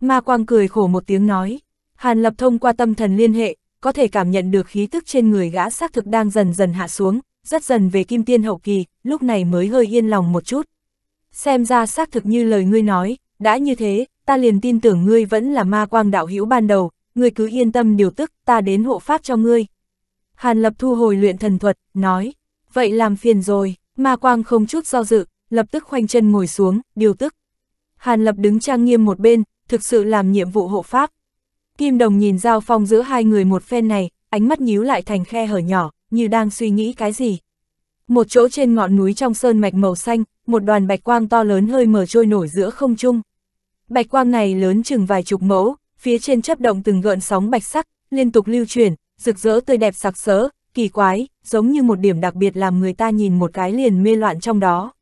A: Ma Quang cười khổ một tiếng nói, Hàn Lập thông qua tâm thần liên hệ, có thể cảm nhận được khí tức trên người gã xác thực đang dần dần hạ xuống, rất dần về kim tiên hậu kỳ, lúc này mới hơi yên lòng một chút. Xem ra xác thực như lời ngươi nói, đã như thế, ta liền tin tưởng ngươi vẫn là ma quang đạo hữu ban đầu, ngươi cứ yên tâm điều tức, ta đến hộ pháp cho ngươi, Hàn Lập thu hồi luyện thần thuật, nói, vậy làm phiền rồi, ma quang không chút do dự, lập tức khoanh chân ngồi xuống, điều tức. Hàn Lập đứng trang nghiêm một bên, thực sự làm nhiệm vụ hộ pháp. Kim Đồng nhìn giao phong giữa hai người một phen này, ánh mắt nhíu lại thành khe hở nhỏ, như đang suy nghĩ cái gì. Một chỗ trên ngọn núi trong sơn mạch màu xanh, một đoàn bạch quang to lớn hơi mở trôi nổi giữa không trung. Bạch quang này lớn chừng vài chục mẫu, phía trên chấp động từng gợn sóng bạch sắc, liên tục lưu chuyển, rực rỡ tươi đẹp sặc sỡ, kỳ quái, giống như một điểm đặc biệt làm người ta nhìn một cái liền mê loạn trong đó.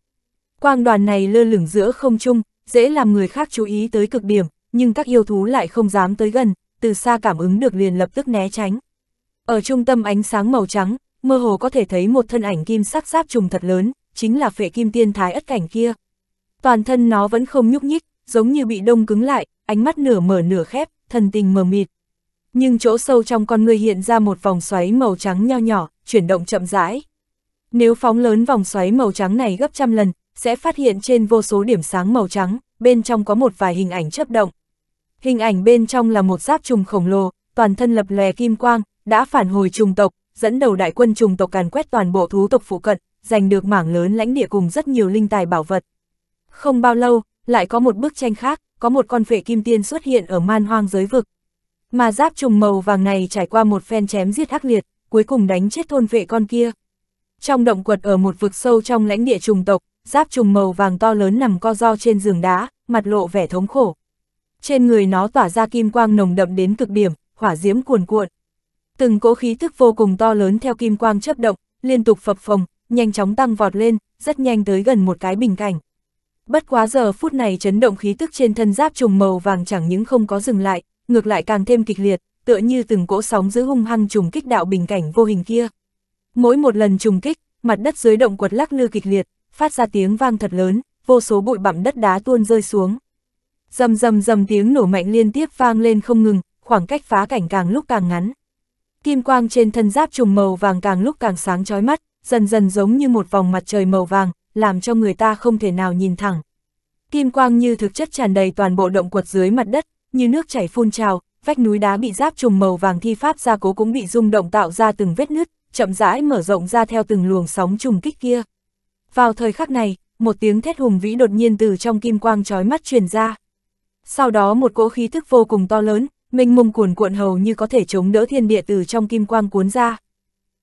A: Quang đoàn này lơ lửng giữa không trung, dễ làm người khác chú ý tới cực điểm, nhưng các yêu thú lại không dám tới gần, từ xa cảm ứng được liền lập tức né tránh. Ở trung tâm ánh sáng màu trắng, mơ hồ có thể thấy một thân ảnh kim sắc giáp trùng thật lớn, chính là phệ kim tiên thái ất cảnh kia. Toàn thân nó vẫn không nhúc nhích, giống như bị đông cứng lại, ánh mắt nửa mở nửa khép, thần tình mờ mịt nhưng chỗ sâu trong con người hiện ra một vòng xoáy màu trắng nho nhỏ, chuyển động chậm rãi. Nếu phóng lớn vòng xoáy màu trắng này gấp trăm lần, sẽ phát hiện trên vô số điểm sáng màu trắng, bên trong có một vài hình ảnh chấp động. Hình ảnh bên trong là một giáp trùng khổng lồ, toàn thân lập lè kim quang, đã phản hồi trùng tộc, dẫn đầu đại quân trùng tộc càn quét toàn bộ thú tộc phụ cận, giành được mảng lớn lãnh địa cùng rất nhiều linh tài bảo vật. Không bao lâu, lại có một bức tranh khác, có một con vệ kim tiên xuất hiện ở man hoang giới vực, mà giáp trùng màu vàng này trải qua một phen chém giết ác liệt, cuối cùng đánh chết thôn vệ con kia. Trong động quật ở một vực sâu trong lãnh địa trùng tộc, giáp trùng màu vàng to lớn nằm co do trên giường đá, mặt lộ vẻ thống khổ. Trên người nó tỏa ra kim quang nồng đậm đến cực điểm, hỏa diễm cuồn cuộn. Từng cỗ khí thức vô cùng to lớn theo kim quang chấp động, liên tục phập phồng, nhanh chóng tăng vọt lên, rất nhanh tới gần một cái bình cảnh. Bất quá giờ phút này chấn động khí tức trên thân giáp trùng màu vàng chẳng những không có dừng lại, ngược lại càng thêm kịch liệt, tựa như từng cỗ sóng giữ hung hăng trùng kích đạo bình cảnh vô hình kia. Mỗi một lần trùng kích, mặt đất dưới động quật lắc lư kịch liệt, phát ra tiếng vang thật lớn, vô số bụi bặm đất đá tuôn rơi xuống. Rầm rầm rầm tiếng nổ mạnh liên tiếp vang lên không ngừng, khoảng cách phá cảnh càng lúc càng ngắn. Kim quang trên thân giáp trùng màu vàng càng lúc càng sáng chói mắt, dần dần giống như một vòng mặt trời màu vàng, làm cho người ta không thể nào nhìn thẳng. Kim quang như thực chất tràn đầy toàn bộ động quật dưới mặt đất, như nước chảy phun trào, vách núi đá bị giáp trùng màu vàng thi pháp gia cố cũng bị rung động tạo ra từng vết nứt, chậm rãi mở rộng ra theo từng luồng sóng trùng kích kia. Vào thời khắc này, một tiếng thét hùng vĩ đột nhiên từ trong kim quang chói mắt truyền ra. Sau đó một cỗ khí thức vô cùng to lớn, mênh mông cuồn cuộn hầu như có thể chống đỡ thiên địa từ trong kim quang cuốn ra.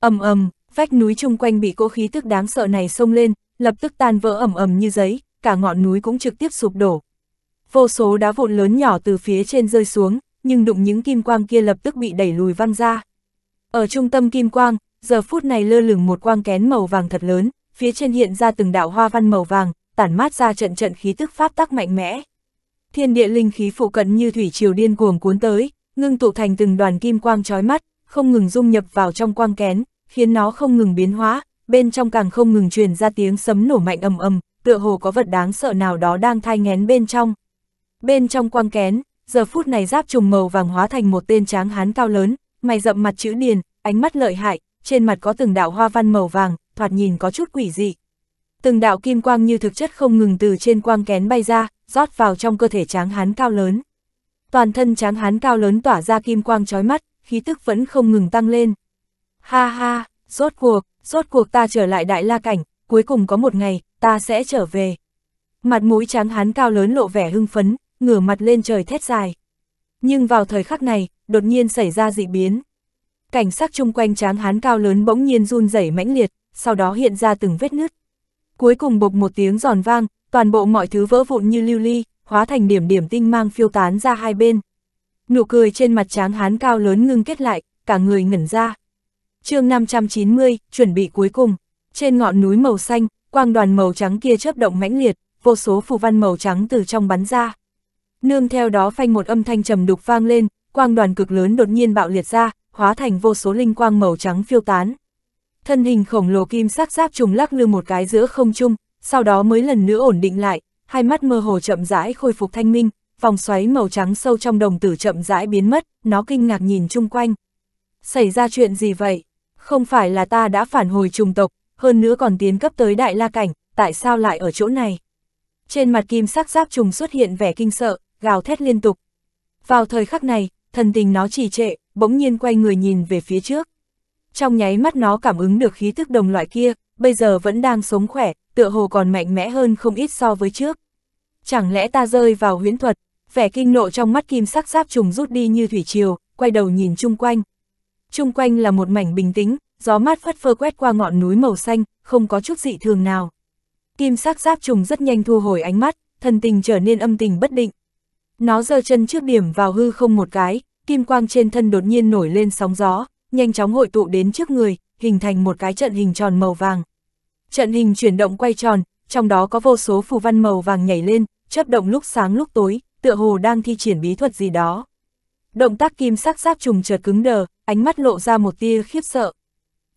A: Ầm ầm, vách núi chung quanh bị cỗ khí tức đáng sợ này xông lên, lập tức tan vỡ ầm ầm như giấy, cả ngọn núi cũng trực tiếp sụp đổ, vô số đá vụn lớn nhỏ từ phía trên rơi xuống, nhưng đụng những kim quang kia lập tức bị đẩy lùi văng ra. Ở trung tâm kim quang, giờ phút này lơ lửng một quang kén màu vàng thật lớn, phía trên hiện ra từng đạo hoa văn màu vàng, tản mát ra trận trận khí tức pháp tắc mạnh mẽ. Thiên địa linh khí phụ cận như thủy triều điên cuồng cuốn tới, ngưng tụ thành từng đoàn kim quang chói mắt, không ngừng dung nhập vào trong quang kén, khiến nó không ngừng biến hóa, bên trong càng không ngừng truyền ra tiếng sấm nổ mạnh ầm ầm, tựa hồ có vật đáng sợ nào đó đang thai ngén bên trong. Bên trong quang kén, giờ phút này giáp trùng màu vàng hóa thành một tên tráng hán cao lớn, mày rậm mặt chữ điền, ánh mắt lợi hại, trên mặt có từng đạo hoa văn màu vàng, thoạt nhìn có chút quỷ dị. Từng đạo kim quang như thực chất không ngừng từ trên quang kén bay ra, rót vào trong cơ thể tráng hán cao lớn. Toàn thân tráng hán cao lớn tỏa ra kim quang chói mắt, khí tức vẫn không ngừng tăng lên. Ha ha, rốt cuộc, rốt cuộc ta trở lại đại la cảnh, cuối cùng có một ngày, ta sẽ trở về. Mặt mũi tráng hán cao lớn lộ vẻ hưng phấn, ngửa mặt lên trời thét dài. Nhưng vào thời khắc này, đột nhiên xảy ra dị biến. Cảnh sắc chung quanh tráng hán cao lớn bỗng nhiên run rẩy mãnh liệt, sau đó hiện ra từng vết nứt. Cuối cùng bộc một tiếng giòn vang, toàn bộ mọi thứ vỡ vụn như lưu ly, hóa thành điểm điểm tinh mang phiêu tán ra hai bên. Nụ cười trên mặt tráng hán cao lớn ngưng kết lại, cả người ngẩn ra. chương 590, chuẩn bị cuối cùng. Trên ngọn núi màu xanh, quang đoàn màu trắng kia chớp động mãnh liệt, vô số phù văn màu trắng từ trong bắn ra nương theo đó phanh một âm thanh trầm đục vang lên, quang đoàn cực lớn đột nhiên bạo liệt ra, hóa thành vô số linh quang màu trắng phiêu tán. Thân hình khổng lồ kim sắc giáp trùng lắc lư một cái giữa không trung, sau đó mới lần nữa ổn định lại, hai mắt mơ hồ chậm rãi khôi phục thanh minh, vòng xoáy màu trắng sâu trong đồng tử chậm rãi biến mất, nó kinh ngạc nhìn chung quanh. Xảy ra chuyện gì vậy? Không phải là ta đã phản hồi trùng tộc, hơn nữa còn tiến cấp tới đại la cảnh, tại sao lại ở chỗ này? Trên mặt kim sắc giáp trùng xuất hiện vẻ kinh sợ, gào thét liên tục. Vào thời khắc này, thần tình nó trì trệ, bỗng nhiên quay người nhìn về phía trước. Trong nháy mắt nó cảm ứng được khí thức đồng loại kia, bây giờ vẫn đang sống khỏe, tựa hồ còn mạnh mẽ hơn không ít so với trước. Chẳng lẽ ta rơi vào huyễn thuật, vẻ kinh nộ trong mắt kim sắc giáp trùng rút đi như thủy triều, quay đầu nhìn chung quanh. Chung quanh là một mảnh bình tĩnh, gió mát phất phơ quét qua ngọn núi màu xanh, không có chút dị thường nào. Kim sắc giáp trùng rất nhanh thu hồi ánh mắt, thần tình trở nên âm tình bất định, nó giơ chân trước điểm vào hư không một cái, kim quang trên thân đột nhiên nổi lên sóng gió, nhanh chóng hội tụ đến trước người, hình thành một cái trận hình tròn màu vàng. Trận hình chuyển động quay tròn, trong đó có vô số phù văn màu vàng nhảy lên, chấp động lúc sáng lúc tối, tựa hồ đang thi triển bí thuật gì đó. Động tác kim sắc giáp trùng chợt cứng đờ, ánh mắt lộ ra một tia khiếp sợ.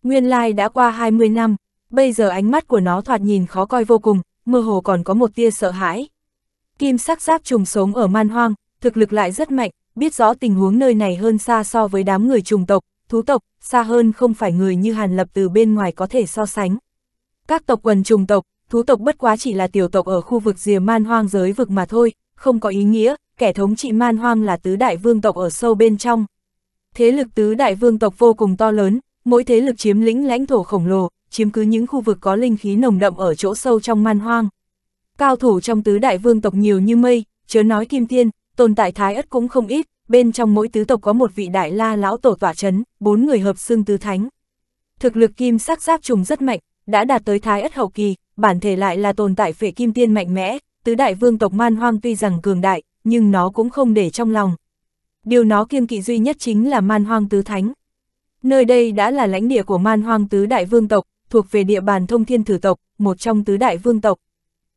A: Nguyên lai đã qua 20 năm, bây giờ ánh mắt của nó thoạt nhìn khó coi vô cùng, mơ hồ còn có một tia sợ hãi. Kim sắc giáp trùng sống ở man hoang, thực lực lại rất mạnh, biết rõ tình huống nơi này hơn xa so với đám người trùng tộc, thú tộc, xa hơn không phải người như Hàn Lập từ bên ngoài có thể so sánh. Các tộc quần trùng tộc, thú tộc bất quá chỉ là tiểu tộc ở khu vực rìa man hoang giới vực mà thôi, không có ý nghĩa, kẻ thống trị man hoang là tứ đại vương tộc ở sâu bên trong. Thế lực tứ đại vương tộc vô cùng to lớn, mỗi thế lực chiếm lĩnh lãnh thổ khổng lồ, chiếm cứ những khu vực có linh khí nồng đậm ở chỗ sâu trong man hoang. Cao thủ trong tứ đại vương tộc nhiều như mây, chớ nói kim thiên, tồn tại thái ất cũng không ít, bên trong mỗi tứ tộc có một vị đại la lão tổ tỏa chấn, bốn người hợp xương tứ thánh. Thực lực kim sắc giáp trùng rất mạnh, đã đạt tới thái ất hậu kỳ, bản thể lại là tồn tại phệ kim tiên mạnh mẽ, tứ đại vương tộc man hoang tuy rằng cường đại, nhưng nó cũng không để trong lòng. Điều nó kiêng kỵ duy nhất chính là man hoang tứ thánh. Nơi đây đã là lãnh địa của man hoang tứ đại vương tộc, thuộc về địa bàn thông thiên thử tộc, một trong tứ đại vương tộc.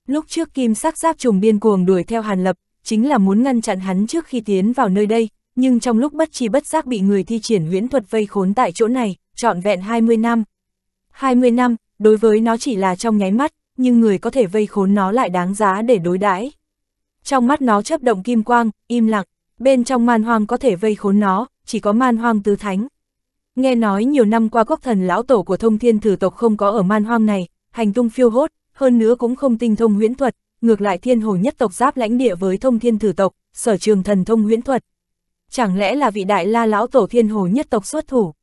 A: Lúc trước kim sắc giáp trùng biên cuồng đuổi theo Hàn Lập, chính là muốn ngăn chặn hắn trước khi tiến vào nơi đây, nhưng trong lúc bất chi bất giác bị người thi triển huyễn thuật vây khốn tại chỗ này, trọn vẹn 20 năm. 20 năm, đối với nó chỉ là trong nháy mắt, nhưng người có thể vây khốn nó lại đáng giá để đối đãi. Trong mắt nó chấp động kim quang, im lặng, bên trong man hoang có thể vây khốn nó, chỉ có man hoang tứ thánh. Nghe nói nhiều năm qua quốc thần lão tổ của thông thiên thử tộc không có ở man hoang này, hành tung phiêu hốt, hơn nữa cũng không tinh thông huyễn thuật, ngược lại thiên hồ nhất tộc giáp lãnh địa với thông thiên thử tộc, sở trường thần thông huyễn thuật. Chẳng lẽ là vị đại la lão tổ thiên hồ nhất tộc xuất thủ?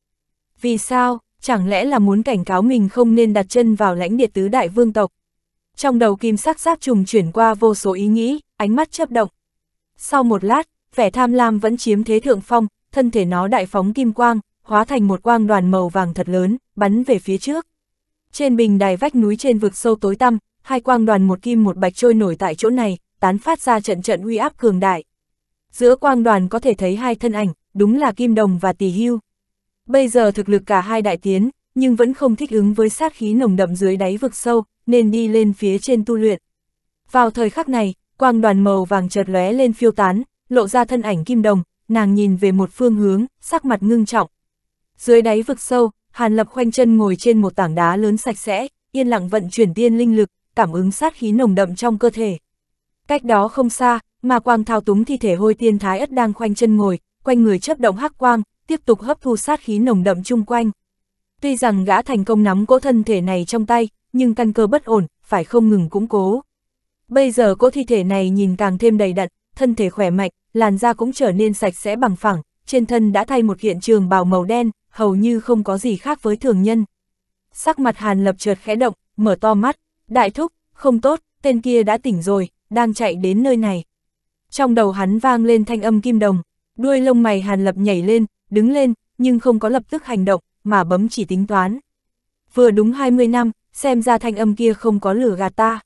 A: Vì sao, chẳng lẽ là muốn cảnh cáo mình không nên đặt chân vào lãnh địa tứ đại vương tộc? Trong đầu kim sắc giáp trùng chuyển qua vô số ý nghĩ, ánh mắt chấp động. Sau một lát, vẻ tham lam vẫn chiếm thế thượng phong, thân thể nó đại phóng kim quang, hóa thành một quang đoàn màu vàng thật lớn, bắn về phía trước. Trên bình đài vách núi trên vực sâu tối tăm, hai quang đoàn một kim một bạch trôi nổi tại chỗ này, tán phát ra trận trận uy áp cường đại. Giữa quang đoàn có thể thấy hai thân ảnh, đúng là Kim Đồng và tỳ Hưu. Bây giờ thực lực cả hai đại tiến, nhưng vẫn không thích ứng với sát khí nồng đậm dưới đáy vực sâu, nên đi lên phía trên tu luyện. Vào thời khắc này, quang đoàn màu vàng chợt lóe lên phiêu tán, lộ ra thân ảnh Kim Đồng, nàng nhìn về một phương hướng, sắc mặt ngưng trọng. Dưới đáy vực sâu, Hàn Lập khoanh chân ngồi trên một tảng đá lớn sạch sẽ, yên lặng vận chuyển tiên linh lực, cảm ứng sát khí nồng đậm trong cơ thể. Cách đó không xa, mà quang thao túng thi thể hôi tiên thái ất đang khoanh chân ngồi, quanh người chấp động hắc quang, tiếp tục hấp thu sát khí nồng đậm chung quanh. Tuy rằng gã thành công nắm cỗ thân thể này trong tay, nhưng căn cơ bất ổn, phải không ngừng củng cố. Bây giờ cỗ thi thể này nhìn càng thêm đầy đặn, thân thể khỏe mạnh, làn da cũng trở nên sạch sẽ bằng phẳng, trên thân đã thay một hiện trường bào màu đen, hầu như không có gì khác với thường nhân. Sắc mặt Hàn Lập trượt khẽ động, mở to mắt, đại thúc, không tốt, tên kia đã tỉnh rồi, đang chạy đến nơi này. Trong đầu hắn vang lên thanh âm kim đồng, đuôi lông mày Hàn Lập nhảy lên, đứng lên, nhưng không có lập tức hành động, mà bấm chỉ tính toán. Vừa đúng 20 năm, xem ra thanh âm kia không có lửa gạt ta.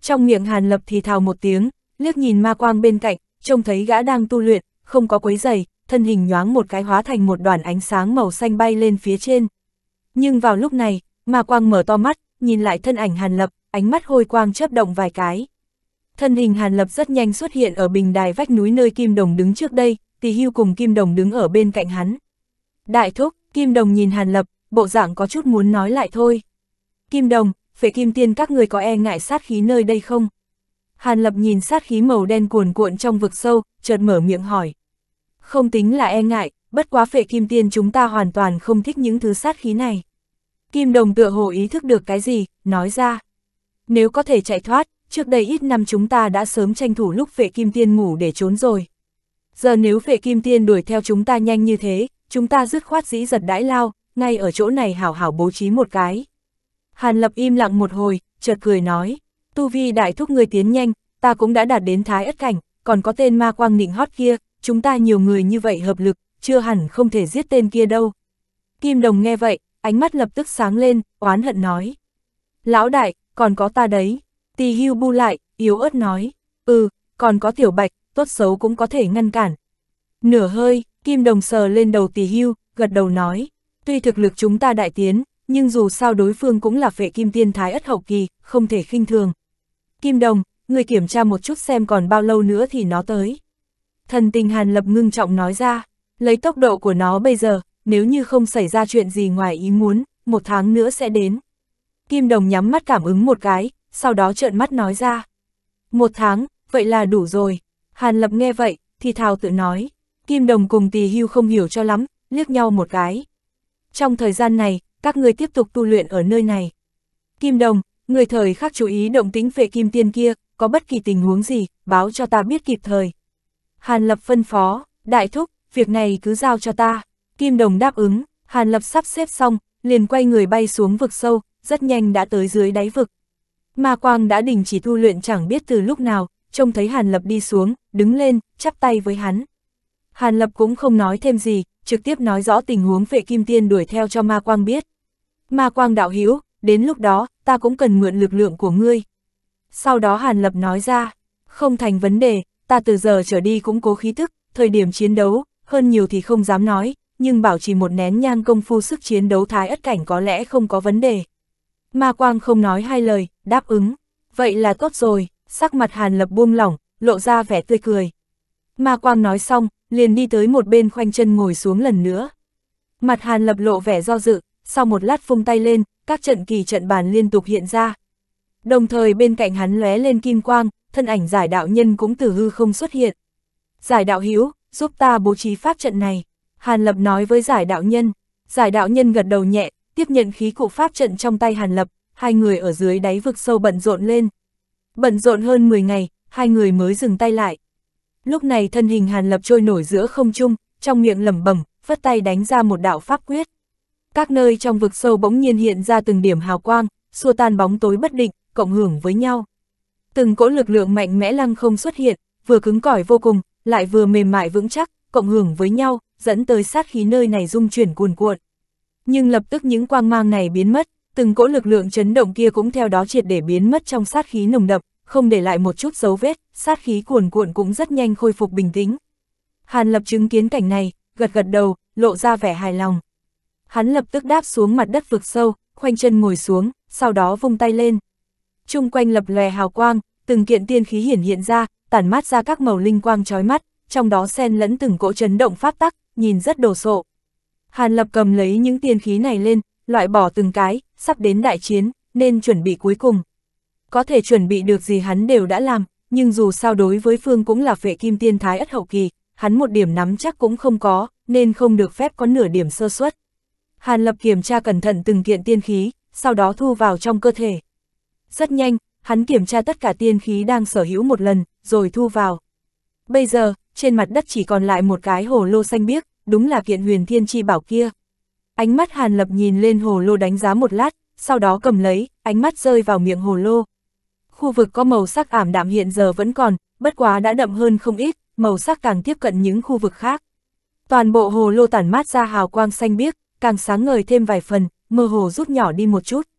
A: Trong miệng Hàn Lập thì thào một tiếng, liếc nhìn ma quang bên cạnh, trông thấy gã đang tu luyện, không có quấy giày, thân hình nhoáng một cái hóa thành một đoàn ánh sáng màu xanh bay lên phía trên. Nhưng vào lúc này, Ma Quang mở to mắt, nhìn lại thân ảnh Hàn Lập, ánh mắt hôi quang chớp động vài cái. Thân hình Hàn Lập rất nhanh xuất hiện ở bình đài vách núi nơi Kim Đồng đứng trước đây, Tỷ Hưu cùng Kim Đồng đứng ở bên cạnh hắn. Đại thúc, Kim Đồng nhìn Hàn Lập, bộ dạng có chút muốn nói lại thôi. Kim Đồng, phệ Kim Tiên các người có e ngại sát khí nơi đây không? Hàn Lập nhìn sát khí màu đen cuồn cuộn trong vực sâu, chợt mở miệng hỏi. Không tính là e ngại, bất quá phệ kim tiên chúng ta hoàn toàn không thích những thứ sát khí này. Kim đồng tựa hồ ý thức được cái gì, nói ra. Nếu có thể chạy thoát, trước đây ít năm chúng ta đã sớm tranh thủ lúc phệ kim tiên ngủ để trốn rồi. Giờ nếu phệ kim tiên đuổi theo chúng ta nhanh như thế, chúng ta dứt khoát dĩ giật đãi lao, ngay ở chỗ này hảo hảo bố trí một cái. Hàn lập im lặng một hồi, chợt cười nói, tu vi đại thúc người tiến nhanh, ta cũng đã đạt đến thái ất cảnh, còn có tên ma quang nịnh hót kia, chúng ta nhiều người như vậy hợp lực, chưa hẳn không thể giết tên kia đâu. Kim Đồng nghe vậy, ánh mắt lập tức sáng lên, oán hận nói. Lão đại, còn có ta đấy. Tì hưu bu lại, yếu ớt nói. Ừ, còn có tiểu bạch, tốt xấu cũng có thể ngăn cản. Nửa hơi, Kim Đồng sờ lên đầu tì hưu, gật đầu nói. Tuy thực lực chúng ta đại tiến, nhưng dù sao đối phương cũng là phệ kim tiên thái ất hậu kỳ, không thể khinh thường. Kim Đồng, người kiểm tra một chút xem còn bao lâu nữa thì nó tới. Thần tình Hàn Lập ngưng trọng nói ra, lấy tốc độ của nó bây giờ, nếu như không xảy ra chuyện gì ngoài ý muốn, một tháng nữa sẽ đến. Kim Đồng nhắm mắt cảm ứng một cái, sau đó trợn mắt nói ra. Một tháng, vậy là đủ rồi. Hàn Lập nghe vậy, thì thào tự nói. Kim Đồng cùng Tì Hưu không hiểu cho lắm, liếc nhau một cái. Trong thời gian này, các người tiếp tục tu luyện ở nơi này. Kim Đồng, người thời khắc chú ý động tĩnh về Kim Tiên kia, có bất kỳ tình huống gì, báo cho ta biết kịp thời. Hàn Lập phân phó, đại thúc, việc này cứ giao cho ta. Kim Đồng đáp ứng, Hàn Lập sắp xếp xong, liền quay người bay xuống vực sâu, rất nhanh đã tới dưới đáy vực. Ma Quang đã đình chỉ tu luyện chẳng biết từ lúc nào, trông thấy Hàn Lập đi xuống, đứng lên, chắp tay với hắn. Hàn Lập cũng không nói thêm gì, trực tiếp nói rõ tình huống vệ kim tiên đuổi theo cho Ma Quang biết. Ma Quang đạo hữu đến lúc đó, ta cũng cần mượn lực lượng của ngươi. Sau đó Hàn Lập nói ra, không thành vấn đề, ta từ giờ trở đi cũng cố khí thức, thời điểm chiến đấu, hơn nhiều thì không dám nói, nhưng bảo trì một nén nhang công phu sức chiến đấu thái ất cảnh có lẽ không có vấn đề. Ma Quang không nói hai lời, đáp ứng, vậy là tốt rồi, sắc mặt Hàn Lập buông lỏng, lộ ra vẻ tươi cười. Ma Quang nói xong, liền đi tới một bên khoanh chân ngồi xuống lần nữa. Mặt Hàn Lập lộ vẻ do dự, sau một lát phung tay lên, các trận kỳ trận bàn liên tục hiện ra. Đồng thời bên cạnh hắn lóe lên kim quang, thân ảnh giải đạo nhân cũng từ hư không xuất hiện. Giải đạo hiếu, giúp ta bố trí pháp trận này. Hàn Lập nói với giải đạo nhân. Giải đạo nhân gật đầu nhẹ, tiếp nhận khí cụ pháp trận trong tay Hàn Lập, hai người ở dưới đáy vực sâu bận rộn lên. Bận rộn hơn 10 ngày, hai người mới dừng tay lại. Lúc này thân hình Hàn Lập trôi nổi giữa không trung, trong miệng lẩm bẩm, vất tay đánh ra một đạo pháp quyết. Các nơi trong vực sâu bỗng nhiên hiện ra từng điểm hào quang, xua tan bóng tối bất định, cộng hưởng với nhau. Từng cỗ lực lượng mạnh mẽ lăng không xuất hiện, vừa cứng cỏi vô cùng, lại vừa mềm mại vững chắc, cộng hưởng với nhau, dẫn tới sát khí nơi này rung chuyển cuồn cuộn. Nhưng lập tức những quang mang này biến mất, từng cỗ lực lượng chấn động kia cũng theo đó triệt để biến mất trong sát khí nồng đậm, không để lại một chút dấu vết, sát khí cuồn cuộn cũng rất nhanh khôi phục bình tĩnh. Hàn Lập chứng kiến cảnh này, gật gật đầu, lộ ra vẻ hài lòng. Hắn lập tức đáp xuống mặt đất vực sâu, khoanh chân ngồi xuống, sau đó vung tay lên, chung quanh lập lòe hào quang, từng kiện tiên khí hiển hiện ra, tản mát ra các màu linh quang chói mắt, trong đó xen lẫn từng cỗ chấn động pháp tắc, nhìn rất đồ sộ. Hàn Lập cầm lấy những tiên khí này lên, loại bỏ từng cái, sắp đến đại chiến, nên chuẩn bị cuối cùng. Có thể chuẩn bị được gì hắn đều đã làm, nhưng dù sao đối với Phương cũng là vệ kim tiên thái ất hậu kỳ, hắn một điểm nắm chắc cũng không có, nên không được phép có nửa điểm sơ suất. Hàn Lập kiểm tra cẩn thận từng kiện tiên khí, sau đó thu vào trong cơ thể. Rất nhanh, hắn kiểm tra tất cả tiên khí đang sở hữu một lần, rồi thu vào. Bây giờ, trên mặt đất chỉ còn lại một cái hồ lô xanh biếc, đúng là kiện huyền thiên chi bảo kia. Ánh mắt Hàn Lập nhìn lên hồ lô đánh giá một lát, sau đó cầm lấy, ánh mắt rơi vào miệng hồ lô. Khu vực có màu sắc ảm đạm hiện giờ vẫn còn, bất quá đã đậm hơn không ít, màu sắc càng tiếp cận những khu vực khác. Toàn bộ hồ lô tản mát ra hào quang xanh biếc, càng sáng ngời thêm vài phần, mơ hồ rút nhỏ đi một chút.